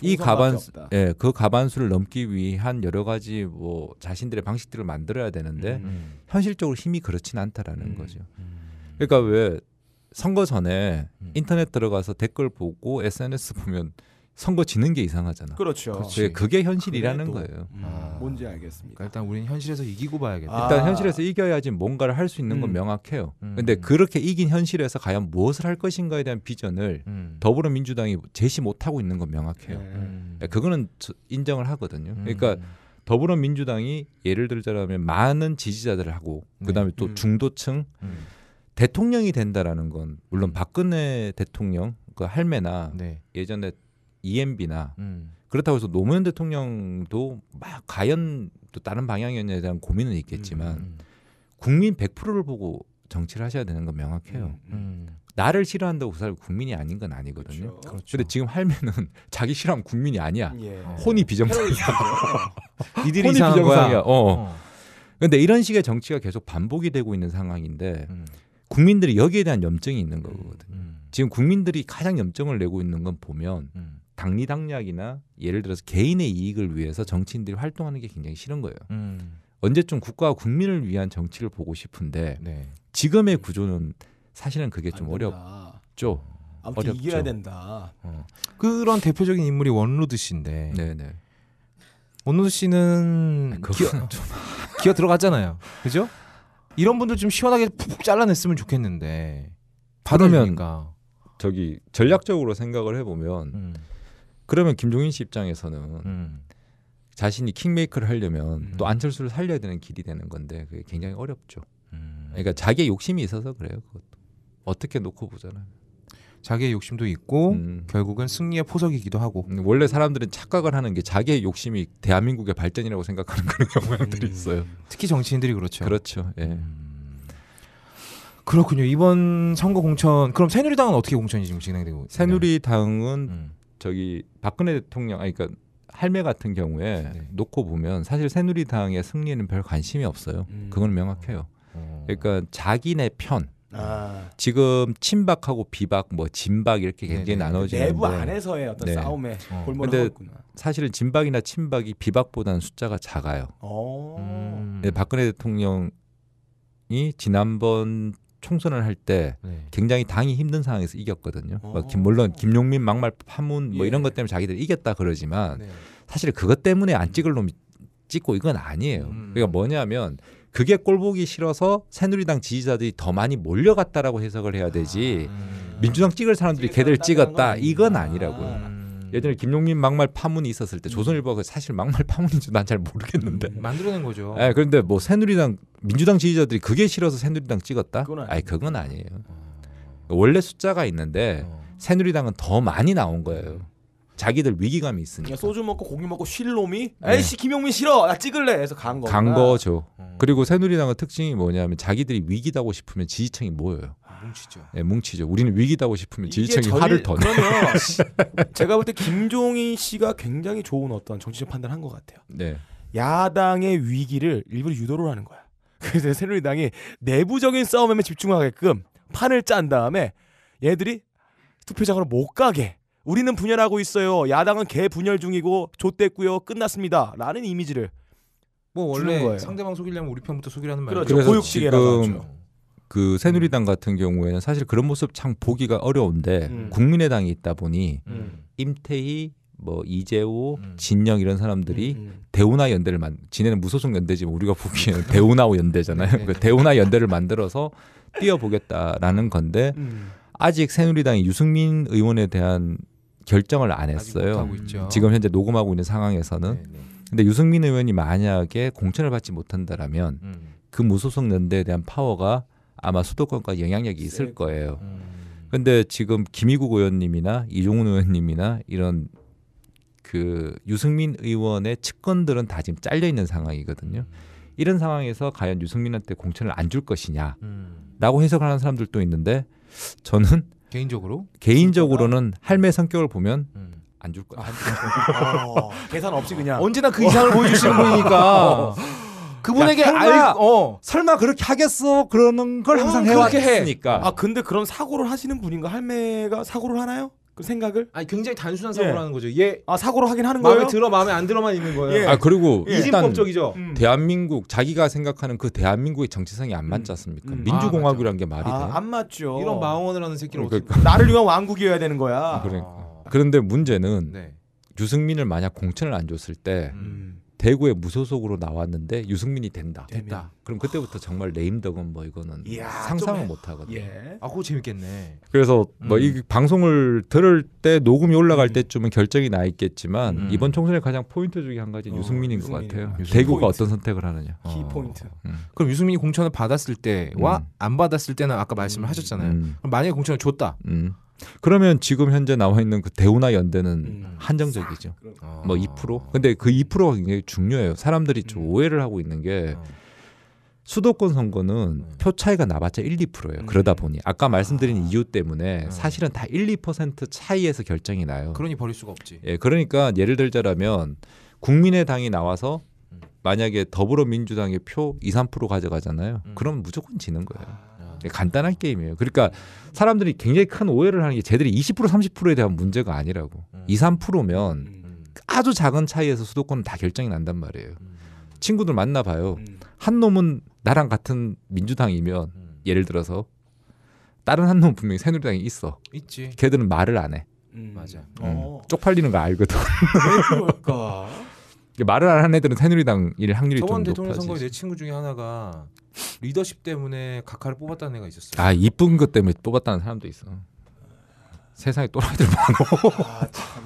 이가반수 예, 그가반수를 넘기 위한 여러 가지 뭐 자신들의 방식들을 만들어야 되는데 현실적으로 힘이 그렇진 않다라는 거죠. 그러니까 왜 선거 전에 음. 인터넷 들어가서 댓글 보고 SNS 보면 선거 지는 게 이상하잖아. 그렇죠. 그렇 예, 그게 현실이라는 거예요. 음. 아. 뭔지 알겠습니다. 그러니까 일단 우리는 현실에서 이기고 봐야겠다. 아. 일단 현실에서 이겨야지 뭔가를 할 수 있는 건 음. 명확해요. 음. 근데 그렇게 이긴 현실에서 과연 무엇을 할 것인가에 대한 비전을 음. 더불어민주당이 제시 못 하고 있는 건 명확해요. 네. 음. 예, 그거는 인정을 하거든요. 음. 그러니까 더불어민주당이 예를 들자면 많은 지지자들을 하고 그다음에 또 중도층 대통령이 된다라는 건 물론 박근혜 대통령 그 할매나 네. 예전에 EMB나 음. 그렇다고 해서 노무현 대통령도 막 과연 또 다른 방향이었냐에 대한 고민은 있겠지만 음. 음. 국민 100%를 보고 정치를 하셔야 되는 건 명확해요. 음. 음. 나를 싫어한다고 그 사람이 국민이 아닌 건 아니거든요. 그렇죠. 그렇죠. 데 지금 할매는 자기 싫어하면 국민이 아니야. 예. 혼이 비정상이야. 예. 이들이 이상한 거야. 어. 어. 근데 이런 식의 정치가 계속 반복이 되고 있는 상황인데 음. 국민들이 여기에 대한 염증이 있는 음, 거거든요. 음. 지금 국민들이 가장 염증을 내고 있는 건 보면 음. 당리당략이나 예를 들어서 개인의 이익을 위해서 정치인들이 활동하는 게 굉장히 싫은 거예요. 음. 언제쯤 국가와 국민을 위한 정치를 보고 싶은데 네. 지금의 구조는 사실은 그게 좀 어렵죠. 아무튼 어렵죠. 이겨야 된다. 어. 그런 대표적인 인물이 원로드 씨인데 네네. 네. 원로드 씨는 아 기어, 기어 들어갔잖아요. 그죠? 이런 분들 좀 시원하게 푹 잘라냈으면 좋겠는데 받으면 저기 전략적으로 생각을 해보면 음. 그러면 김종인 씨 입장에서는 음. 자신이 킹메이커를 하려면 음. 또 안철수를 살려야 되는 길이 되는 건데 그게 굉장히 어렵죠. 음. 그러니까 자기의 욕심이 있어서 그래요. 그것도 어떻게 놓고 보잖아요. 자기의 욕심도 있고 음. 결국은 승리의 포석이기도 하고 음, 원래 사람들은 착각을 하는 게 자기의 욕심이 대한민국의 발전이라고 생각하는 그런 경향들이 음. 있어요. 특히 정치인들이 그렇죠. 그렇죠. 예. 음. 그렇군요. 이번 선거 공천 그럼 새누리당은 어떻게 공천이 지금 진행되고? 새누리당은 음. 저기 박근혜 대통령 아니 그러니까 할매 같은 경우에 네. 놓고 보면 사실 새누리당의 승리는 별 관심이 없어요. 음. 그건 명확해요. 어. 그러니까 자기네 편 아. 지금 친박하고 비박, 뭐 진박 이렇게 네, 굉장히 네. 나눠지는데 내부 안에서의 어떤 네. 싸움에 어. 골몰하고 있구나. 사실은 진박이나 친박이 비박보다는 숫자가 작아요. 어. 음. 네, 박근혜 대통령이 지난번 총선을 할때 네. 굉장히 당이 힘든 상황에서 이겼거든요. 뭐 어. 김, 물론 김용민 막말 파문 뭐 예. 이런 것 때문에 자기들이 이겼다 그러지만 네. 사실 그것 때문에 안 찍을 놈이 찍고 이건 아니에요. 음. 그러니까 뭐냐면 그게 꼴보기 싫어서 새누리당 지지자들이 더 많이 몰려갔다라고 해석을 해야 되지 아, 민주당 찍을 사람들이 걔들 찍었다 이건 아니라고요. 음. 예전에 김용민 막말 파문이 있었을 때 음. 조선일보가 사실 막말 파문인지 난 잘 모르겠는데 음, 만들어낸 거죠. 예, 그런데 뭐 새누리당 민주당 지지자들이 그게 싫어서 새누리당 찍었다? 그건 아니, 그건 아니에요. 어. 원래 숫자가 있는데 어. 새누리당은 더 많이 나온 거예요. 자기들 위기감이 있으니까. 소주 먹고 고기 먹고 쉴 놈이 네. 에이씨 김용민 싫어 나 찍을래 해서 간 거. 간 거죠. 음. 그리고 새누리당의 특징이 뭐냐면 자기들이 위기다고 싶으면 지지층이 모여요. 아, 뭉치죠. 예, 네, 뭉치죠. 우리는 위기다고 싶으면 지지층이 전... 화를 더 그러면 제가 볼 때 김종인 씨가 굉장히 좋은 어떤 정치적 판단을 한것 같아요. 네. 야당의 위기를 일부러 유도를 하는 거야. 그래서 새누리당이 내부적인 싸움에만 집중하게끔 판을 짠 다음에 얘들이 투표장으로 못 가게 우리는 분열하고 있어요. 야당은 개 분열 중이고 좆됐고요. 끝났습니다. 라는 이미지를 뭐 원래 상대방 속이려면 우리 편부터 속이라는 말이죠. 그렇죠. 그래서 지금 그 새누리당 같은 경우에는 사실 그런 모습 참 보기가 어려운데 음. 음. 국민의당이 있다 보니 음. 임태희 뭐 이재호, 음. 진영 이런 사람들이 음. 음. 대우나 연대를 만 진해는 무소속 연대지 뭐 우리가 보기에는 대우나 연대잖아요. 네. 그 대우나 연대를 만들어서 뛰어보겠다라는 건데 음. 아직 새누리당이 유승민 의원에 대한 결정을 안 했어요. 지금 현재 녹음하고 있는 상황에서는. 네네. 네. 근데 유승민 의원이 만약에 공천을 받지 못한다라면 음. 그 무소속 연대에 대한 파워가 아마 수도권과 영향력이 있을 거예요. 음. 근데 지금 김희국 의원님이나 이종훈 의원님이나 이런 그 유승민 의원의 측근들은 다 지금 잘려 있는 상황이거든요. 음. 이런 상황에서 과연 유승민한테 공천을 안 줄 것이냐라고 음. 해석하는 사람들도 있는데 저는 개인적으로? 개인적으로는 할매 성격을 보면 음. 안줄 거야. 아, 어, 계산 없이 그냥 언제나 그 이상을 어. 보여주시는 분이니까. 어. 그분에게 야, 설마, 알, 어. 설마 그렇게 하겠어 그러는 걸 항상 어, 해왔으니까. 아 근데 그런 사고를 하시는 분인가 할매가 사고를 하나요? 그 생각을? 아니 굉장히 단순한 사고라는 예. 거죠. 얘 아 사고로 하긴 하는 마음에 거예요. 마음에 들어 마음에 안 들어만 있는 거예요. 예. 예. 아 그리고 예. 일단 음. 대한민국 자기가 생각하는 그 대한민국의 정치상이안 맞지 않습니까? 음. 음. 민주공화국이란 아, 게 말이 아, 돼? 안 맞죠. 이런 망언을 하는 새끼는 그러니까. 어떻게 나를 위한 왕국이어야 되는 거야. 그러니까. 아. 그런데 문제는 네. 유승민을 만약 공천을 안 줬을 때 음. 대구에 무소속으로 나왔는데 유승민이 된다. 된다. 그럼 그때부터 정말 레임덕은 뭐 이거는 이야, 상상을 못 하거든요. 예. 아, 그거 재밌겠네. 그래서 뭐 음. 뭐이 방송을 들을 때 녹음이 올라갈 음. 때쯤은 결정이 나 있겠지만 음. 이번 총선의 가장 포인트 중에 한 가지는 어, 유승민인 유승민이. 것 같아요. 유승민. 대구가 포인트. 어떤 선택을 하느냐. 키 포인트. 어. 음. 그럼 유승민이 공천을 받았을 때와 음. 안 받았을 때는 아까 말씀을 음. 하셨잖아요. 만약에 공천을 줬다. 그러면 지금 현재 나와 있는 그 대우나 연대는 음. 한정적이죠. 아. 뭐 2%. 근데 그 2%가 굉장히 중요해요. 사람들이 좀 음. 오해를 하고 있는 게 어. 수도권 선거는 네. 표 차이가 나봤자 1, 2%예요. 음. 그러다 보니 아까 아. 말씀드린 아. 이유 때문에 음. 사실은 다 1, 2% 차이에서 결정이 나요. 그러니 버릴 수가 없지. 예, 그러니까 예를 들자라면 국민의당이 나와서 만약에 더불어민주당의 표 2, 3% 가져가잖아요. 음. 그럼 무조건 지는 거예요. 아. 예, 간단한 게임이에요. 그러니까 사람들이 굉장히 큰 오해를 하는 게 쟤들이 20% 30%에 대한 문제가 아니라고 음. 2, 3%면 음. 아주 작은 차이에서 수도권은 다 결정이 난단 말이에요. 음. 친구들 만나봐요. 음. 한 놈은 나랑 같은 민주당이면 예를 들어서 다른 한놈은 분명히 새누리당이 있어. 있지. 걔들은 말을 안 해. 음. 맞아. 어. 음. 쪽팔리는 거 알거든. 왜그니까 말을 안 하는 애들은 새누리당 일 확률이 좀 높아지. 저번 대통령 선거에 내 친구 중에 하나가 리더십 때문에 각하를 뽑았다는 애가 있었어요. 아 이쁜 것 때문에 뽑았다는 사람도 있어. 세상에 또라이들 많어. 아, 참,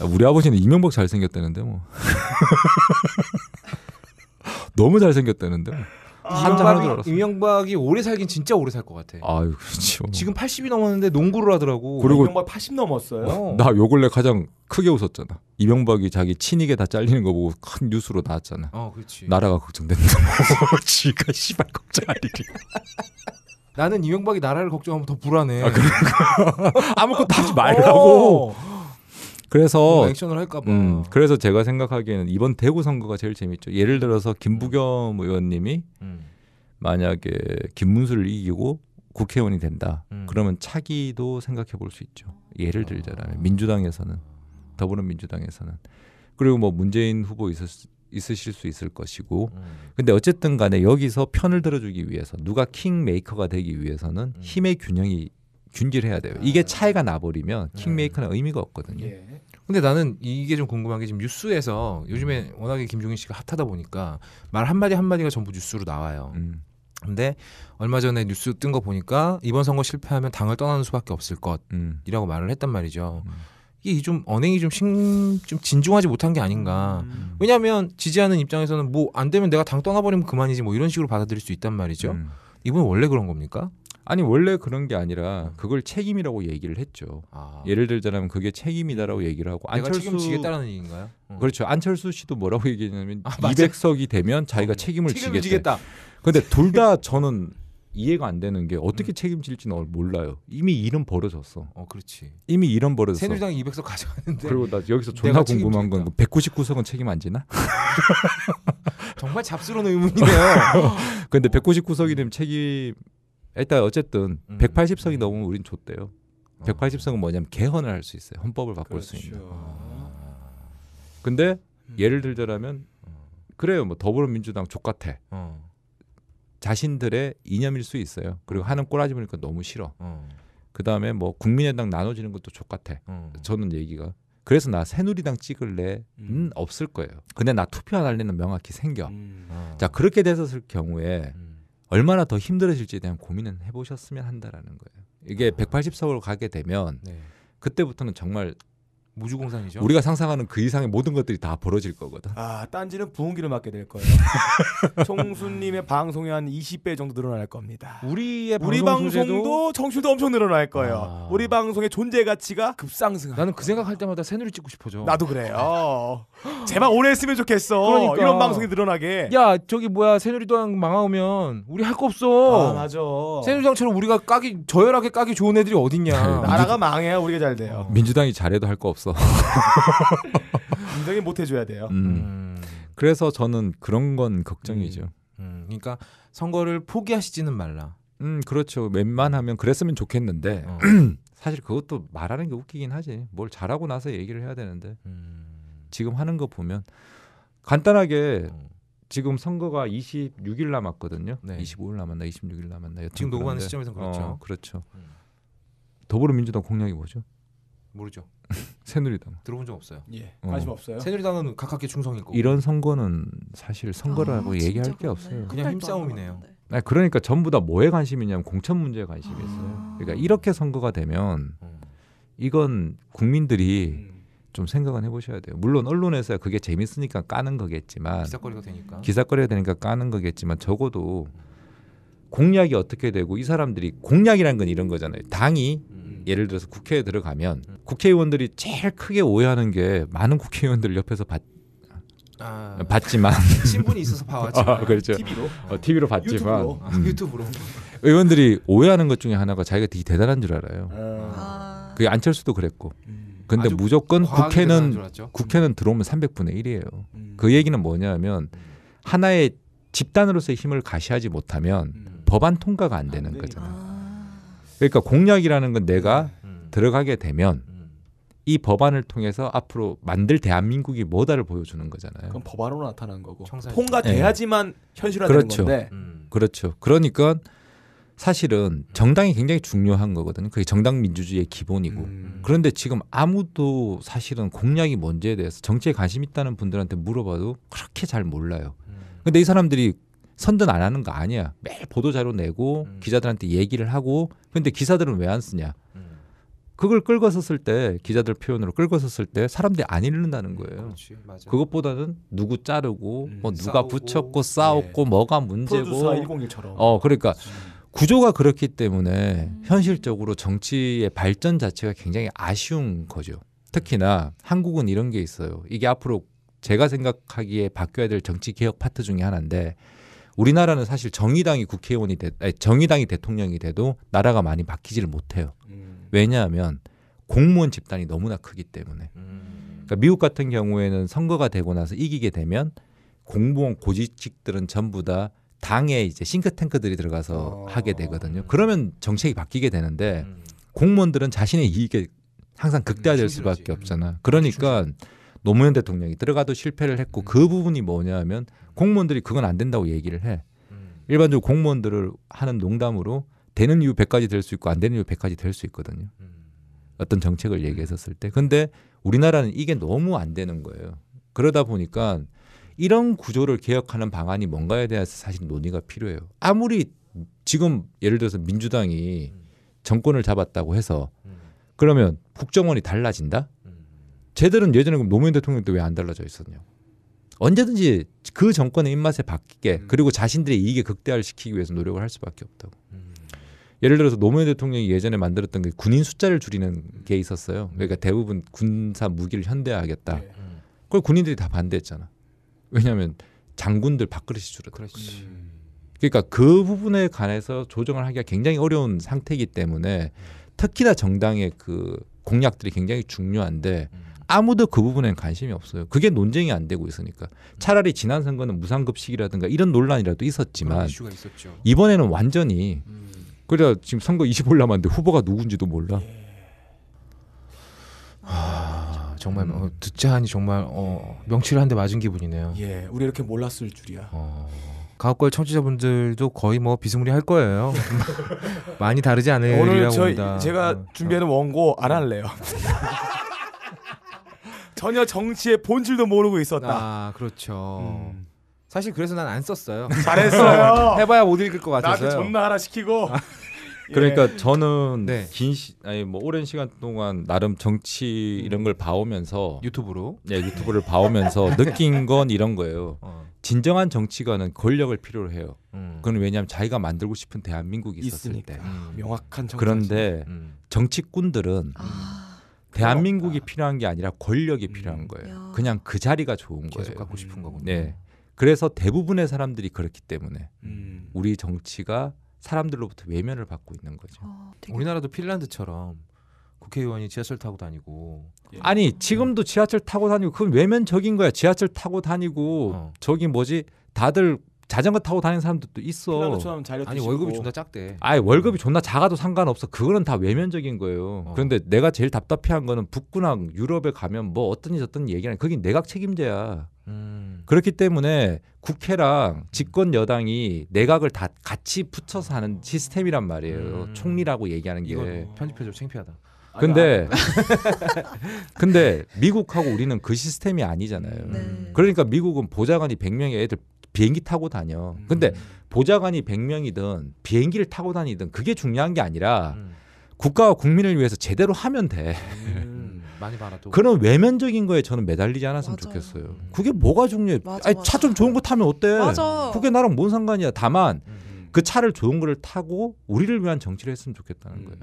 예. 우리 아버지는 이명박 잘생겼다는데 뭐. 너무 잘생겼다는데. 뭐. 한자 아, 하나 이명박이 오래 살긴 진짜 오래 살 것 같아. 아유 그렇죠. 지금 80이 넘었는데 농구를 하더라고. 그리고 이명박 80 넘었어요. 어. 나요 근래 가장 크게 웃었잖아. 이명박이 자기 친이게 다 잘리는 거 보고 큰 뉴스로 나왔잖아. 어, 그렇지. 나라가 걱정된다. 지가 씨발 걱정 할 일이. 나는 이명박이 나라를 걱정하면 더 불안해. 아, 그러니까. 아무것도 하지 어. 말라고. 어. 그래서 액션을 할까봐. 음, 그래서 제가 생각하기에는 이번 대구 선거가 제일 재밌죠. 예를 들어서 김부겸 음. 의원님이 음. 만약에 김문수를 이기고 국회의원이 된다. 음. 그러면 차기도 생각해 볼 수 있죠. 예를 들자면 아. 민주당에서는 더불어민주당에서는 그리고 뭐 문재인 후보 있었, 있으실 수 있을 것이고 음. 근데 어쨌든 간에 여기서 편을 들어주기 위해서 누가 킹 메이커가 되기 위해서는 음. 힘의 균형이 균기를 해야 돼요. 이게 차이가 나버리면 킹메이커는 네. 의미가 없거든요. 예. 근데 나는 이게 좀 궁금한 게 지금 뉴스에서 요즘에 워낙에 김종인 씨가 핫하다 보니까 말 한마디 한마디가 전부 뉴스로 나와요. 음. 근데 얼마 전에 뉴스 뜬 거 보니까 이번 선거 실패하면 당을 떠나는 수밖에 없을 것이라고 음. 말을 했단 말이죠. 음. 이게 좀 언행이 좀, 신, 좀 진중하지 못한 게 아닌가. 음. 왜냐하면 지지하는 입장에서는 뭐 안 되면 내가 당 떠나버리면 그만이지 뭐 이런 식으로 받아들일 수 있단 말이죠. 음. 이분 원래 그런 겁니까? 아니 원래 그런 게 아니라 음. 그걸 책임이라고 얘기를 했죠. 아. 예를 들자면 그게 책임이다라고 음. 얘기를 하고 내가 책임지겠다는 얘기인가요? 응. 어. 그렇죠. 안철수 씨도 뭐라고 얘기했냐면 아, 200석이 되면 자기가 어. 책임을, 책임을 지겠다. 그런데 둘 다 저는 이해가 안 되는 게 어떻게 음. 책임질지는 몰라요. 이미 이름 버려졌어. 어, 그렇지. 이미 이름 버려졌어. 새누리당 200석 가져왔는데. 그리고 나 여기서 존나 궁금한 건 199석은 책임 안 지나? 정말 잡스러운 의문이네요. 근데 199석이 되면 책임 일단 어쨌든 음. 180석이 음. 넘으면 우린 좋대요. 180석은 어. 뭐냐면 개헌을 할 수 있어요. 헌법을 바꿀 그렇죠. 수 있는. 그렇죠. 어. 근데 음. 예를 들자라면 어. 그래요. 뭐 더불어민주당 족같아. 어. 자신들의 이념일 수 있어요. 그리고 하는 꼬라지 보니까 너무 싫어. 어. 그 다음에 뭐 국민의당 나눠지는 것도 족같아. 어. 저는 얘기가. 그래서 나 새누리당 찍을래? 는음 음, 없을 거예요. 근데 나 투표 안 할래는 명확히 생겨. 음. 자 그렇게 됐었을 경우에 음. 얼마나 더 힘들어질지에 대한 고민은 해보셨으면 한다라는 거예요. 이게 184호로 아. 가게 되면 네. 그때부터는 정말 무주공산이죠. 우리가 상상하는 그 이상의 모든 것들이 다 벌어질 거거든. 아, 딴지는 부흥기를 맞게될 거예요. 총수님의 방송이 한 20배 정도 늘어날 겁니다. 우리의 우리 방송 방송도 청취도 엄청 늘어날 거예요. 아... 우리 방송의 존재 가치가 급상승. 나는 그 생각할 때마다 새누리 찍고 싶어져. 나도 그래요. 제발 오래 했으면 좋겠어. 그러니까. 이런 방송이 늘어나게. 야, 저기 뭐야 새누리당 망하면 우리 할 거 없어. 아, 맞아. 새누리당처럼 우리가 까기 저열하게 까기 좋은 애들이 어딨냐. 나라가 망해야 우리가 잘 돼요. 민주당이 잘해도 할 거 없어. 없어. 인정이 못 해줘야 돼요. 음. 음. 그래서 저는 그런 건 걱정이죠. 음. 음. 그러니까 선거를 포기하시지는 말라. 음, 그렇죠. 웬만하면 그랬으면 좋겠는데 어. 사실 그것도 말하는 게 웃기긴 하지. 뭘 잘하고 나서 얘기를 해야 되는데 음. 지금 하는 거 보면 간단하게 어. 지금 선거가 26일 남았거든요. 네. 25일 남았나 26일 남았나. 지금 녹음하는 시점에서 그렇죠. 어, 그렇죠. 음. 더불어민주당 공약이 뭐죠? 모르죠. 새누리당 들어본 적 없어요. 예. 어. 관심 없어요. 새누리당은 가깝게 충성일 고 이런 선거는 사실 선거라고 아, 얘기할 게 없어요. 그냥 힘싸움이네요. 아, 그러니까 전부 다 뭐에 관심이 냐면 공천 문제에 관심이 있어요. 아. 그러니까 이렇게 선거가 되면 음. 이건 국민들이 음. 좀 생각은 해보셔야 돼요. 물론 언론에서 그게 재밌으니까 까는 거겠지만 기사거리가 되니까 기사거리가 되니까 까는 거겠지만 적어도 공약이 어떻게 되고 이 사람들이 공약이란 건 이런 거잖아요. 당이 예를 들어서 국회에 들어가면 국회의원들이 제일 크게 오해하는 게 많은 국회의원들 옆에서 봤 아... 봤지만 신분이 있어서 봐왔지만 아, 그렇죠. TV로 어, TV로 봤지만 유튜브로, 아, 음. 유튜브로. 의원들이 오해하는 것 중에 하나가 자기가 되게 대단한 줄 알아요. 아... 그게 안철수도 그랬고. 음. 근데 무조건 국회는 국회는 음. 들어오면 300분의 1이에요. 음. 그 얘기는 뭐냐면 음. 하나의 집단으로서의 힘을 가시하지 못하면 음. 법안 통과가 안 되는 거잖아요. 아. 그러니까 공약이라는 건 내가 음. 음. 들어가게 되면 음. 이 법안을 통해서 앞으로 만들 대한민국이 뭐다를 보여주는 거잖아요. 그럼 법안으로 나타난 거고 통과돼야지만 네. 현실화되는 그렇죠. 건데. 음. 그렇죠. 그러니까 사실은 음. 정당이 굉장히 중요한 거거든요. 그게 정당 민주주의의 기본이고. 음. 그런데 지금 아무도 사실은 공약이 뭔지에 대해서 정치에 관심 있다는 분들한테 물어봐도 그렇게 잘 몰라요. 그런데이 사람들이 선전 안 하는 거 아니야. 매일 보도 자료 내고 음. 기자들한테 얘기를 하고 근데 기사들은 왜 안 쓰냐? 음. 그걸 끌고섰을때 기자들 표현으로 끌고섰을때 사람들이 안 읽는다는 음, 거예요. 그렇지, 그것보다는 누구 자르고 음, 뭐 누가 싸우고, 붙였고 싸웠고 예. 뭐가 문제고 어 그러니까 음. 구조가 그렇기 때문에 현실적으로 정치의 발전 자체가 굉장히 아쉬운 거죠. 특히나 한국은 이런 게 있어요. 이게 앞으로 제가 생각하기에 바뀌어야 될 정치 개혁 파트 중에 하나인데 우리나라는 사실 정의당이 국회의원이 되, 아니, 정의당이 대통령이 돼도 나라가 많이 바뀌지를 못해요. 음. 왜냐하면 공무원 집단이 너무나 크기 때문에. 음. 그러니까 미국 같은 경우에는 선거가 되고 나서 이기게 되면 공무원 고지직들은 전부 다 당에 이제 싱크탱크들이 들어가서 어. 하게 되거든요. 그러면 정책이 바뀌게 되는데 음. 공무원들은 자신의 이익에 항상 음, 극대화될 수밖에 없잖아. 음, 그러니까 노무현 대통령이 들어가도 실패를 했고 음. 그 부분이 뭐냐하면 공무원들이 그건 안 된다고 얘기를 해. 음. 일반적으로 공무원들을 하는 농담으로 되는 이유 100가지 될 수 있고 안 되는 이유 100가지 될 수 있거든요. 음. 어떤 정책을 얘기했었을 때. 근데 우리나라는 이게 너무 안 되는 거예요. 그러다 보니까 이런 구조를 개혁하는 방안이 뭔가에 대해서 사실 논의가 필요해요. 아무리 지금 예를 들어서 민주당이 음. 정권을 잡았다고 해서 음. 그러면 국정원이 달라진다? 제들은 예전에 노무현 대통령 때왜안 달라져 있었냐고. 언제든지 그 정권의 입맛에 바뀌게 음. 그리고 자신들의 이익에 극대화를 시키기 위해서 노력을 할 수밖에 없다고. 음. 예를 들어서 노무현 대통령이 예전에 만들었던 게 군인 숫자를 줄이는 게 있었어요. 음. 그러니까 대부분 군사 무기를 현대화하겠다. 네. 음. 그걸 군인들이 다 반대했잖아. 왜냐하면 장군들 밥그릇이 줄어들어. 그러니까 그 부분에 관해서 조정을 하기가 굉장히 어려운 상태이기 때문에 음. 특히나 정당의 그 공약들이 굉장히 중요한데 음. 아무도 그 부분엔 관심이 없어요. 그게 논쟁이 안 되고 있으니까 음. 차라리 지난 선거는 무상급식이라든가 이런 논란이라도 있었지만 이번에는 완전히 음. 그래 지금 선거 20일 남았는데 후보가 누군지도 몰라. 예. 아, 정말 음. 어, 듣자 하니 정말 어, 명치를 한 대 맞은 기분이네요. 예, 우리 이렇게 몰랐을 줄이야. 어, 가옥걸 청취자분들도 거의 뭐 비스무리할 거예요. 많이 다르지 않을리 오늘 저, 봅니다. 제가 어, 어. 준비하는 원고 안 할래요. 전혀 정치의 본질도 모르고 있었다. 아 그렇죠. 음. 사실 그래서 난 안 썼어요. 잘했어요. 해봐야 못 읽을 것같아서 나한테 존나 하나 시키고. 아. 예. 그러니까 예. 저는 네. 긴 시, 아니 뭐 오랜 시간 동안 나름 정치 음. 이런 걸 봐오면서 유튜브로 예 유튜브를 봐오면서 느낀 건 이런 거예요. 어. 진정한 정치가는 권력을 필요로 해요. 음. 그건 왜냐하면 자기가 만들고 싶은 대한민국이 있었을 있으니까. 때. 음. 아, 명확한 정치. 그런데 음. 정치꾼들은 아. 대한민국이 그렇 필요한 게 아니라 권력이 음. 필요한 거예요. 야. 그냥 그 자리가 좋은 계속 거예요. 계속 갖고 싶은 거군요. 네. 그래서 대부분의 사람들이 그렇기 때문에 음. 우리 정치가 사람들로부터 외면을 받고 있는 거죠. 어, 우리나라도 핀란드처럼 국회의원이 지하철 타고 다니고 예. 아니 지금도 지하철 타고 다니고 그건 외면적인 거야. 지하철 타고 다니고 어. 저기 뭐지 다들 자전거 타고 다니는 사람들도 있어. 아니 월급이 존나 작대. 아니 월급이 존나 작아도 상관없어. 그거는 다 외면적인 거예요. 어. 그런데 내가 제일 답답해한 거는 북구랑 유럽에 가면 뭐 어떤 지어떤 얘기는 거긴 내각 책임제야. 음. 그렇기 때문에 국회랑 음. 집권 여당이 내각을 다 같이 붙여서 하는 시스템이란 말이에요. 음. 총리라고 얘기하는 게 편집해줘 창피하다. 근데 아, 근데 미국하고 우리는 그 시스템이 아니잖아요. 네. 그러니까 미국은 보좌관이 100명의 애들 비행기 타고 다녀. 음. 근데 보좌관이 100명이든 비행기를 타고 다니든 그게 중요한 게 아니라 음. 국가와 국민을 위해서 제대로 하면 돼. 음, 많이 받아도. 그런 외면적인 거에 저는 매달리지 않았으면 맞아요. 좋겠어요. 음. 그게 뭐가 중요해? 맞아, 아니, 차 좀 좋은 거 타면 어때? 맞아. 그게 나랑 뭔 상관이야. 다만 음, 음. 그 차를 좋은 거를 타고 우리를 위한 정치를 했으면 좋겠다는 거예요.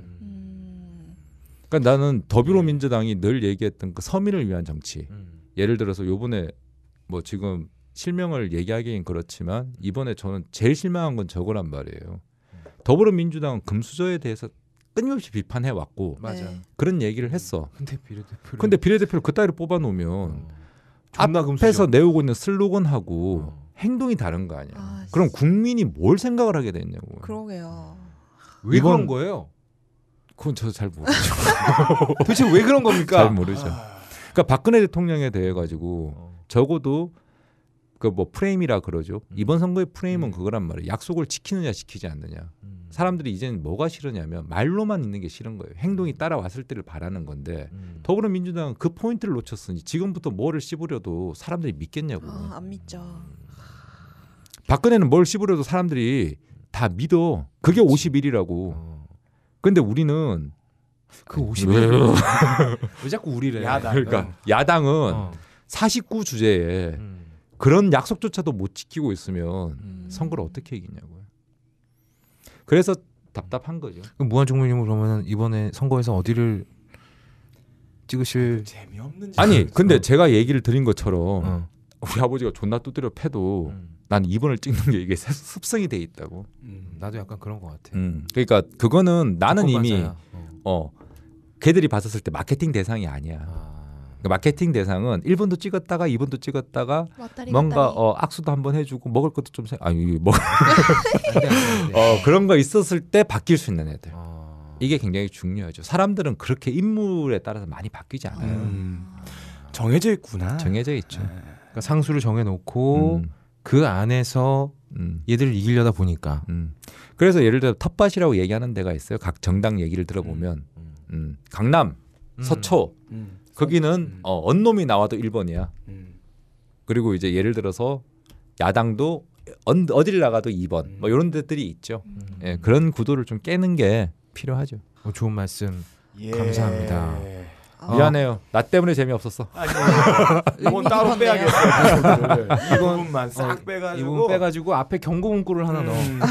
그러니까 나는 더불어 민주당이 예. 늘 얘기했던 그 서민을 위한 정치. 예를 들어서 요번에 뭐 지금 실명을 얘기하기엔 그렇지만 이번에 저는 제일 실망한 건 저거란 말이에요. 더불어민주당은 금수저에 대해서 끊임없이 비판해 왔고 네. 맞아. 그런 얘기를 했어. 근데 비례대표 근데 비례대표를 그따위로 뽑아 놓으면 어. 음. 앞 금수저. 내오고 있는 슬로건하고 어. 행동이 다른 거 아니야. 아, 그럼 국민이 뭘 생각을 하게 됐냐고. 그러게요. 왜 이건, 그런 거예요? 그건 저도 잘 모르죠. 도대체 왜 그런 겁니까? 잘 모르죠. 아. 그러니까 박근혜 대통령에 대해 가지고 어. 적어도 그뭐 프레임이라 그러죠. 음. 이번 선거의 프레임은 음. 그거란 말이에요. 약속을 지키느냐 지키지 않느냐. 음. 사람들이 이제는 뭐가 싫으냐면 말로만 있는 게 싫은 거예요. 행동이 음. 따라왔을 때를 바라는 건데 음. 더불어민주당은 그 포인트를 놓쳤으니 지금부터 뭐를 씹으려도 사람들이 믿겠냐고. 아, 안 믿죠. 음. 박근혜는 뭘 씹으려도 사람들이 다 믿어. 그게 51이라고. 어. 근데 우리는 그 51. 왜 자꾸 우리를? 야당. 그러니까 야당은 어. 49 주제에. 그런 약속조차도 못 지키고 있으면 음. 선거를 어떻게 이기냐고요. 그래서 답답한 거죠. 무한중물님은 그러면 이번에 선거에서 어디를 찍으실 재미없는 아니 근데 어. 제가 얘기를 드린 것처럼 응. 어. 우리 아버지가 존나 두드려 패도 응. 음. 난이번을 찍는 게 이게 습성이 돼 있다고. 음. 음, 나도 약간 그런 것 같아. 음, 그러니까 그거는 나는 이미 어. 어 걔들이 봤었을 때 마케팅 대상이 아니야. 아. 그러니까 마케팅 대상은 1분도 찍었다가 2분도 찍었다가 왔다리 뭔가 왔다리. 어, 악수도 한번 해주고 먹을 것도 좀 세... 아니 뭐 어, 그런 거 있었을 때 바뀔 수 있는 애들. 어... 이게 굉장히 중요하죠. 사람들은 그렇게 인물에 따라서 많이 바뀌지 않아요. 음... 정해져 있구나. 정해져 있죠. 네. 그러니까 상수를 정해놓고 음. 그 안에서 음. 얘들을 이기려다 보니까. 음. 그래서 예를 들어 텃밭이라고 얘기하는 데가 있어요. 각 정당 얘기를 들어보면 음. 음. 강남, 음. 서초, 음. 거기는 음. 어, 언놈이 나와도 1번이야. 음. 그리고 이제 예를 들어서 야당도 어딜 나가도 2번 음. 뭐 이런 데들이 있죠. 음. 예, 그런 구도를 좀 깨는 게 필요하죠. 어, 좋은 말씀 예. 감사합니다. 아. 미안해요. 나 때문에 재미없었어. 아니, 이건 따로 빼야겠어. 이건만 싹 어, 빼가지고 이분 빼가지고 앞에 경고 문구를 하나 넣어. 음.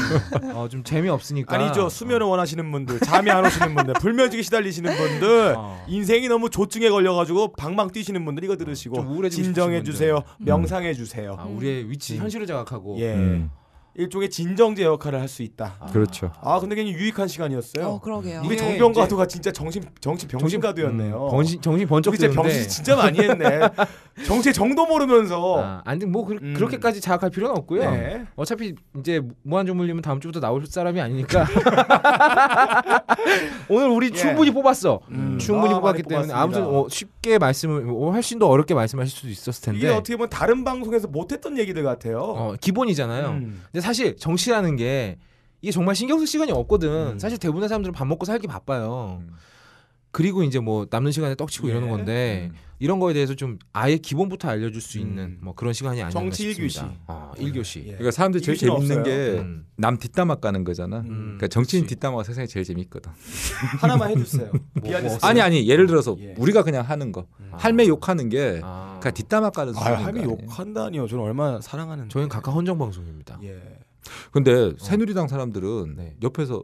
어, 좀 재미없으니까. 아니죠. 수면을 원하시는 분들, 잠이 안 오시는 분들, 불면증에 시달리시는 분들, 어. 인생이 너무 조증에 걸려가지고 방망 뛰시는 분들 이거 들으시고 진정해 주세요. 명상해 주세요. 음. 아, 우리의 위치 음. 현실을 자각하고. 예. 음. 일종의 진정제 역할을 할 수 있다. 아. 그렇죠. 아 근데 굉히 유익한 시간이었어요. 어, 그러게요. 우리 예. 정병가도가 진짜 정신 정신 병신가도였네요. 음, 정신 정신 번쩍 진짜 병신 진짜 많이 했네. 정체 정도 모르면서. 아, 아뭐 그, 음. 렇게까지 자학할 필요는 없고요. 네. 어차피 이제 무한조물님은 다음 주부터 나올 사람이 아니니까. 오늘 우리 충분히 예. 뽑았어. 음. 충분히 아, 뽑았기 때문에 아무튼 어, 쉽, 어렵게 말씀을 뭐 훨씬 더 어렵게 말씀하실 수도 있었을 텐데 이게 어떻게 보면 다른 방송에서 못했던 얘기들 같아요. 어, 기본이잖아요. 음. 근데 사실 정치라는 게 이게 정말 신경 쓸 시간이 없거든. 음. 사실 대부분의 사람들은 밥 먹고 살기 바빠요. 음. 그리고 이제 뭐 남는 시간에 떡치고 예. 이러는 건데 음. 이런 거에 대해서 좀 아예 기본부터 알려줄 수 있는 음. 뭐 그런 시간이 아니었 정치 싶교시 아, 1교시. 예. 예. 그러니까 사람들이 제일 재밌는 게남 음. 뒷담화 까는 거잖아. 음. 그러니까 정치인 뒷담화가 세상에 제일 재밌거든. 하나만 해주세요. 뭐, 뭐 아니 아니 예를 들어서 예. 우리가 그냥 하는 거 음. 할매 욕하는 게 아. 그러니까 뒷담화 까는 아, 할매 욕한다니요. 저는 얼마나 사랑하는. 저희는 각각 헌정 방송입니다. 예. 근데 어. 새누리당 사람들은 네. 옆에서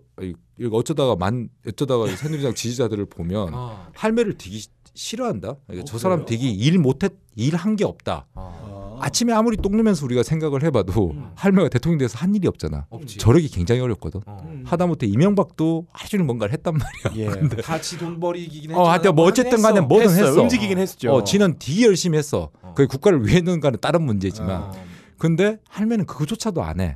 이거 어쩌다가 만 어쩌다가 새누리당 지지자들을 보면 아. 할매를 되기 싫어한다. 그러니까 어, 저 사람 되게 일 못했 일 한 게 없다. 아. 아침에 아무리 똥누면서 우리가 생각을 해봐도 음. 할매가 대통령 돼서 한 일이 없잖아. 없지. 저력이 굉장히 어렵거든. 어. 음. 하다못해 이명박도 아주 뭔가를 했단 말이야. 예. 근데 같이 돈 벌이긴 어 어, 하여튼 뭐 어쨌든 간에 뭐든 했어. 했어. 움직이긴 했죠. 어, 지는 되게 열심히 했어. 어. 그게 국가를 위해 했는 간는 다른 문제지만. 아. 근데 할매는 그거조차도 안 해.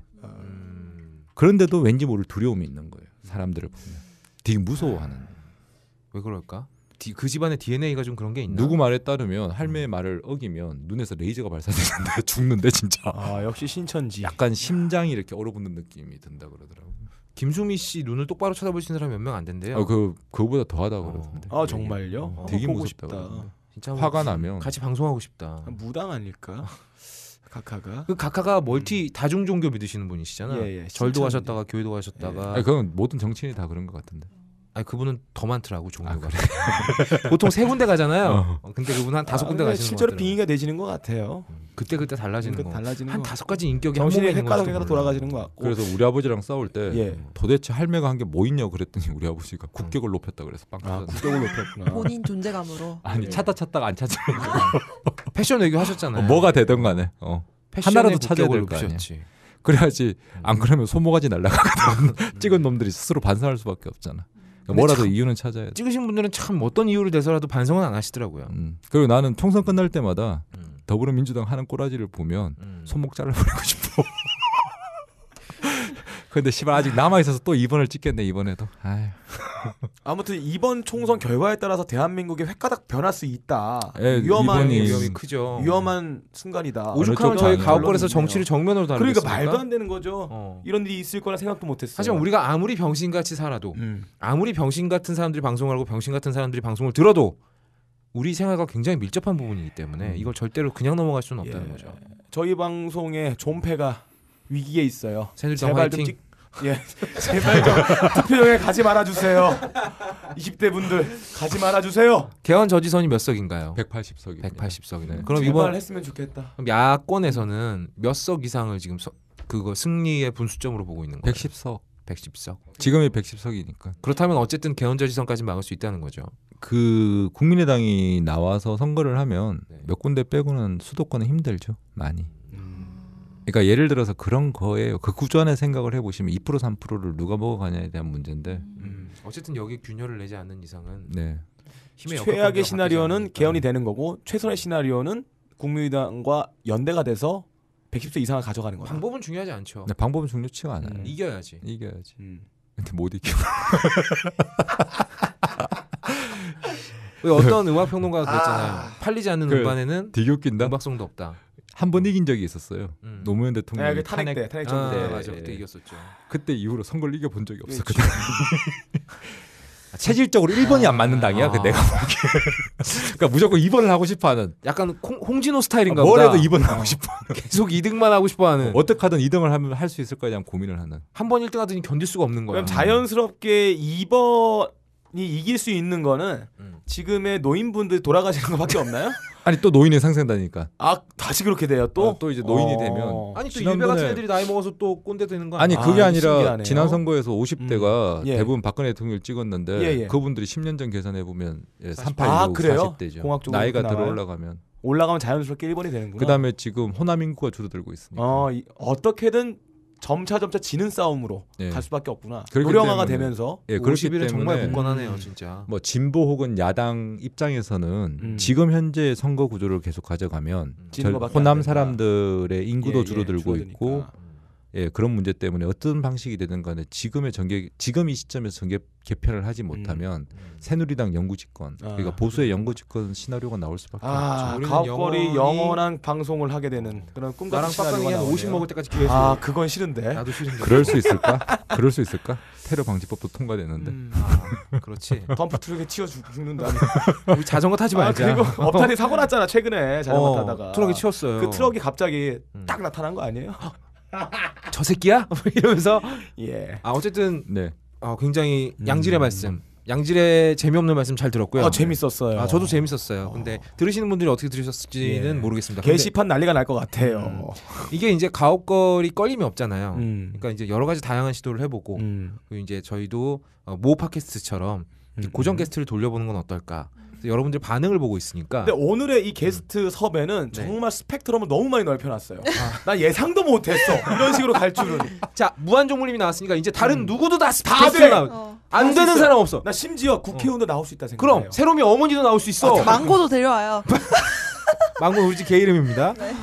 그런데도 왠지 모를 두려움이 있는 거예요. 사람들을 보면 되게 무서워하는. 왜 그럴까? 그 집안의 DNA가 좀 그런 게 있나? 누구 말에 따르면 할매의 음. 말을 어기면 눈에서 레이저가 발사되는 죽는데 진짜. 아 역시 신천지. 약간 심장이 이렇게 얼어붙는 느낌이 든다 그러더라고. 김수미 씨 눈을 똑바로 쳐다보시는 사람몇 명 안 된대요. 아, 그 그보다 더하다 고 그러던데. 어. 아 정말요? 어, 되게 어, 무섭다. 진짜 뭐 화가 나면 같이 방송하고 싶다. 무당 아닐까? 각하가 그 각하가 멀티 음. 다중 종교 믿으시는 분이시잖아. 예, 예. 절도 하셨다가 교회도 가셨다가 예. 그건 모든 정치인이 다 그런 것 같은데. 아 그분은 더 많더라고 종교가. 아, 그래. 보통 세 군데 가잖아요. 어. 어 근데 그분 한 다섯 아, 군데 가시는 실제로 것 실제로 빙의가 되시는것 같아요. 음. 그때 그때 달라지는 거. 달라지는 한 다섯 가지 인격이 한 몸에 있는 거. 돌아가시는 거 같고. 그래서 우리 아버지랑 싸울 때 예. 도대체 할매가 한 게 뭐 있냐고 그랬더니 우리 아버지가 아. 국격을 높였다 그래서 빵 아, 국격을 높였구나. 본인 존재감으로. 아니 네. 찾다 찾다가 안 찾으면 아. 패션 얘기 하셨잖아요. 어, 뭐가 되든 간에. 어. 하나라도 찾아야 될 거 아니야. 그래야지 음. 안 그러면 소모가지 날라가거든. 음. 찍은 놈들이 스스로 반성할 수밖에 없잖아. 그러니까 뭐라도 이유는 찾아야 돼. 찍으신 분들은 참 어떤 이유를 대서라도 반성은 안 하시더라고요. 음. 그리고 나는 총선 끝날 때마다 음. 더불어민주당 하는 꼬라지를 보면 음. 손목 잘라버리고 싶어. 근데 시발 아직 남아 있어서 또이번을 찍겠네 이번에도. 아유. 아무튼 이번 총선 결과에 따라서 대한민국의 획가닥 변할 수 있다. 예, 위험한 위험이 크죠. 위험한 순간이다. 오죽하면 그렇죠. 저희 가옥걸에서 정치를 정면으로 다루고 그러니까 말도 안 되는 거죠. 어. 이런 일이 있을 거라 생각도 못했어요. 하지만 우리가 아무리 병신같이 살아도 음. 아무리 병신 같은 사람들이 방송을 하고 병신 같은 사람들이 방송을 들어도 우리 생활과 굉장히 밀접한 부분이기 때문에 음. 이걸 절대로 그냥 넘어갈 수는 없다는 예. 거죠. 저희 방송의 존폐가 위기에 있어요. 제발 화이팅. 좀 예, 제발 좀 투표에 가지 말아주세요. 20대 분들 가지 말아주세요. 개헌 저지선이 몇 석인가요? 180석이. 180석이네. 음, 그럼 이번 했으면 좋겠다. 야권에서는 몇 석 이상을 지금 서, 그거 승리의 분수점으로 보고 있는 거예요? 110석. 110석. 지금이 110석이니까. 그렇다면 어쨌든 개헌 저지선까지 막을 수 있다는 거죠. 그 국민의당이 나와서 선거를 하면 네. 몇 군데 빼고는 수도권은 힘들죠 많이. 음. 그러니까 예를 들어서 그런 거예요. 그구조 안에 생각을 해보시면 2% 3%를 누가 먹어가냐에 대한 문제인데. 음, 어쨌든 여기 균열을 내지 않는 이상은. 네. 최악의 시나리오는 개헌이 되는 거고 최선의 시나리오는 국민의당과 연대가 돼서 110세 이상을 가져가는 거죠. 예 방법은 중요하지 않죠. 네, 방법은 중요치가 않아요. 음, 이겨야지. 이겨야지. 음. 근데 못 이겨. 어떤 음악 평론가가 그랬잖아요. 아. 팔리지 않는 그 음반에는 되게 웃긴다. 음악성도 없다. 한번 이긴 적이 있었어요. 음. 노무현 네, 대통령 이 그 탄핵 때, 탄핵 정부 아, 맞아 그때 예. 이겼었죠. 그때 이후로 선거를 이겨 본 적이 그렇죠. 없었거든. 아, 체질적으로 1번이 안 맞는 당이야. 그 아. 그 내가 보기에. 그러니까 무조건 2번을 아, 어. 하고 싶어 하는. 약간 홍, 진호 스타일인가 보다. 뭘 해도 2번 하고 싶어 하는. 계속 2등만 하고 싶어 하는. 어, 떻게 하든 2등을 하면 할 수 있을까에 고민을 하는. 한 번 1등 하더니 견딜 수가 없는 거야. 그럼 자연스럽게 2번 이길 이수 있는 거는 음. 지금의 노인분들 돌아가시는 것밖에 없나요? 아니 또 노인의 상생다니까. 아 다시 그렇게 돼요 또? 아, 또 이제 노인이 어... 되면 아니 또 일베 같은 애들이 나이 먹어서 또 꼰대 되는 거 아니 그게 아, 니라 지난 선거에서 50대가 음. 예. 대부분 박근혜 대통령을 찍었는데 예, 예. 그분들이 10년 전 계산해 보면 예, 38로 아, 40대죠. 나이가 들어 올라가면 올라가면 자연스럽게 일본이 되는구나. 그다음에 지금 호남 인구가 줄어들고 있습니다. 어, 이, 어떻게든 점차 점차 지는 싸움으로 네. 갈 수밖에 없구나. 노령화가 때 되면서 예, 그렇기 때문에 정말 굳건하네요, 음. 진짜. 뭐 진보 혹은 야당 입장에서는 음. 지금 현재 선거 구조를 계속 가져가면 음. 호남 사람들의 인구도 예, 예 줄어들고 예, 있고 음. 예, 그런 문제 때문에 어떤 방식이 되든 간에 지금의 전개 지금 이 시점에서 전개 개편을 하지 못하면 음. 음. 새누리당 영구 집권 아, 그러니까 네. 보수의 영구 집권 시나리오가 나올 수밖에 아, 없죠. 가업거리 영원한 방송을 하게 되는 그런 꿈과은시나리50 먹을 때까지 기회 아, 그건 싫은데. 나도 싫은데. 그럴 수 있을까? 그럴 수 있을까? 테러 방지법도 통과되는데. 음, 아, 그렇지. 덤프 트럭에 치워 죽는다. 우리 자전거 타지 아, 말자. 아, 그리고 업탄이 사고 났잖아 최근에 자전거 어, 타다가. 트럭이 치였어요. 그 트럭이 갑자기 음. 딱 나타난 거 아니에요? 저 새끼야? 뭐 이러면서 예. 아 어쨌든 네. 아 굉장히 음, 양질의 음. 말씀. 음. 양질의 재미없는 말씀 잘 들었고요. 아, 재밌었어요. 아, 저도 재밌었어요. 근데 어. 들으시는 분들이 어떻게 들으셨을지는 예. 모르겠습니다. 게시판 난리가 날 것 같아요. 음. 이게 이제 가옥거리 껄림이 없잖아요. 음. 그러니까 이제 여러 가지 다양한 시도를 해보고 음. 그리고 이제 저희도 어, 모 팟캐스트처럼 고정 게스트를 돌려보는 건 어떨까? 여러분들 반응을 보고 있으니까. 근데 오늘의 이 음. 게스트 음. 섭외는 네. 정말 스펙트럼을 너무 많이 넓혀놨어요. 아. 나 예상도 못했어. 이런 식으로 갈 줄은. 자 무한종물님이 나왔으니까 이제 다른 음. 누구도 다 스펙트럼 안, 안, 어. 안 되는 사람 없어. 나 심지어 국회의원도 어. 나올 수 있다 생각해요. 그럼 새롬이 어머니도 나올 수 있어. 아, 망고도 데려와요. 망고 우리 집개 이름입니다. 네.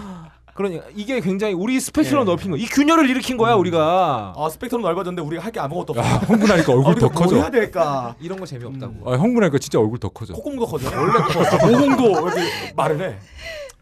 그러니 까 이게 굉장히 우리 스펙트럼 예. 넓힌 거. 이 균열을 일으킨 거야 음. 우리가. 아 스펙트럼 넓어졌는데 우리가 할 게 아무것도 없어. 흥분하니까 얼굴 아, 더 커져. 해야 될까? 이런 거 재미없다고. 음. 아, 흥분하니까 진짜 얼굴 더 커져. 콧구멍도 커져. 원래 커. 모공도 말을 해.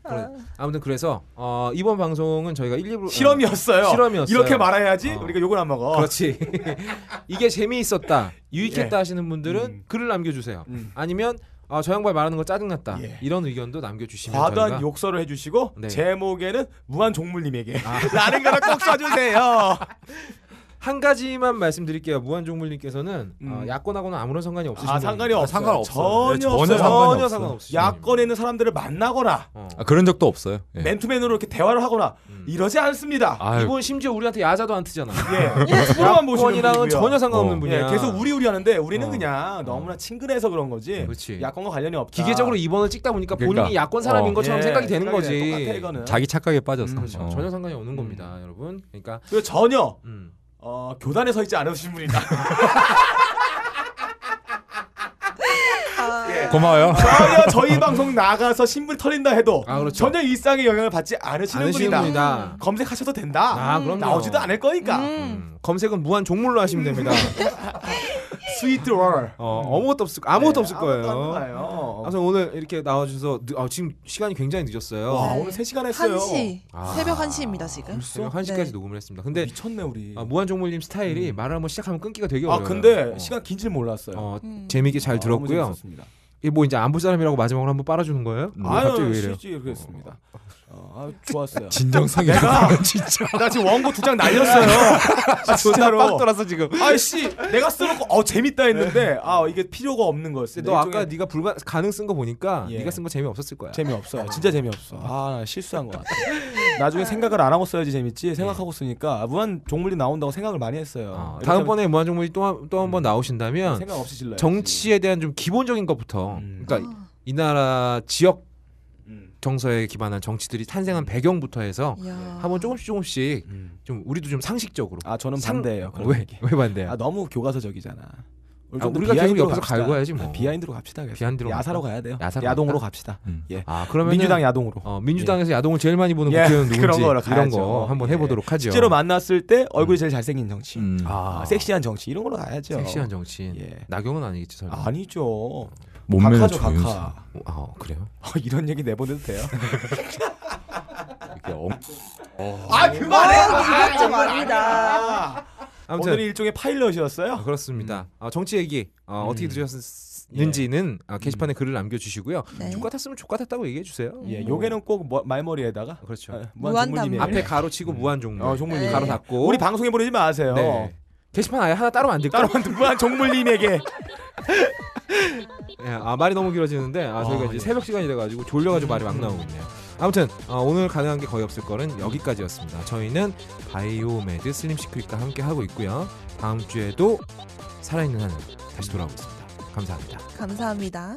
그래. 아무튼 그래서 어, 이번 방송은 저희가 1, 부 실험이었어요. 어, 실험이었어요. 이렇게 말아야지 어. 우리가 욕을 안 먹어. 그렇지. 이게 재미있었다, 유익했다 예. 하시는 분들은 음. 글을 남겨주세요. 음. 아니면 아, 저 양반 말하는 거 짜증났다. 예. 이런 의견도 남겨주시면 과도한 저희가... 욕설을 해주시고 네. 제목에는 무한 종물님에게 아. 라는 거를 꼭 써주세요. 한 가지만 말씀드릴게요. 무한종물님께서는 아, 음. 어, 야권하고는 아무런 상관이 없으신 아, 분이에요. 상관이 없어요. 상관없어요. 전혀, 네, 전혀 없어요. 상관이 전혀 없어요. 상관없으신 야권에 있는 사람들을 만나거나 분이에요. 어. 아, 그런 적도 없어요. 예. 맨투맨으로 이렇게 대화를 하거나 음. 이러지 않습니다. 아유, 이분 심지어 우리한테 야자도 안 트잖아. 예, 프로만 보시는 분이고요. 야권이랑은 전혀 상관없는 어. 분이야. 예, 계속 우리 우리 하는데 우리는 어. 그냥 어. 너무나 친근해서 그런 거지. 그렇지. 야권과 관련이 없다. 기계적으로 2번을 찍다 보니까 그러니까. 본인이 그러니까. 야권 사람인 어. 것처럼 예, 생각이 되는 생각이 거지. 똑같아, 이거는. 자기 착각에 빠져서. 음, 그렇죠. 어. 전혀 상관이 없는 겁니다, 여러분. 그러니까 그리고 전혀 음. 어, 교단에 서 있지 않으신 분이다. 아. 예. 고마워요. 전혀 저희 방송 나가서 신분 털린다 해도 아, 그렇죠. 전혀 일상의 영향을 받지 않으시는 아는 분이다. 분이다. 검색하셔도 된다. 아, 그 나오지도 않을 거니까. 음. 검색은 무한 종물로 하시면 됩니다. 음. 스위트 워럴. 어, 아무것도 없을 아무것도 네, 없을 거예요. 아무것 오늘 이렇게 나와 주셔서 아, 지금 시간이 굉장히 늦었어요. 와, 네. 오늘 3시간 했어요. 1시. 아, 새벽 1시입니다, 지금. 새벽 1시까지 네. 녹음을 했습니다. 근데 미쳤네, 우리. 아, 무한 종물님 스타일이 음. 말을 한번 시작하면 끊기가 되게 아, 어려워요. 아, 근데 어. 시간 긴 줄 몰랐어요. 어, 음. 재미있게 잘 아, 들었고요. 뭐 이제 안 볼 사람이라고 마지막으로 한번 빨아주는 거예요? 뭐아 갑자기 왜 이래요? 그랬습니다. 어. 어, 아, 좋았어요. 진정성이 내가 진짜 나 지금 원고 두 장 날렸어요. 진짜로 빡 돌아서 지금. 아씨 내가 써놓고 어 재밌다 했는데 네. 아 이게 필요가 없는 거였어. 너 일종의... 아 네가 불만 가능 쓴 거 보니까 예. 네가 쓴 거 재미 없었을 거야. 재미 없어요. 아, 진짜 재미 없어. 아, 아 실수한 거 같아. 나중에 생각을 안 하고 써야지 재밌지. 예. 생각하고 쓰니까 아, 무한 종물이 나온다고 생각을 많이 했어요. 아, 다음번에 무한 종물이 또 한번 음. 나오신다면 생각 없이 질러 정치에 대한 좀 기본적인 것부터. 음. 그러니까 이 나라 지역 정서에 기반한 정치들이 탄생한 배경부터 해서 야. 한번 조금씩 조금씩 음. 좀 우리도 좀 상식적으로 아 저는 상- 반대예요. 그 왜, 왜 반대야? 아 너무 교과서적이잖아. 아, 우리가 계속 비하 옆에서 갈고야지 뭐. 아, 비하인드로 갑시다. 그래 비하인드로 야사로 가야 돼요. 야사로 야동으로 갑시다. 음. 예. 아 그러면 민주당 야동으로. 어, 민주당에서 예. 야동을 제일 많이 보는 예, 국회의원 누군지 그런 거로 이런 거 한번 예. 해보도록 하죠. 실제로 만났을 때 얼굴이 음. 제일 잘생긴 정치, 음. 아, 섹시한 정치 이런 걸로 가야죠. 섹시한 정치 예. 나경은 아니겠지 설마. 아니죠. 어. 몸매가 각하죠, 조각아 어, 그래요? 어, 이런 얘기 내보내도 돼요? 이렇게 엉... 어... 아, 아 그만해. 아, 이것 좀 아니다. 아무튼 오늘 일종의 파일럿이었어요. 그렇습니다. 음. 아, 정치 얘기 아, 음. 어떻게 들으셨는지는 예. 아, 게시판에 음. 글을 남겨주시고요. 네. 족 같았으면 족 같았다고 얘기해 주세요. 예, 음. 요게는 꼭 뭐, 말머리에다가 그렇죠. 아, 무한 종물님 앞에 가로치고 음. 무한 종물. 어, 종물님 네. 가로 닫고 우리 방송에 보내지 마세요. 네. 게시판 아예 하나 따로 만들까? 따로 만든 무한 정물님에게. 예, 아 말이 너무 길어지는데 아 저희가 아, 이제 예. 새벽 시간이 돼가지고 졸려가지고 말이 막나오네요 아무튼 아, 오늘 가능한 게 거의 없을 거는 여기까지였습니다. 저희는 바이오메드 슬림 시크릿과 함께 하고 있고요. 다음 주에도 살아있는 한 다시 돌아오겠습니다. 감사합니다. 감사합니다.